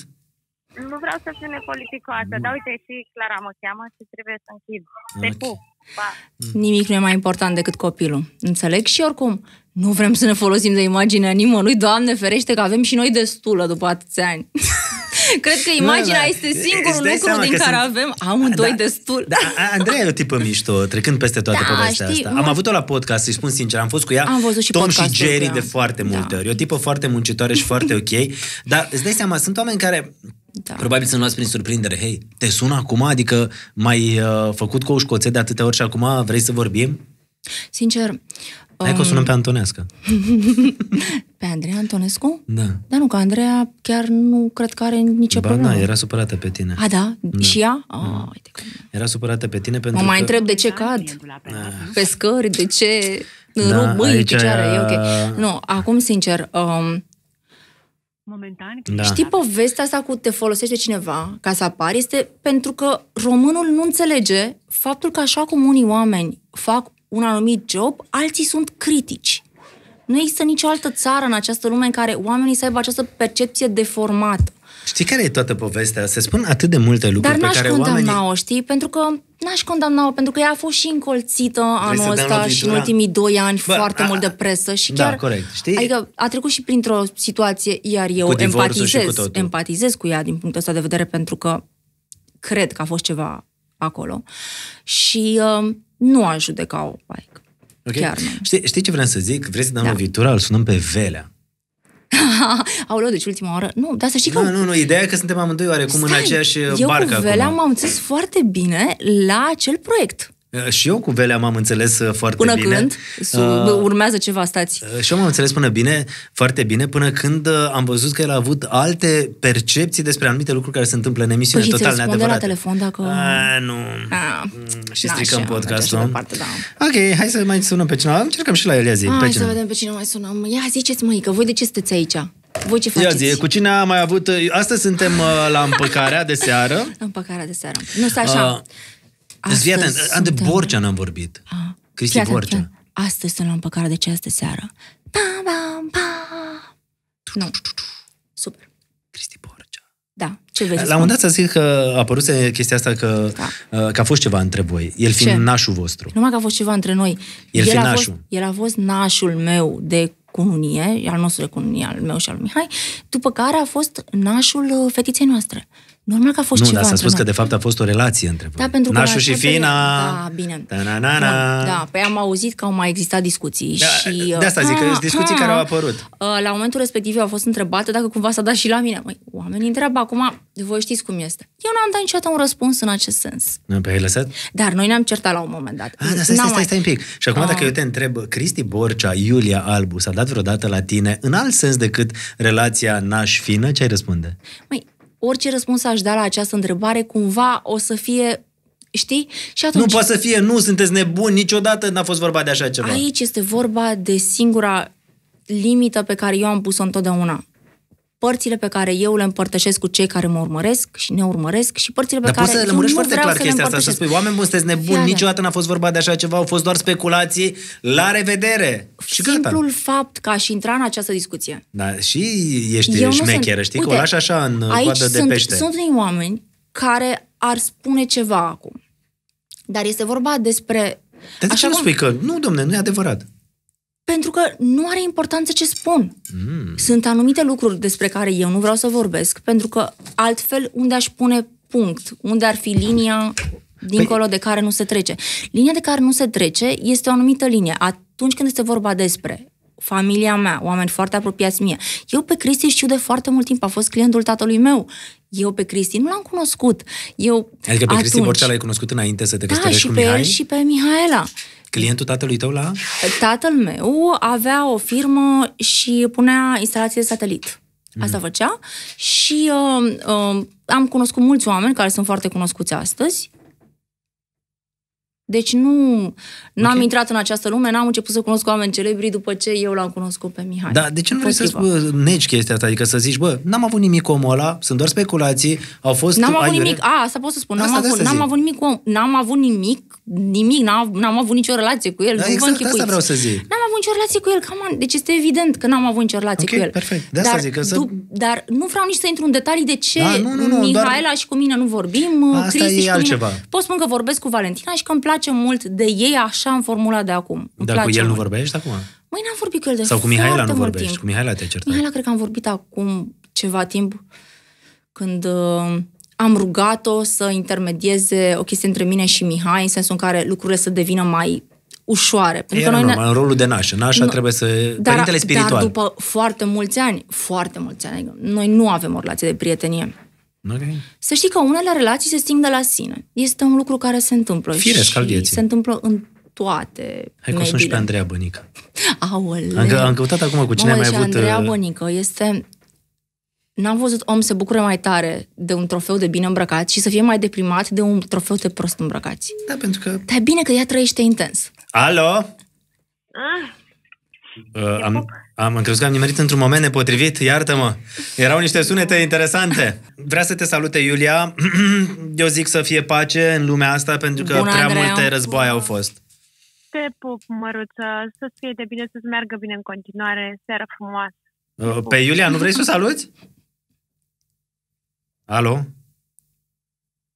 Nu vreau să fiu nepoliticoasă, dar uite, și Clara mă cheamă și trebuie să închid. Te okay. pup! Pa. Nimic nu e mai important decât copilul. Înțeleg? Și oricum, nu vrem să ne folosim de imaginea nimănui. Doamne ferește că avem și noi destulă după atâția ani. Cred că imaginea da, este singurul lucru din care sunt... avem amândoi da, destul. Da, Andreea e o tipă mișto, trecând peste toate da, povestea știi, asta. Am avut-o la podcast, să-i spun sincer, am fost cu ea am văzut și Tom și Jerry da. de foarte da. multe da. ori. E o tipă foarte muncitoare și foarte ok, dar îți dai seama, sunt oameni care da. Probabil să nu luați prin surprindere. Hei, te sun acum? Adică mai uh, făcut cu o școțe de atâtea ori și acum vrei să vorbim? Sincer... Hai că o um, sunăm pe Antonescu. pe Andreea Antonescu? Da. Dar nu, că Andreea chiar nu cred că are nicio ba, problemă. Da, era supărată pe tine. A, da? da. Și ea? Da. Oh, uite cum... Era supărată pe tine pentru Mă mai că... întreb de ce cad? Pe ah. scări? De ce... Da, rup mâini aici... picioare? E ok. Nu, acum, sincer... Um momentan. Da. Știi, povestea asta cu te folosește cineva ca să apari este pentru că românul nu înțelege faptul că așa cum unii oameni fac un anumit job, alții sunt critici. Nu există nicio altă țară în această lume în care oamenii să aibă această percepție deformată. Știi care e toată povestea? Se spun atât de multe lucruri Dar pe care oamenii... Dar n-aș știi? Pentru că n-aș condamna-o, pentru că ea a fost și încolțită anul ăsta și în da. ultimii doi ani Bă, foarte a, mult de presă și da, chiar... corect, știi? Adică a trecut și printr-o situație, iar eu cu empatizez, cu empatizez cu ea din punctul ăsta de vedere, pentru că cred că a fost ceva acolo. Și uh, nu aș judeca-o, like. Okay. Chiar nu. Știi, știi ce vreau să zic? Vrei să dăm da. viitură, Îl sunăm pe Velea. luat, deci ultima oară. Nu, dar să știi că... Nu, nu, nu, ideea e că suntem amândoi oarecum Stai, în aceeași barcă. Eu cu Velea m-am înțeles foarte bine la acel proiect. Uh, și eu cu Velea m-am înțeles uh, foarte până bine. Până când? Uh, urmează ceva, stați. Uh, și eu m-am înțeles până bine, foarte bine, până când am văzut că el a avut alte percepții despre anumite lucruri care se întâmplă în emisiune, păi total neadevărate. la telefon dacă... Uh, nu. Ah. și da, stricăm da, podcastul. da. Ok, hai să mai sunăm pe cineva. Încercăm și la el, ia zi. Hai pe să cine. vedem pe cine mai sunăm. Ia ziceți, măi, că voi de ce sunteți aici? Voi ce faceți? Ia zi, cu cine a mai avut... Astăzi suntem la împăcarea de seară. împăcarea de seară. Nu, stai așa. Uh, Astăzi... Deci, fii atent, de Borcea n-am vorbit. A, ah, Cristi Borcea. Astăzi sunt la împăcare de ceas de seară. Pam, pam, pam. Nu. Super. Cristi Borcea. Da. Ce vezi? La un dat să zic că a apărut chestia asta că, da. Uh, că a fost ceva între voi. El fiind Ce? nașul vostru. Numai că a fost ceva între noi. El, el, a, nașul. fost, el a fost nașul meu de cununie, al nostru de cununie, al meu și al lui Mihai, după care a fost nașul uh, fetiței noastre. Normal că a fost nu, ceva. Nu, dar s-a spus că de fapt a fost o relație între voi. Da, pentru că Nașu și Fina. Da, bine. Da, na, na. Da, da, păi am auzit că au mai existat discuții. Da, și, de uh, asta zic, că ah, sunt discuții a, ah. care au apărut. Uh, la momentul respectiv eu a fost întrebată dacă cumva s-a dat și la mine. Măi, oamenii întreabă acum, voi știți cum este. Eu n-am dat niciodată un răspuns în acest sens. Nu, pe ai lăsat? Dar noi ne-am certat la un moment dat. Ah, da, stai, stai, stai, stai un pic. Și acum a... dacă da. eu te întreb, Cristi Borcea, Iulia Albu, s-a dat vreodată la tine în alt sens decât relația Naș-Fină, ce ai răspunde? Măi, orice răspuns aș da la această întrebare, cumva o să fie Știi? Și atunci... Nu poate să fie, nu, sunteți nebuni, niciodată n-a fost vorba de așa ceva. Aici este vorba de singura limită pe care eu am pus-o întotdeauna părțile pe care eu le împărtășesc cu cei care mă urmăresc și ne urmăresc și părțile pe Dar care poți să le lămurești foarte clar chestia asta, să spui, oameni buni, sunteți nebuni, Fiare. niciodată n-a fost vorba de așa ceva, au fost doar speculații, la revedere! Și Simplul gata. fapt că aș intra în această discuție. Da, și ești eu șmecheră, sunt... știi, Uite, că o lași așa în uh, coadă de sunt, pește. sunt unii oameni care ar spune ceva acum. Dar este vorba despre... Dar de ce nu spui că, nu, domne, nu e adevărat? pentru că nu are importanță ce spun. Mm. Sunt anumite lucruri despre care eu nu vreau să vorbesc, pentru că altfel unde aș pune punct, unde ar fi linia dincolo de care nu se trece. Linia de care nu se trece este o anumită linie. Atunci când este vorba despre familia mea, oameni foarte apropiați mie. Eu pe Cristi știu de foarte mult timp, a fost clientul tatălui meu. Eu pe Cristi nu l-am cunoscut. Eu, adică pe atunci... Cristi Borcea l-ai cunoscut înainte să te da, căsătorești cu Mihai? și pe și pe Mihaela. Clientul tatălui tău la? Tatăl meu avea o firmă și punea instalații de satelit. Asta mm. făcea și uh, uh, am cunoscut mulți oameni care sunt foarte cunoscuți astăzi deci nu okay. am intrat în această lume, n-am început să cunosc oameni celebri după ce eu l-am cunoscut pe Mihai. Da, de ce nu vrei să spui, negi chestia asta? Adică să zici, bă, n-am avut nimic cu omul ăla, sunt doar speculații, au fost... N-am avut nimic, a, asta pot să spun, da, n-am, avut, n-am avut nimic cu n-am avut nimic, nimic, n-am, n-am avut nicio relație cu el. Da, nu exact, vă asta vreau să zic. N-am avut nicio relație cu el, cam, deci este evident că n-am avut nicio relație okay, cu el. perfect, de asta dar, zic. Că să... dar nu vreau nici să intru în detalii de ce da, nu, nu, nu, Mihaela doar... și cu mine nu vorbim, asta Cristi e și cu altceva. Pot spun că vorbesc cu Valentina și că îmi place mult de ei așa în formula de acum. Dar cu el mult. nu vorbești acum? Măi, n-am vorbit cu el de Sau cu Mihaela nu vorbești, timp. cu Mihaela te certai. Mihaela cred că am vorbit acum ceva timp când uh, am rugat-o să intermedieze o chestie între mine și Mihai, în sensul în care lucrurile să devină mai ușoare. Pentru Era că noi normal, ne... în rolul de nașă. Nașa nu, trebuie să... Dar, Părintele spiritual. Dar după foarte mulți ani, foarte mulți ani, adică noi nu avem o relație de prietenie. Okay. Să știi că unele relații se sting de la sine. Este un lucru care se întâmplă. Firesc al vieții. Se întâmplă în toate Hai că sunt și pe Andreea Bănică. Aoleu. Am, am căutat acum cu cine Mamă, mai avut... Andreea uh, Bănică este... N-am văzut om să bucure mai tare de un trofeu de bine îmbrăcat și să fie mai deprimat de un trofeu de prost îmbrăcați. Da, pentru că... Dar e bine că ea trăiește intens. Alo? Ah. Uh, am, am crezut că am nimerit într-un moment nepotrivit, iartă-mă. Erau niște sunete interesante. Vrea să te salute, Iulia. Eu zic să fie pace în lumea asta, pentru că Bună, prea Andrei. multe războaie au fost. Te pup, măruță. să fie de bine, să-ți meargă bine în continuare. Seara frumoasă. Uh, pe Iulia, nu vrei să o saluți? Alo?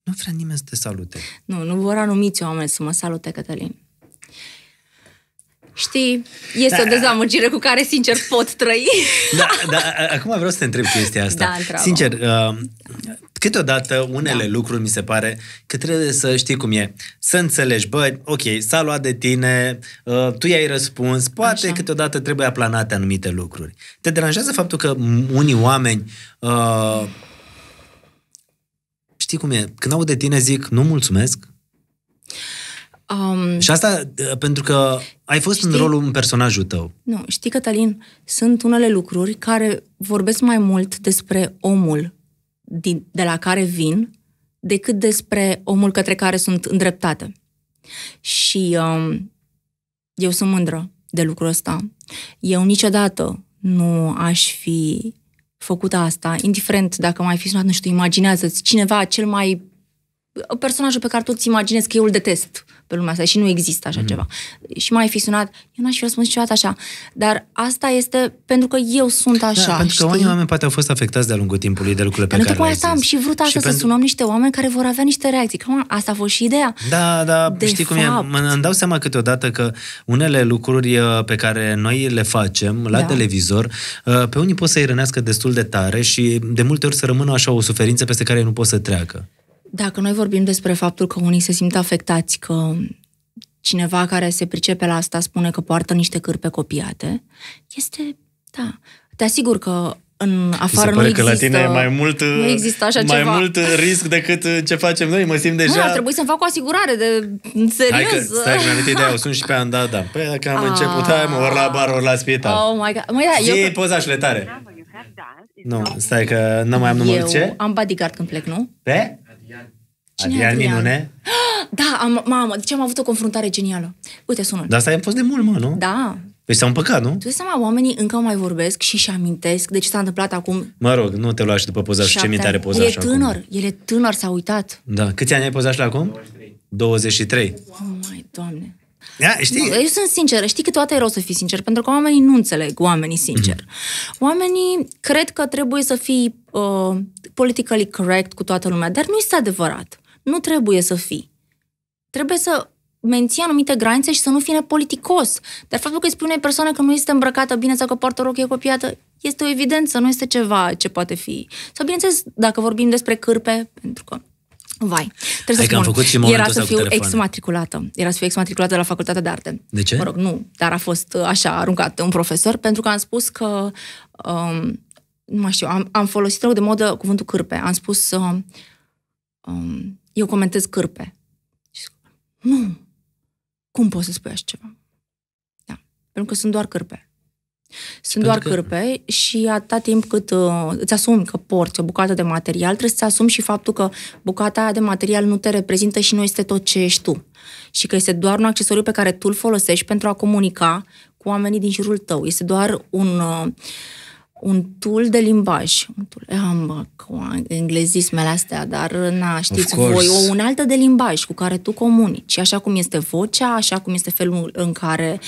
Nu vrea nimeni să te salute. Nu, nu vor anumiți oameni să mă salute, Cătălin știi, este da, o dezamăgire cu care, sincer, pot trăi. Da, da, acum vreau să te întreb chestia asta. Da, întreabă. Sincer, uh, câteodată unele da. lucruri mi se pare că trebuie să știi cum e. Să înțelegi, bă, ok, s-a luat de tine, uh, tu i-ai răspuns, poate Așa. câteodată trebuie aplanate anumite lucruri. Te deranjează faptul că unii oameni... Uh, știi cum e, când au de tine zic, nu mulțumesc? Um, și asta pentru că ai fost știi, în rolul, un personajul tău. Nu, știi, Cătălin, sunt unele lucruri care vorbesc mai mult despre omul din, de la care vin decât despre omul către care sunt îndreptate. Și um, eu sunt mândră de lucrul ăsta. Eu niciodată nu aș fi făcut asta, indiferent dacă mai fi sunat, nu știu, imaginează-ți cineva cel mai... personajul pe care tu ți imaginezi că eu îl detest. Uh, pe lumea asta și nu există așa mm-hmm. ceva. Și mai fi sunat, eu n-aș fi răspuns niciodată așa. Dar asta este pentru că eu sunt da, așa. Da, pentru că știi? unii oameni poate au fost afectați de-a lungul timpului de lucrurile pe care le-ai asta am și vrut asta și să pentru... sunăm niște oameni care vor avea niște reacții. mă, asta a fost și ideea. Da, da, de știi fapt... cum e? îmi dau seama câteodată că unele lucruri uh, pe care noi le facem la da. televizor, uh, pe unii pot să-i rănească destul de tare și de multe ori să rămână așa o suferință peste care nu pot să treacă. Dacă noi vorbim despre faptul că unii se simt afectați, că cineva care se pricepe la asta spune că poartă niște cârpe copiate, este, da, te asigur că în afară nu există... că la tine e mai mult, nu uh, există așa mai ceva. mult uh, risc decât uh, ce facem noi, mă simt deja... Nu, ar trebui să-mi fac o asigurare de... Serios. Hai că, stai, mi-am ideea, o sun și pe da. Păi dacă am A... început, hai mă, ori la ah. bar, ori la spital. Oh my God. Măi, da, Zi eu... poza și le tare. Nu, stai că nu mai am numărul ce. am bodyguard când plec, nu? Pe? Cine Adrian, Adrian Minune? Da, am, mamă, deci am avut o confruntare genială. Uite, sună Dar asta a fost de mult, mă, nu? Da. Păi deci s-a împăcat, nu? Tu seama, oamenii încă mai vorbesc și și amintesc de ce s-a întâmplat acum. Mă rog, nu te lua și după pozaș, ce minte are pozaș e tânăr, acum. el e tânăr, s-a uitat. Da, câți ani ai pozaș la acum? 23. 23. Oh, mai, doamne. Da, știi? Eu sunt sinceră. Știi că toate e rău să fii sincer, pentru că oamenii nu înțeleg oamenii sincer. Mm-hmm. Oamenii cred că trebuie să fii uh, politically correct cu toată lumea, dar nu este adevărat. Nu trebuie să fii. Trebuie să menții anumite granițe și să nu fii nepoliticos. Dar faptul că îi spui unei persoane că nu este îmbrăcată bine sau că poartă o rochie copiată, este o evidență, nu este ceva ce poate fi. Sau bineînțeles, dacă vorbim despre cârpe, pentru că Vai, trebuie Hai să adică spun. Am făcut și era să fiu exmatriculată. Era să fiu exmatriculată la Facultatea de Arte. De ce? Mă rog, nu, dar a fost uh, așa aruncat un profesor, pentru că am spus că, um, nu mai știu, am, am folosit loc de modă cuvântul cârpe. Am spus uh, um, eu comentez cârpe. Și zic, nu, cum poți să spui așa ceva? Da, pentru că sunt doar cârpe. Sunt pentru doar că... cârpe și atâta timp cât uh, îți asumi că porți o bucată de material, trebuie să-ți asumi și faptul că bucata aia de material nu te reprezintă și nu este tot ce ești tu. Și că este doar un accesoriu pe care tu îl folosești pentru a comunica cu oamenii din jurul tău. Este doar un... Uh, un tool de limbaj. Un tool, eh, am, englezismele astea, dar na, știți voi, o unaltă de limbaj cu care tu comunici. Așa cum este vocea, așa cum este felul în care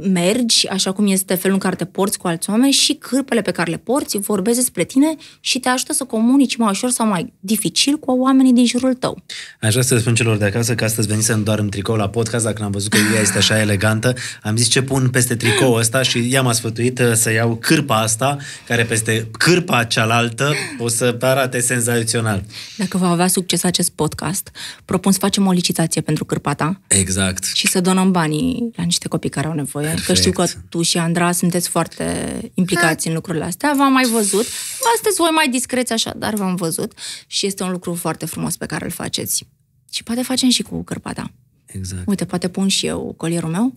mergi, așa cum este felul în care te porți cu alți oameni și cârpele pe care le porți vorbesc despre tine și te ajută să comunici mai ușor sau mai dificil cu oamenii din jurul tău. Aș vrea să spun celor de acasă că astăzi venisem doar în tricou la podcast, dacă n-am văzut că ea este așa elegantă, am zis ce pun peste tricou ăsta și m am sfătuit uh, să iau cârpa asta, care peste cârpa cealaltă o să arate senzațional. Dacă va avea succes acest podcast, propun să facem o licitație pentru cârpa ta. Exact. Și să donăm banii la niște copii care au nevoie Perfect. că știu că tu și Andra sunteți foarte implicați da. în lucrurile astea. V-am mai văzut. Astăzi voi mai discreți așa, dar v-am văzut și este un lucru foarte frumos pe care îl faceți. Și poate facem și cu cărpata. Exact. Uite, poate pun și eu colierul meu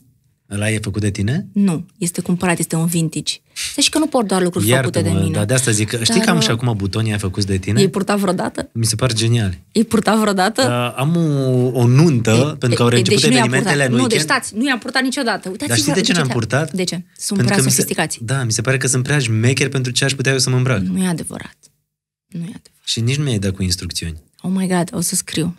Ăla e făcut de tine? Nu, este cumpărat, este un vintage. Să deci că nu port doar lucruri Iartă-mă, făcute de mine. Dar de asta zic, că, știi dar, că am și uh, acum butonii ai făcut de tine? E purtat vreodată? Mi se par genial. E purtat vreodată? Uh, am o, o nuntă, e, pentru că au început deci evenimentele nu, Nu, deci stați, nu i-am purtat niciodată. Uitați dar știi de ce n-am purtat? De ce? Sunt pentru prea sofisticați. Se, da, mi se pare că sunt prea șmecher pentru ce aș putea eu să mă îmbrac. Nu e adevărat. Nu e adevărat. Și nici nu mi-ai dat cu instrucțiuni. Oh my god, o să scriu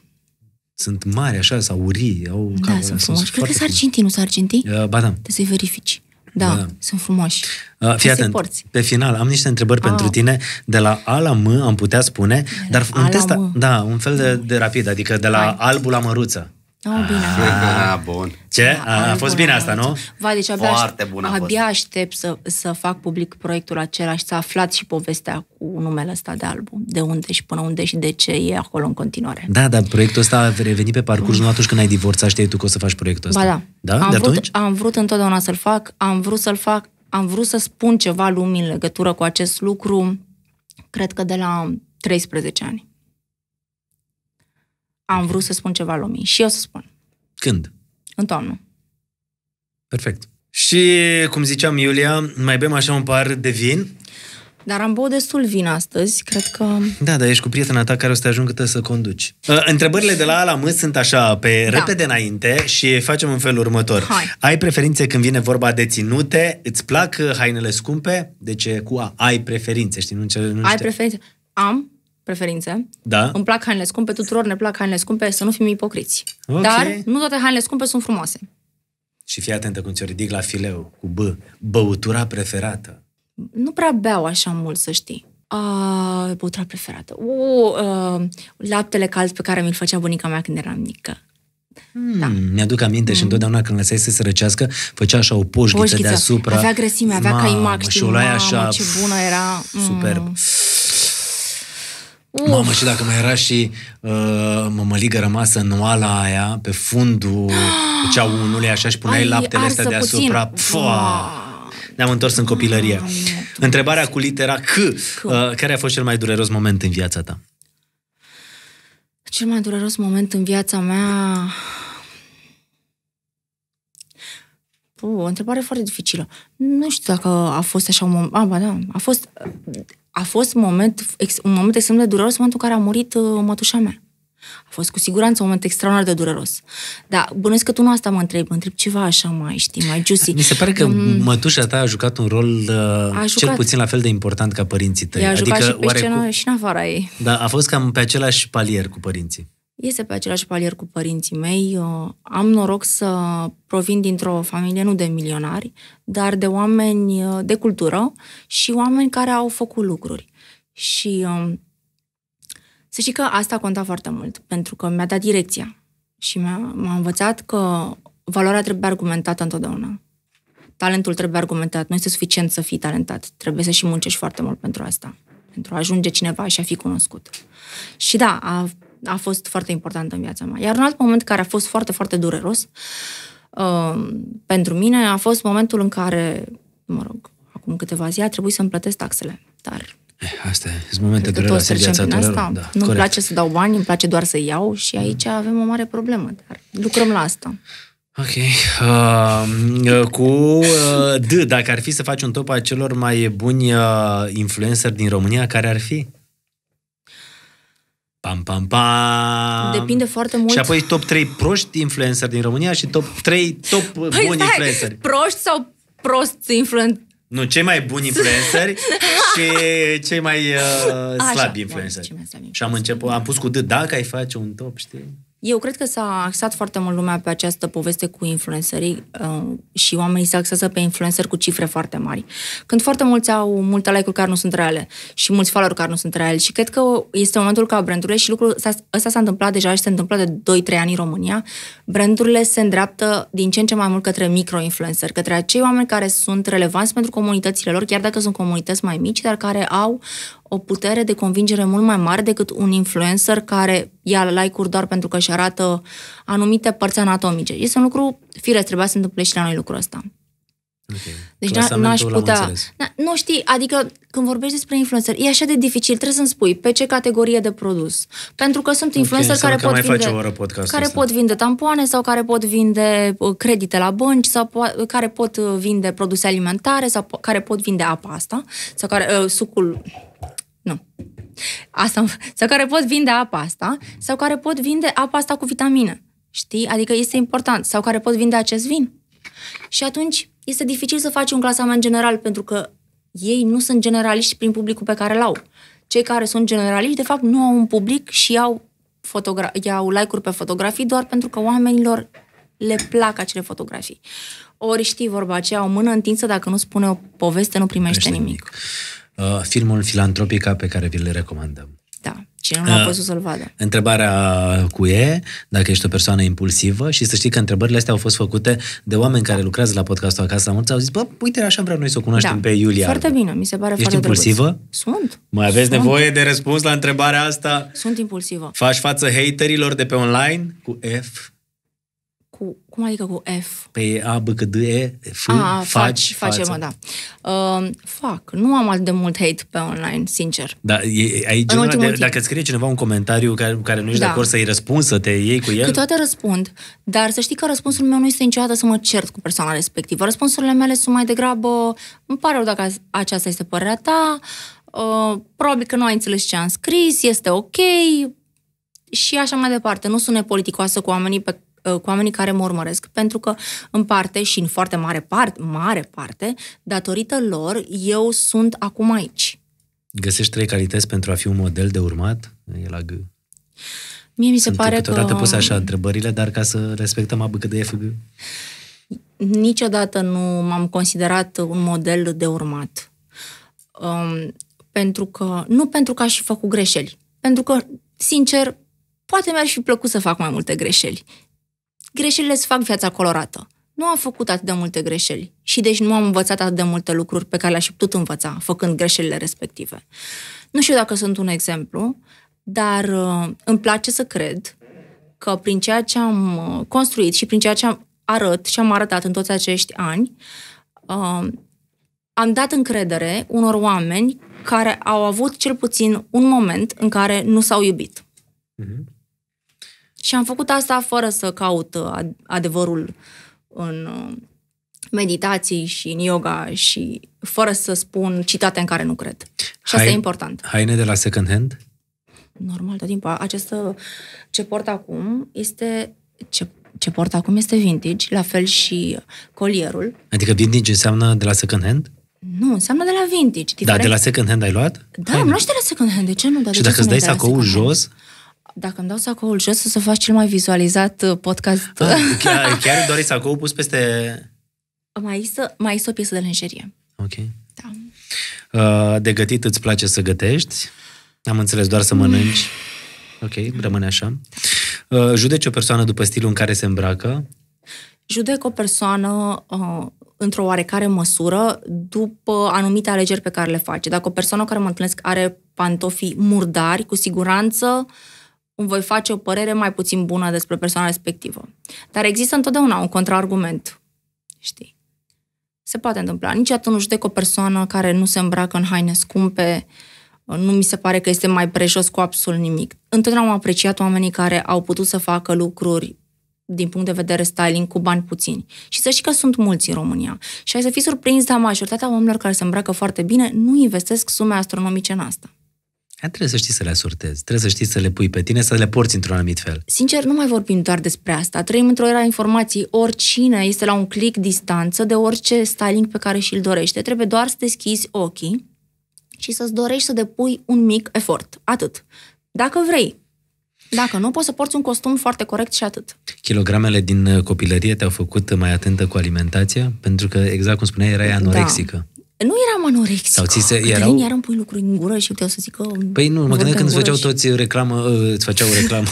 sunt mari așa, sau urii. Au da, sunt frumoși. Cred că sunt argentini, nu sunt argentini? Uh, ba da. Trebuie să-i verifici. Da, da, sunt frumoși. Uh, fii atent, pe final am niște întrebări ah. pentru tine. De la A la M am putea spune, de dar un test, da, un fel de, de rapid, adică de la Hai. albul la măruță. Oh, bine. Ah, bun. Ce? A, a, a fost bine asta, nu? Vai, deci abia, Foarte bun abia fost. aștept să, să fac public proiectul acela și să aflați și povestea cu numele ăsta de album. De unde și până unde și de ce e acolo în continuare. Da, dar proiectul ăsta a revenit pe parcurs nu atunci când ai divorțat, știi tu că o să faci proiectul ăsta. Ba da. da? Am, de vrut, atunci? am vrut întotdeauna să-l fac, am vrut să-l fac, am vrut să spun ceva lumii în legătură cu acest lucru, cred că de la 13 ani am vrut să spun ceva lumii și eu să spun. Când? În toamnă. Perfect. Și, cum ziceam, Iulia, mai bem așa un par de vin? Dar am băut destul vin astăzi, cred că... Da, dar ești cu prietena ta care o să te ajungă să conduci. Uh, întrebările de la A la M sunt așa, pe da. repede înainte și facem în felul următor. Hai. Ai preferințe când vine vorba de ținute? Îți plac hainele scumpe? De ce cu A? Ai preferințe, știi? Nu, nu știu. Ai preferințe? Am, preferințe. Da. Îmi plac hainele scumpe, tuturor ne plac hainele scumpe, să nu fim ipocriți. Okay. Dar nu toate hainele scumpe sunt frumoase. Și fii atentă cum ți-o ridic la fileu, cu B. Băutura preferată. Nu prea beau așa mult, să știi. Uh, băutura preferată. Uh, uh, laptele cald pe care mi-l făcea bunica mea când eram mică. Mm, da. Mi-aduc aminte mm. și hmm. întotdeauna când lăsai să se răcească, făcea așa o poșghiță, poșghiță. deasupra. Avea grăsime, avea caimac, știi, și o așa, așa, așa, ce bună era. Mm. Superb. Uf. Mamă, și dacă mai era și uh, mămăligă rămasă în oala aia, pe fundul unului, așa, și puneai Ai, laptele astea deasupra. Ne-am întors în copilărie. Întrebarea cu litera C. C. Uh, care a fost cel mai dureros moment în viața ta? Cel mai dureros moment în viața mea Uh, o întrebare foarte dificilă. Nu știu dacă a fost așa un moment... Ah, ba da, a fost... A fost moment, un moment extrem de dureros momentul în care a murit uh, mătușa mea. A fost cu siguranță un moment extraordinar de dureros. Dar bănuiesc că tu nu asta mă întrebi, mă întreb ceva așa mai, știi, mai juicy. Mi se pare că um, mătușa ta a jucat un rol uh, jucat. cel puțin la fel de important ca părinții tăi. I-a adică jucat și pe scenă cu... și în afara ei. Da, a fost cam pe același palier cu părinții. Este pe același palier cu părinții mei. Am noroc să provin dintr-o familie nu de milionari, dar de oameni uh, de cultură și oameni care au făcut lucruri. Și um, să știi că asta conta foarte mult, pentru că mi-a dat direcția și m-a, m-a învățat că valoarea trebuie argumentată întotdeauna. Talentul trebuie argumentat. Nu este suficient să fii talentat. Trebuie să și muncești foarte mult pentru asta. Pentru a ajunge cineva și a fi cunoscut. Și da, a a fost foarte importantă în viața mea. Iar un alt moment care a fost foarte, foarte dureros uh, pentru mine a fost momentul în care, mă rog, acum câteva zile a trebuit să-mi plătesc taxele. Dar eh, Asta e, sunt momente dureroase în viața asta. Da, Nu-mi corect. place să dau bani, îmi place doar să iau și mm. aici mm. avem o mare problemă, dar lucrăm la asta. Ok. Um, uh, cu uh, D, dacă ar fi să faci un top a celor mai buni uh, influencer din România, care ar fi? Pam, pam, pam. Depinde foarte mult. Și apoi top 3 proști influencer din România și top 3 top păi buni influenceri. Proști sau prost influencer? Nu, cei mai buni influenceri și cei mai uh, slabi influenceri. Și am început, am pus cu D, dacă ai face un top, știi? Eu cred că s-a axat foarte mult lumea pe această poveste cu influencerii uh, și oamenii se axează pe influencer cu cifre foarte mari. Când foarte mulți au multe like-uri care nu sunt reale și mulți follow care nu sunt reale și cred că este momentul ca brandurile și lucrul ăsta s-a întâmplat deja și se întâmplă de 2-3 ani în România, brandurile se îndreaptă din ce în ce mai mult către micro către acei oameni care sunt relevanți pentru comunitățile lor, chiar dacă sunt comunități mai mici, dar care au o putere de convingere mult mai mare decât un influencer care ia like-uri doar pentru că își arată anumite părți anatomice. Este un lucru firesc, trebuia să se întâmple și la noi lucrul ăsta. Okay. Deci n-aș putea... Nu știi, adică când vorbești despre influencer, e așa de dificil, trebuie să-mi spui pe ce categorie de produs. Pentru că sunt influencer okay, care, pot mai vinde, face care pot vinde tampoane sau care pot vinde uh, credite la bănci sau po- care pot uh, vinde produse alimentare sau po- care pot vinde apa asta sau care, uh, sucul nu. Asta, sau care pot vinde apa asta, sau care pot vinde apa asta cu vitamine. Știi? Adică este important. Sau care pot vinde acest vin. Și atunci este dificil să faci un clasament general, pentru că ei nu sunt generaliști prin publicul pe care l-au. Cei care sunt generaliști, de fapt, nu au un public și au, fotogra- iau like-uri pe fotografii doar pentru că oamenilor le plac acele fotografii. Ori știi vorba aceea, o mână întinsă, dacă nu spune o poveste, nu primește nimic. nimic. Uh, filmul Filantropica pe care vi l recomandăm. Da, cine nu a văzut uh, să-l vadă. Întrebarea cu E, dacă ești o persoană impulsivă și să știi că întrebările astea au fost făcute de oameni care lucrează la podcastul Acasă la Mulți, au zis, bă, uite, așa vreau noi să o cunoaștem da. pe Iulia. Foarte Alba. bine, mi se pare ești foarte impulsivă? Drăguț. Sunt. Mai aveți Sunt. nevoie de răspuns la întrebarea asta? Sunt impulsivă. Faci față haterilor de pe online cu F? cu, cum adică cu F? Pe păi A, B, C, D, E, F, A, faci, faci facem, da. Uh, um, fac. Nu am atât de mult hate pe online, sincer. Da, e, aici, în de, dacă îți scrie cineva un comentariu care, care nu ești da. de acord să-i răspunzi, să te iei cu el? toate răspund, dar să știi că răspunsul meu nu este niciodată să mă cert cu persoana respectivă. Răspunsurile mele sunt mai degrabă, îmi pare rău dacă aceasta este părerea ta, uh, probabil că nu ai înțeles ce am scris, este ok, și așa mai departe. Nu sunt nepoliticoasă cu oamenii pe Uh, cu oamenii care mă urmăresc, pentru că în parte și în foarte mare parte, mare parte, datorită lor, eu sunt acum aici. Găsești trei calități pentru a fi un model de urmat? E la G. Mie mi se Sunt pare câteodată că... pus așa întrebările, dar ca să respectăm abc de FG. Niciodată nu m-am considerat un model de urmat. Um, pentru că, nu pentru că aș fi făcut greșeli, pentru că, sincer, poate mi-ar fi plăcut să fac mai multe greșeli greșelile îți fac viața colorată. Nu am făcut atât de multe greșeli și deci nu am învățat atât de multe lucruri pe care le-aș putut învăța făcând greșelile respective. Nu știu dacă sunt un exemplu, dar uh, îmi place să cred că prin ceea ce am uh, construit și prin ceea ce am arăt și am arătat în toți acești ani, uh, am dat încredere unor oameni care au avut cel puțin un moment în care nu s-au iubit. Mm-hmm. Și am făcut asta fără să caut uh, adevărul în uh, meditații și în yoga și fără să spun citate în care nu cred. Și asta e important. Haine de la second hand? Normal, tot timpul. Această, ce port acum este ce, ce port acum este vintage, la fel și colierul. Adică vintage înseamnă de la second hand? Nu, înseamnă de la vintage. Diferent... Da, de la second hand ai luat? Da, Haine. am luat și de la second hand, de ce nu? Dar și dacă îți dai sacoul jos, hand? Dacă îmi dau sacoul jos, o să faci cel mai vizualizat uh, podcast. Ah, chiar, chiar doriți sacoul pus peste... Mai să mai o piesă de lingerie. Ok. Da. Uh, de gătit îți place să gătești? Am înțeles doar să mănânci. Mm. Ok, rămâne așa. Uh, judeci o persoană după stilul în care se îmbracă? Judec o persoană într-o oarecare măsură după anumite alegeri pe care le face. Dacă o persoană care mă întâlnesc are pantofi murdari, cu siguranță uh, îmi voi face o părere mai puțin bună despre persoana respectivă. Dar există întotdeauna un contraargument, știi? Se poate întâmpla. Niciodată nu judec o persoană care nu se îmbracă în haine scumpe, nu mi se pare că este mai prejos cu absolut nimic. Întotdeauna am apreciat oamenii care au putut să facă lucruri din punct de vedere styling cu bani puțini. Și să știi că sunt mulți în România. Și ai să fii surprins, dar majoritatea oamenilor care se îmbracă foarte bine nu investesc sume astronomice în asta. Trebuie să știi să le asortezi, trebuie să știi să le pui pe tine, să le porți într-un anumit fel. Sincer, nu mai vorbim doar despre asta. Trăim într-o era informației. Oricine este la un click distanță de orice styling pe care și-l dorește. Trebuie doar să deschizi ochii și să-ți dorești să depui un mic efort. Atât. Dacă vrei. Dacă nu, poți să porți un costum foarte corect și atât. Kilogramele din copilărie te-au făcut mai atentă cu alimentația? Pentru că, exact cum spuneai, erai da. anorexică. Da. Nu eram anorexică. Sau ți se, Cătălin erau... iar îmi pui lucruri în gură și o să zic că... Păi nu, mă gândesc când uh, îți făceau și... toți reclamă, îți făceau reclamă,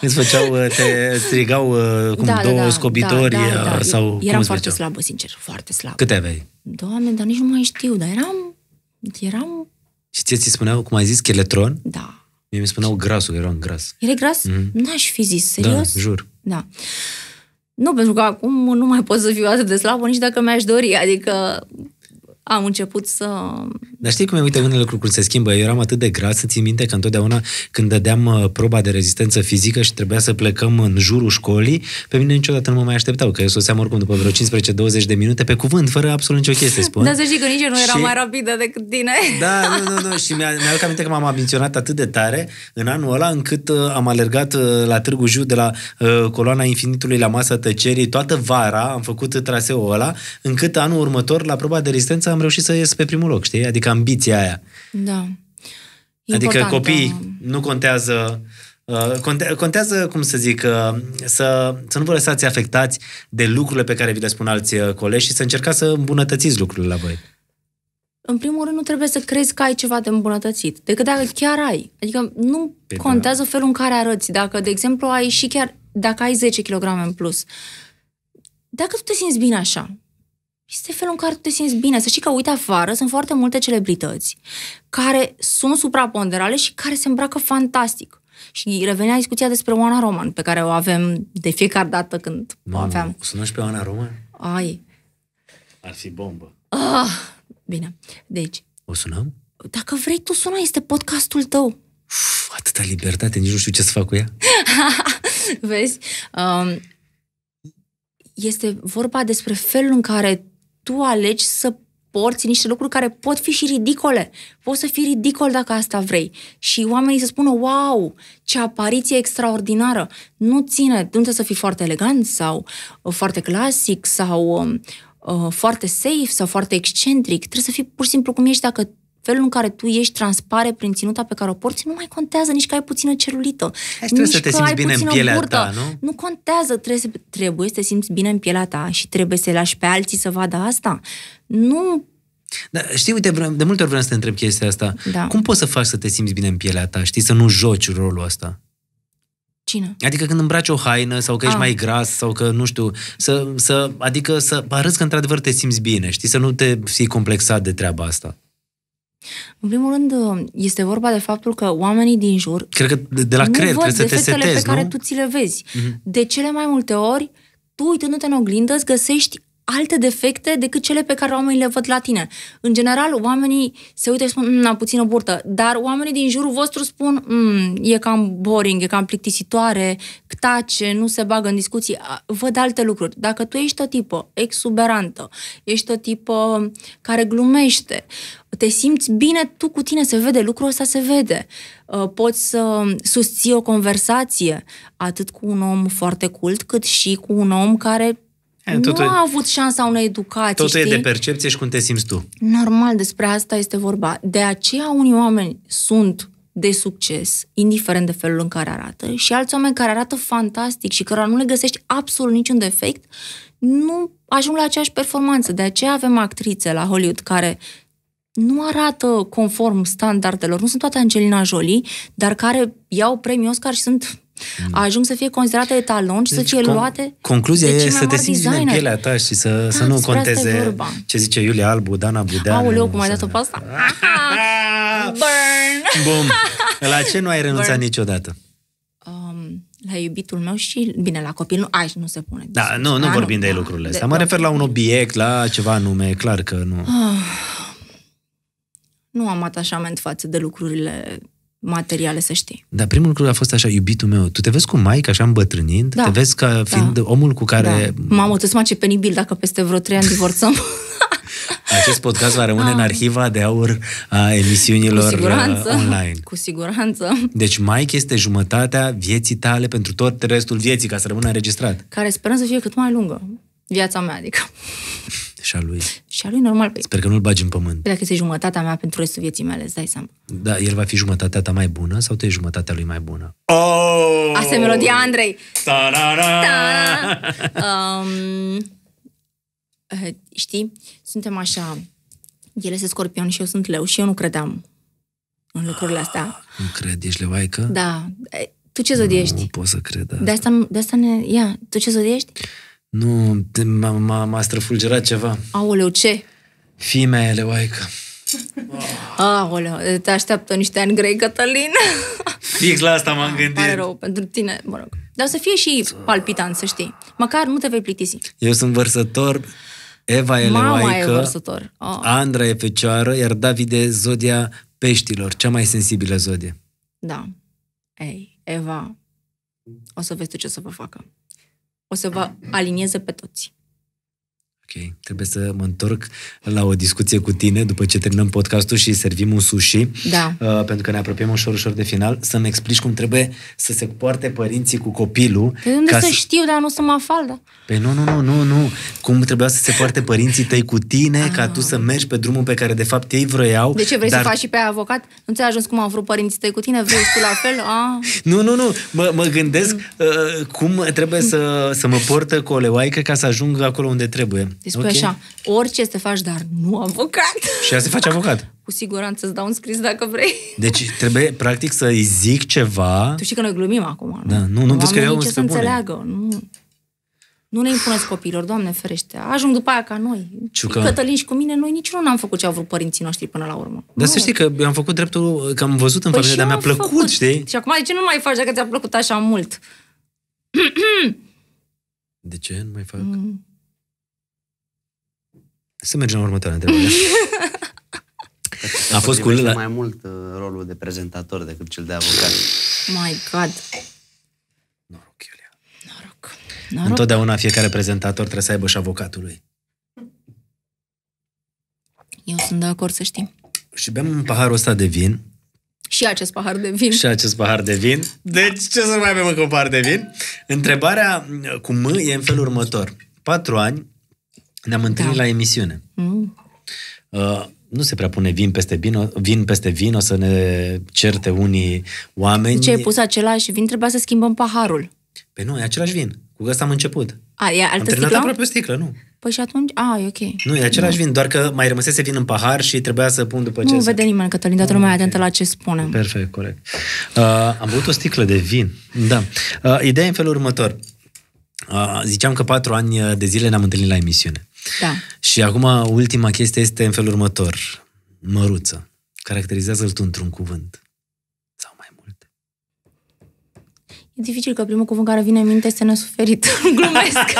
îți făceau, te strigau uh, cum da, da, două da, scobitori da, da, uh, da. sau... Eram cum foarte slabă, sincer, foarte slabă. Câte aveai? Doamne, dar nici nu mai știu, dar eram... eram... Și ție ți spuneau, cum ai zis, cheletron? Da. Mie mi spuneau grasul, eram gras. Era gras? Mm-hmm. N-aș fi zis, da, serios? Da, jur. Da. Nu, pentru că acum nu mai pot să fiu atât de slabă nici dacă mi-aș dori, adică am început să... Dar știi cum e? Uite, unele lucruri se schimbă. Eu eram atât de gras, să țin minte că întotdeauna când dădeam uh, proba de rezistență fizică și trebuia să plecăm în jurul școlii, pe mine niciodată nu mă mai așteptau, că eu soseam oricum după vreo 15-20 de minute pe cuvânt, fără absolut nicio chestie, spun. Dar să știi că nici eu nu eram și... mai rapidă decât tine. Da, nu, nu, nu. Și mi-a, mi-aduc aminte că m-am ambiționat atât de tare în anul ăla încât uh, am alergat uh, la Târgu Jiu de la uh, coloana infinitului la masa tăcerii toată vara, am făcut traseul ăla, încât anul următor la proba de rezistență asta am reușit să ies pe primul loc, știi? Adică ambiția aia. Da. Adică Important, adică copiii da. nu contează uh, contează, cum să zic, uh, să, să nu vă lăsați afectați de lucrurile pe care vi le spun alți uh, colegi și să încercați să îmbunătățiți lucrurile la voi. În primul rând, nu trebuie să crezi că ai ceva de îmbunătățit, decât dacă chiar ai. Adică nu pe păi da. contează da. felul în care arăți. Dacă, de exemplu, ai și chiar dacă ai 10 kg în plus, dacă tu te simți bine așa, este felul în care te simți bine. Să știi că, uite, afară sunt foarte multe celebrități care sunt supraponderale și care se îmbracă fantastic. Și revenea discuția despre Oana Roman, pe care o avem de fiecare dată când Mamă, o aveam. O pe Oana Roman? Ai. Ar fi bombă. Ah, bine. Deci. O sunăm? Dacă vrei, tu sună, este podcastul tău. Uf, atâta libertate, nici nu știu ce să fac cu ea. Vezi? Um, este vorba despre felul în care tu alegi să porți niște lucruri care pot fi și ridicole. Poți să fii ridicol dacă asta vrei. Și oamenii să spună, wow, ce apariție extraordinară. Nu ține, nu trebuie să fii foarte elegant sau uh, foarte clasic sau um, uh, foarte safe sau foarte excentric. Trebuie să fii pur și simplu cum ești dacă felul în care tu ești transpare prin ținuta pe care o porți, nu mai contează nici că ai puțină celulită. Hai, nici să te că simți bine în pielea burtă. ta, nu? Nu contează, trebuie, trebuie să te simți bine în pielea ta și trebuie să lași pe alții să vadă asta. Nu da, știi, uite, de multe ori vreau să te întreb chestia asta. Da. Cum poți să faci să te simți bine în pielea ta, știi, să nu joci rolul ăsta? Cine? Adică când îmbraci o haină sau că A. ești ah. mai gras sau că, nu știu, să, să, adică să arăți că într-adevăr te simți bine, știi, să nu te fii complexat de treaba asta. În primul rând, este vorba de faptul că oamenii din jur Cred că de la nu creier văd trebuie să te setezi, pe nu? care tu ți le vezi. Mm-hmm. De cele mai multe ori, tu uitându-te în oglindă, îți găsești alte defecte decât cele pe care oamenii le văd la tine. În general, oamenii se uită și spun, mm, am puțină burtă, dar oamenii din jurul vostru spun, mm, e cam boring, e cam plictisitoare, tace, nu se bagă în discuții, văd alte lucruri. Dacă tu ești o tipă exuberantă, ești o tipă care glumește, te simți bine tu cu tine, se vede, lucrul ăsta se vede. Poți să susții o conversație atât cu un om foarte cult, cât și cu un om care Totul, nu a avut șansa unei educații. Totul știi? e de percepție și cum te simți tu. Normal, despre asta este vorba. De aceea unii oameni sunt de succes, indiferent de felul în care arată, și alți oameni care arată fantastic și cărora nu le găsești absolut niciun defect, nu ajung la aceeași performanță. De aceea avem actrițe la Hollywood care nu arată conform standardelor, nu sunt toate Angelina Jolie, dar care iau premiul Oscar și sunt Mm. Ajung să fie considerate etalon și deci, să fie con- luate Concluzia e să te simți designer. în pielea ta și să, da, să nu conteze ce zice Iulia Albu, Dana Budea. Aoleu, cum ai dat-o pe asta? Burn! Bum! La ce nu ai renunțat Burn. niciodată? Um, la iubitul meu și, bine, la copil, nu, aici nu se pune. Da, nu, nu A, da, vorbim nu, de da, lucrurile astea. Mă de, refer la un obiect, la ceva anume, clar că nu. Uh, nu am atașament față de lucrurile materiale, să știi. Dar primul lucru a fost așa, iubitul meu, tu te vezi cu Mike așa îmbătrânind? Da. Te vezi ca da. fiind da. omul cu care... Da. Mamă, tu ce penibil dacă peste vreo trei ani divorțăm. Acest podcast va rămâne ah. în arhiva de aur a emisiunilor cu uh, online. Cu siguranță. Deci Mike este jumătatea vieții tale pentru tot restul vieții, ca să rămână înregistrat. Care sperăm să fie cât mai lungă. Viața mea, adică. Și a lui. Și a lui, normal. Pe... Păi- Sper că nu-l bagi în pământ. Păi dacă este jumătatea mea pentru restul vieții mele, îți dai seama. Da, el va fi jumătatea ta mai bună sau tu ești jumătatea lui mai bună? Oh! Asta e melodia Andrei. Ta-ra-ra! Ta-ra! Um, eh, știi, suntem așa, el este scorpion și eu sunt leu și eu nu credeam în lucrurile astea. Nu cred, ești levaică? Da. Eh, tu ce zodiești? Nu, nu pot să cred. Da. De asta, de asta ne... Ia, tu ce zodiești? Nu, m-a, m-a, străfulgerat ceva. Aoleu, ce? Fimea oaică. Aoleu, te așteaptă niște ani grei, Cătălin. Fix la asta m-am gândit. Pare rău pentru tine, mă rog. Dar o să fie și palpitant, să știi. Măcar nu te vei plictisi. Eu sunt vărsător, Eva e Mama leoaică, e Oh. Andra e fecioară, iar David e zodia peștilor, cea mai sensibilă zodie. Da. Ei, Eva, o să vezi ce o să vă facă o să vă alinieze pe toți. Ok, trebuie să mă întorc la o discuție cu tine după ce terminăm podcastul și servim un sushi, da. uh, pentru că ne apropiem ușor, ușor de final, să-mi explici cum trebuie să se poarte părinții cu copilul. Păi de unde să, să știu, dar nu să mă afal, da? Păi nu, nu, nu, nu, nu. Cum trebuia să se poarte părinții tăi cu tine, ah. ca tu să ah. mergi pe drumul pe care de fapt ei vroiau. De ce vrei dar... să faci și pe avocat? Nu ți-a ajuns cum au vrut părinții tăi cu tine? Vrei tu la fel? Ah. Nu, nu, nu. Mă, mă gândesc uh, cum trebuie să, să mă portă cu o leoaică ca să ajung acolo unde trebuie. Deci spui okay. așa, orice să faci, dar nu avocat. Și aia se face avocat. Cu siguranță îți dau un scris dacă vrei. Deci trebuie, practic, să-i zic ceva. Tu știi că noi glumim acum, da, nu? Da, nu, nu vezi că eu să înțeleagă, nu. Nu ne impuneți copiilor, Doamne ferește. Ajung după aia ca noi. Ciucă. Cătălin și cu mine, noi niciunul n-am făcut ce au vrut părinții noștri până la urmă. Dar nu. să știi că am făcut dreptul, că am văzut în păi familie, dar mi-a plăcut, făcut. știi? Și acum de ce nu mai faci dacă ți-a plăcut așa mult? de ce nu mai fac? Mm. Să mergem la următoarea întrebare. A fost cu Lila... mai mult uh, rolul de prezentator decât cel de avocat. My God! Noroc, Iulia. Noroc. Noroc. Întotdeauna fiecare prezentator trebuie să aibă și avocatul lui. Eu sunt de acord să știm. Și bem un paharul ăsta de vin. Și acest pahar de vin. Și acest pahar de vin. Deci ce să mai avem încă un pahar de vin? Întrebarea uh, cu M e în felul următor. Patru ani, ne-am întâlnit da. la emisiune. Mm. Uh, nu se prea pune vin peste vin, vin peste vin, o să ne certe unii oameni. Ce ai pus același vin, trebuia să schimbăm paharul. Păi nu, e același vin. Cu asta am început. A, e altă am terminat aproape o sticlă, nu. Păi și atunci, a, e ok. Nu, e același da. vin, doar că mai rămăsese vin în pahar și trebuia să pun după ce... Nu vede nimeni, Cătălin, toată lumea ah, okay. atentă la ce spune. Perfect, corect. Uh, am băut o sticlă de vin, da. Uh, ideea e în felul următor. Uh, ziceam că patru ani de zile ne-am întâlnit la emisiune. Da. Și acum, ultima chestie este în felul următor. Măruță. Caracterizează-l tu într-un cuvânt. Sau mai multe. E dificil că primul cuvânt care vine în minte este nesuferit. Glumesc.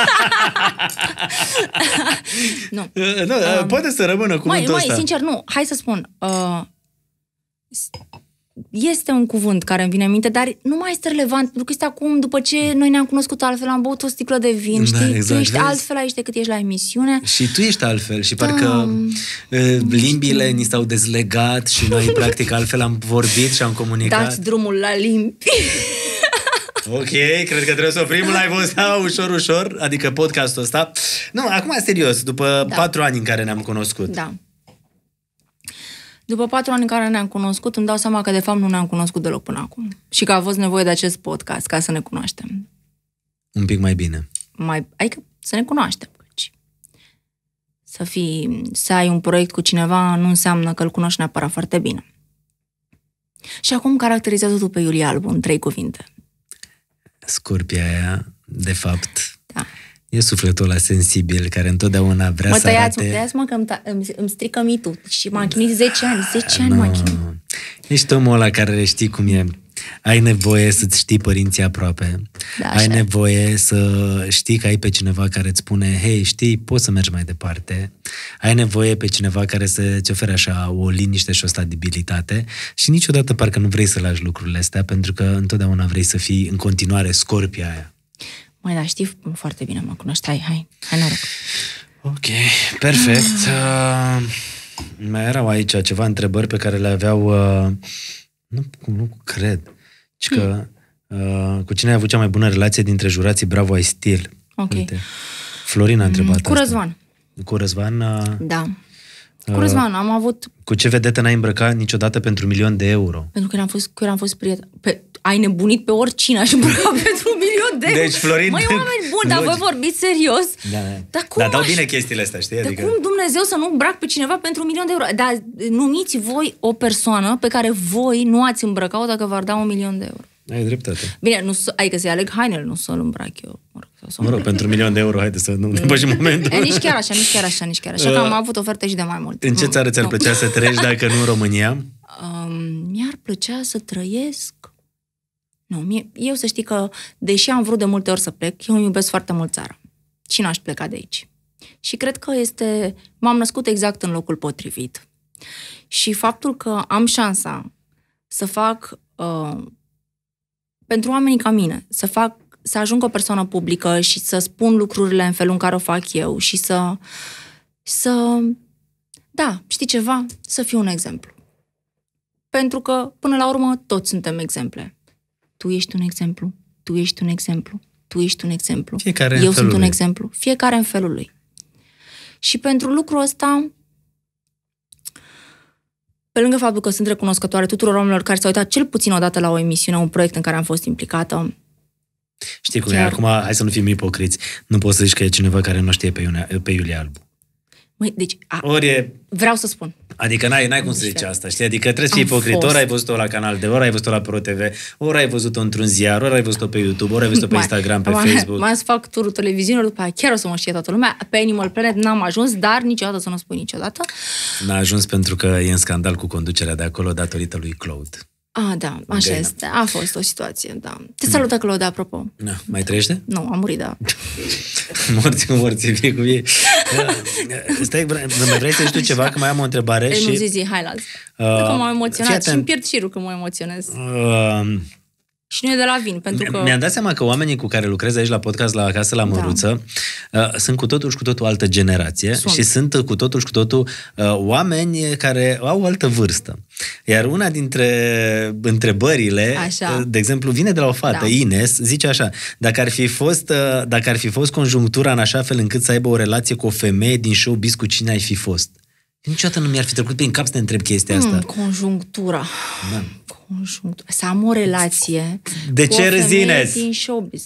nu. Uh, nu uh, um, poate să rămână cuvântul mai, mai, ăsta. Mai, sincer, nu. Hai să spun. Uh, este un cuvânt care îmi vine în minte, dar nu mai este relevant, pentru că este acum, după ce noi ne-am cunoscut altfel, am băut o sticlă de vin, da, știi? Exact, tu ești vezi? altfel aici decât ești la emisiune. Și tu ești altfel și da. parcă limbile ni s-au dezlegat și noi, practic, altfel am vorbit și am comunicat. Dați drumul la limbi. Ok, cred că trebuie să oprim live-ul ăsta ușor, ușor, adică podcastul ăsta. Nu, acum, serios, după da. patru ani în care ne-am cunoscut. Da. După patru ani în care ne-am cunoscut, îmi dau seama că de fapt nu ne-am cunoscut deloc până acum. Și că a fost nevoie de acest podcast ca să ne cunoaștem. Un pic mai bine. Mai, adică să ne cunoaștem. Să, fii, să ai un proiect cu cineva nu înseamnă că îl cunoști neapărat foarte bine. Și acum caracterizează tu pe Iulia Albu în trei cuvinte. Scorpia aia, de fapt, E sufletul ăla sensibil care întotdeauna vrea mă să tăiați, arate... Mă tăiați, mă, că îmi, ta... îmi strică mitul. Și m-am chinuit 10 ani, 10 ah, ani no. m-am chinuit. Ești omul ăla care știi cum e. Ai nevoie să-ți știi părinții aproape. Da, așa. ai nevoie să știi că ai pe cineva care îți spune, hei, știi, poți să mergi mai departe. Ai nevoie pe cineva care să-ți ofere așa o liniște și o stabilitate și niciodată parcă nu vrei să lași lucrurile astea pentru că întotdeauna vrei să fii în continuare scorpia aia. Mai da, știi foarte bine, mă cunoști. Hai, hai, hai, noroc. Ok, perfect. Uh, mai erau aici ceva întrebări pe care le aveau... Uh, nu, nu cred. Ci că, hmm. uh, cu cine ai avut cea mai bună relație dintre jurații Bravo ai Stil? Ok. Uite. Florina a mm, întrebat Cu Răzvan. Asta. Cu Răzvan? Uh, da. Cu uh, am avut... Cu ce vedete n-ai îmbrăcat niciodată pentru un milion de euro? Pentru că am fost, că eram fost prieten. Pe, ai nebunit pe oricine aș îmbrăca pentru un milion de deci, euro. Deci, Florin... Măi, oameni buni, dar voi vorbiți serios? Da, da. Dar, cum da, dau aș... bine chestiile astea, știi? Dar adică... cum Dumnezeu să nu îmbrac pe cineva pentru un milion de euro? Dar numiți voi o persoană pe care voi nu ați îmbrăcat-o dacă v-ar da un milion de euro. Ai dreptate. Bine, nu, adică să-i aleg hainele, nu să-l îmbrac eu. Mă rog, să mă rog pentru un milion de euro, haide să nu depășim mm. momentul. E, nici chiar așa, nici chiar așa, nici chiar așa. Uh, că am uh, avut oferte și de mai mult. În ce mm. țară ți-ar plăcea să trăiești dacă nu în România? Um, mi-ar plăcea să trăiesc... Nu, mie, eu să știi că, deși am vrut de multe ori să plec, eu îmi iubesc foarte mult țara. Și n-aș pleca de aici. Și cred că este... M-am născut exact în locul potrivit. Și faptul că am șansa să fac uh, pentru oamenii ca mine, să fac să ajung o persoană publică și să spun lucrurile în felul în care o fac eu și să, să da, știi ceva, să fiu un exemplu. Pentru că, până la urmă, toți suntem exemple. Tu ești un exemplu, tu ești un exemplu, tu ești un exemplu. Fiecare eu sunt lui. un exemplu. Fiecare în felul lui. Și pentru lucrul ăsta, pe lângă faptul că sunt recunoscătoare tuturor oamenilor care s-au uitat cel puțin odată la o emisiune, un proiect în care am fost implicată. Știi cum Chiar... e? Acum, hai să nu fim ipocriți. Nu poți să zici că e cineva care nu știe pe, Iulia, pe Iulia Albu. Măi, deci, a, Ori e... vreau să spun. Adică n-ai, n-ai cum să zici asta, știi? Adică trebuie să fii ipocrit. Ori ai văzut-o la Canal de ori ai văzut-o la ProTV, ori ai văzut-o într-un ziar, ori ai văzut-o pe YouTube, ori ai văzut-o pe Instagram, pe mai, Facebook. Mai să fac turul televiziunilor, după aia chiar o să mă știe toată lumea. Pe Animal Planet n-am ajuns, dar niciodată să nu spun niciodată. N-a ajuns pentru că e în scandal cu conducerea de acolo datorită lui Claude. A, da, așa Gaina. este. A fost o situație, da. Te salută, Claude, apropo. Na, mai trăiește? Nu, a murit, da. cu morți, fie cu ei. Stai, mai vrei să știu ceva, că mai am o întrebare. Ei, și... Nu zi, zi, hai lasă. uh, Că m-am emoționat și îmi pierd șirul când mă emoționez. Uh, și nu e de la vin, pentru că... Mi-am dat seama că oamenii cu care lucrez aici la podcast, la casa la da. Măruță, da. uh, sunt cu totul și cu totul altă generație sunt. și sunt cu totul și cu totul uh, oameni care au o altă vârstă. Iar una dintre întrebările, așa. Uh, de exemplu, vine de la o fată, da. Ines, zice așa, dacă ar, fi fost, uh, dacă ar fi fost conjunctura în așa fel încât să aibă o relație cu o femeie din showbiz, cu cine ai fi fost? Niciodată nu mi-ar fi trecut prin cap să te întreb chestia hmm, asta. Mm, conjunctura. Da. Conjunctura. Să am o relație De cu ce rezinezi? din showbiz.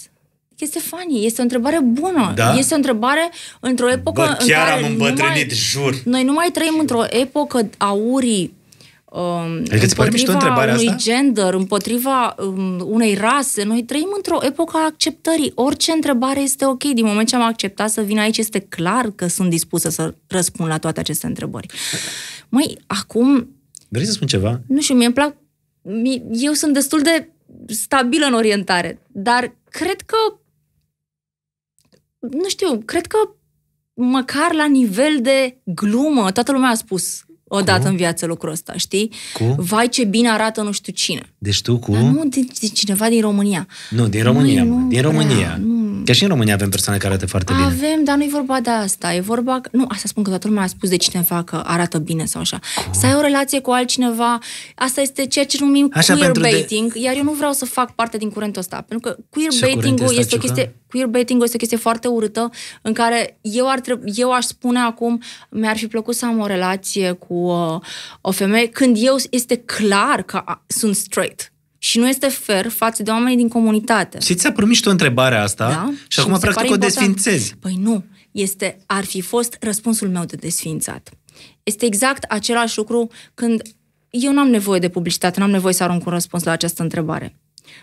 Este funny, este o întrebare bună. Da? Este o întrebare într-o epocă Bă, chiar în care am îmbătrânit, numai, jur. Noi nu mai trăim într-o epocă aurii Um, adică pare mișto întrebarea unui asta? gender, împotriva um, unei rase. Noi trăim într-o epocă a acceptării. Orice întrebare este ok. Din moment ce am acceptat să vin aici, este clar că sunt dispusă să răspund la toate aceste întrebări. Măi, acum... Vrei să spun ceva? Nu știu, mie îmi plac... Eu sunt destul de stabilă în orientare, dar cred că... Nu știu, cred că măcar la nivel de glumă, toată lumea a spus o dată în viață lucrul ăsta, știi? Cu? Vai ce bine arată nu știu cine. Deci tu cu? Dar nu, de, de cineva din România. Nu, din România, nu din România. Prea, Chiar și în România avem persoane care arată foarte avem, bine. Avem, dar nu e vorba de asta. E vorba, nu, asta spun că toată lumea a spus de cineva că arată bine sau așa. Cu? Să ai o relație cu altcineva, asta este ceea ce numim așa, queerbaiting, de... iar eu nu vreau să fac parte din curentul ăsta, pentru că queerbaiting-ul este o chestie baiting este o chestie foarte urâtă în care eu, ar treb- eu aș spune acum, mi-ar fi plăcut să am o relație cu uh, o femeie când eu este clar că sunt straight. Și nu este fair față de oamenii din comunitate. Și ți-a promis tu întrebarea asta da? și, și acum practic o desfințezi. Păi nu, este, ar fi fost răspunsul meu de desfințat. Este exact același lucru când eu n-am nevoie de publicitate, n-am nevoie să arunc un răspuns la această întrebare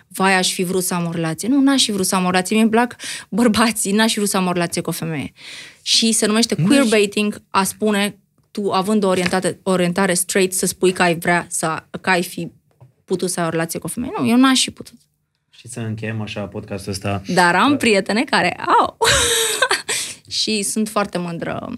vai, aș fi vrut să am o relație. Nu, n-aș fi vrut să am o relație, mie îmi plac bărbații, n-aș fi vrut să am o relație cu o femeie. Și se numește queerbaiting a spune tu, având o orientare, orientare straight, să spui că ai vrea să, că ai fi putut să ai o relație cu o femeie. Nu, eu n-aș fi putut. Și să încheiem așa podcastul ăsta. Dar am prietene care au. și sunt foarte mândră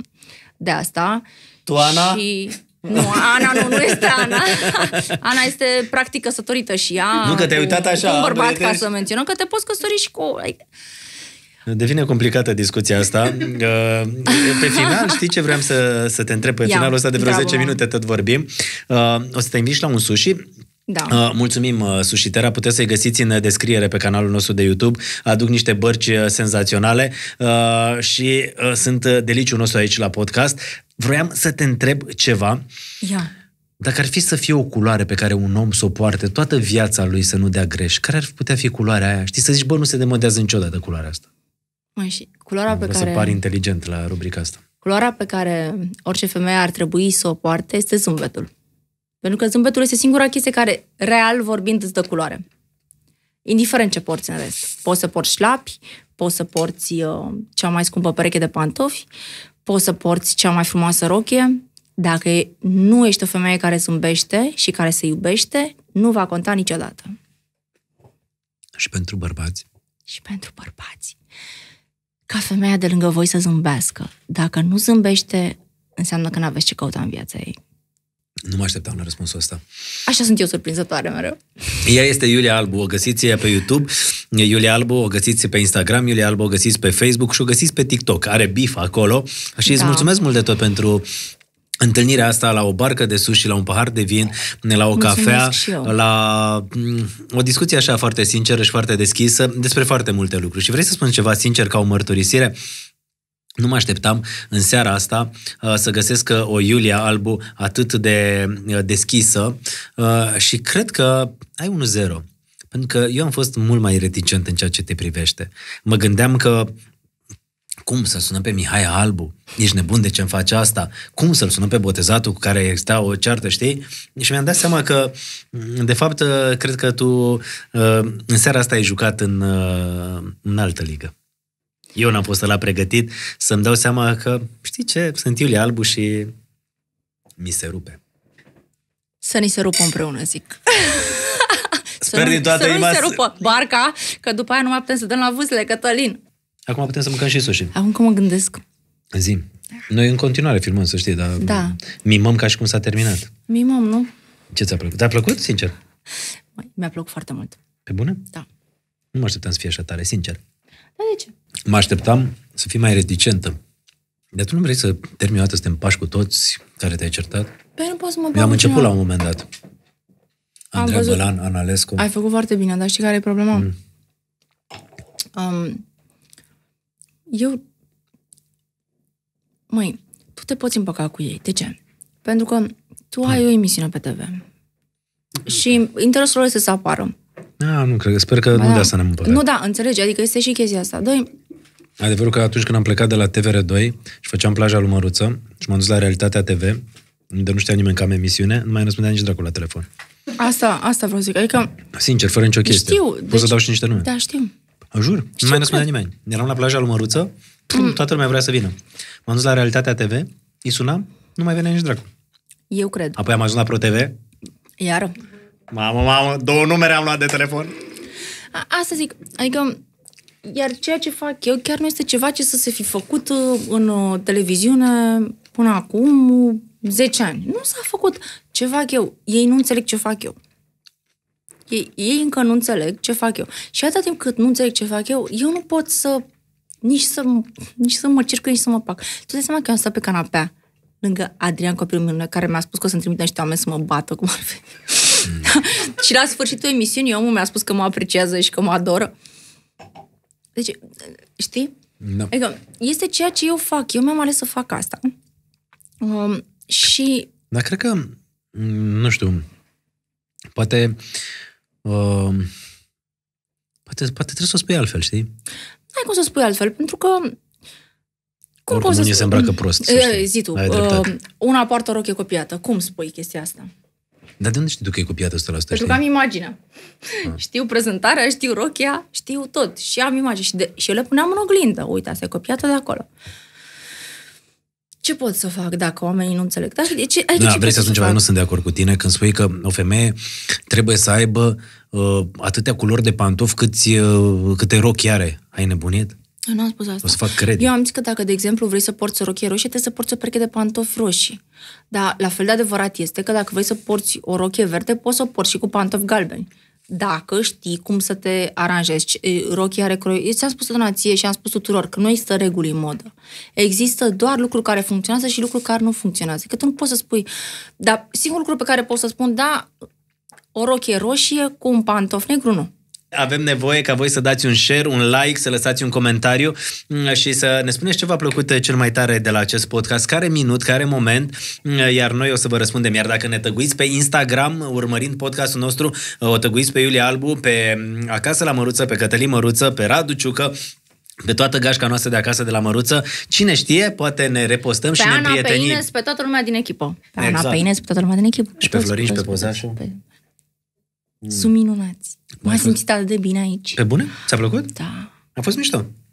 de asta. Toana? Și nu, Ana nu, nu este Ana. Ana este practic căsătorită și ea. Nu că te-ai uitat așa. Un bărbat, ca să menționăm, că te poți căsători și cu... Devine complicată discuția asta. Uh, pe final, știi ce vreau să, să te întreb? Pe Ia, finalul ăsta de vreo bravo. 10 minute tot vorbim. Uh, o să te invit la un sushi. Da. Uh, mulțumim, Sushitera. Puteți să-i găsiți în descriere pe canalul nostru de YouTube. Aduc niște bărci senzaționale și sunt deliciul nostru aici la podcast. Vroiam să te întreb ceva. Ia. Dacă ar fi să fie o culoare pe care un om să o poarte toată viața lui să nu dea greș, care ar putea fi culoarea aia? Știi să zici, bă, nu se demodează niciodată culoarea asta. Mai și culoarea Am pe care... să pari inteligent la rubrica asta. Culoarea pe care orice femeie ar trebui să o poarte este zâmbetul. Pentru că zâmbetul este singura chestie care, real vorbind, îți dă culoare. Indiferent ce porți în rest. Poți să porți șlapi, poți să porți uh, cea mai scumpă pereche de pantofi, poți să porți cea mai frumoasă rochie, dacă nu ești o femeie care zâmbește și care se iubește, nu va conta niciodată. Și pentru bărbați? Și pentru bărbați. Ca femeia de lângă voi să zâmbească. Dacă nu zâmbește, înseamnă că n-aveți ce căuta în viața ei. Nu mă așteptam la răspunsul ăsta. Așa sunt eu surprinzătoare mereu. Ea este Iulia Albu, o găsiți pe YouTube, Iulia Albu o găsiți pe Instagram, Iulia Albu o găsiți pe Facebook și o găsiți pe TikTok. Are bif acolo și da. îți mulțumesc mult de tot pentru întâlnirea asta la o barcă de sushi, la un pahar de vin, la o Mulțumesc cafea, la mm, o discuție așa foarte sinceră și foarte deschisă despre foarte multe lucruri. Și vrei să spun ceva sincer ca o mărturisire? Nu mă așteptam în seara asta uh, să găsesc uh, o Iulia Albu atât de uh, deschisă și cred că ai un zero, Pentru că eu am fost mult mai reticent în ceea ce te privește. Mă gândeam că cum să sunăm pe Mihai Albu? Ești nebun de ce-mi faci asta? Cum să-l sunăm pe botezatul cu care exista o ceartă, știi? Și mi-am dat seama că, mm, de fapt, cred că tu în seara asta ai jucat în, în altă ligă eu n-am fost la pregătit, să-mi dau seama că, știi ce, sunt Iulia Albu și mi se rupe. Să ni se rupă împreună, zic. Sper să din toată să inima... nu se rupă barca, că după aia nu mai putem să dăm la vâzle, Cătălin. Acum putem să mâncăm și sushi. Acum că mă gândesc. Zi. Noi în continuare filmăm, să știi, dar da. mimăm ca și cum s-a terminat. Mimăm, nu? Ce ți-a plăcut? Te-a plăcut, sincer? Mi-a plăcut foarte mult. Pe bune? Da. Nu mă așteptam să fie așa tare, sincer. Dar de ce? Mă așteptam să fii mai reticentă. Dar tu nu vrei să termini o dată să te împași cu toți care te-ai certat? Păi nu pot să mă mi am început la un moment dat. Andrei văzut. Bălan, Analescu. Ai făcut foarte bine, dar știi care e problema? Mm. Um, eu... Măi, tu te poți împăca cu ei. De ce? Pentru că tu ai mm. o emisiune pe TV. Și interesul lor este să apară. A, da, nu cred, sper că ba, nu da. de asta ne-am împărat. Nu, da, înțelegi, adică este și chestia asta. Doi, Adevărul că atunci când am plecat de la TVR2 și făceam plaja lui Măruță și m-am dus la Realitatea TV, unde nu știa nimeni că am emisiune, nu mai răspundea nici dracu la telefon. Asta, asta vreau să zic. Adică... Sincer, fără nicio chestie. Știu. Poți deci... să dau și niște nume. Da, știu. Jur, știu, nu mai răspundea nimeni. Eram la plaja lui Măruță, mm. toată lumea vrea să vină. M-am dus la Realitatea TV, îi sunam, nu mai venea nici dracu. Eu cred. Apoi am ajuns la Pro TV. Iar. Mamă, mamă, două numere am luat de telefon. A, asta zic, adică, iar ceea ce fac eu chiar nu este ceva ce să se fi făcut uh, în uh, televiziune până acum 10 uh, ani. Nu s-a făcut ce fac eu. Ei nu înțeleg ce fac eu. Ei, ei încă nu înțeleg ce fac eu. Și atâta timp cât nu înțeleg ce fac eu, eu nu pot să nici să, nici să mă circă, nici să mă pac. Tu te seama că eu am stat pe canapea lângă Adrian, copilul meu, care mi-a spus că o să-mi trimite niște oameni să mă bată, cum ar fi. și la sfârșitul emisiunii omul mi-a spus că mă apreciază și că mă adoră. Deci, știi? No. Da. Adică este ceea ce eu fac. Eu mi-am ales să fac asta. Um, și... Dar cred că, mm, nu știu, poate... Uh, poate, poate trebuie să o spui altfel, știi? Nu ai cum să o spui altfel, pentru că... Cum Oricum poți să spui? se îmbracă prost, să știi. Zi tu, uh, una poartă o roche copiată. Cum spui chestia asta? Dar de unde știi tu că e la asta? Pentru că am imaginea. Ah. Știu prezentarea, știu rochia, știu tot. Și am imagine. Și, de, și eu le puneam în oglindă. Uite, asta e copiată de acolo. Ce pot să fac dacă oamenii nu înțeleg? Dar, de adică, ce, adică da, ce vrei să spun ceva, nu sunt de acord cu tine când spui că o femeie trebuie să aibă uh, atâtea culori de pantofi cât uh, câte rochi are. Ai nebunit? Eu n-am spus asta. O să fac cred. Eu am zis că dacă, de exemplu, vrei să porți o rochie roșie, trebuie să porți o pereche de pantofi roșii. Dar la fel de adevărat este că dacă vrei să porți o rochie verde, poți să o porți și cu pantofi galbeni. Dacă știi cum să te aranjezi, rochia are croi... Ți-am spus o nație și am spus tuturor că nu există reguli în modă. Există doar lucruri care funcționează și lucruri care nu funcționează. Că tu nu poți să spui... Dar singurul lucru pe care pot să spun, da, o rochie roșie cu un pantof negru, nu avem nevoie ca voi să dați un share, un like, să lăsați un comentariu mm, și să ne spuneți ce v-a plăcut eh, cel mai tare de la acest podcast, care minut, care moment, mm, eh, iar noi o să vă răspundem. Iar dacă ne tăguiți pe Instagram, urmărind podcastul nostru, eh, o tăguiți pe Iulia Albu, pe mm, Acasă la Măruță, pe Cătălin Măruță, pe Radu Ciucă, pe toată gașca noastră de acasă de la Măruță. Cine știe, poate ne repostăm pe și Ana, ne prietenim. Pe Ana, pe Ines, pe toată lumea din echipă. Pe exact. Ana, pe Ines, pe toată lumea din echipă. Și pe Florin și pe Pozașul. Pe... Păi, sunt mm. minunați. M-am simțit atât de bine aici. Pe bune? Ți-a plăcut? Da. A fost mișto.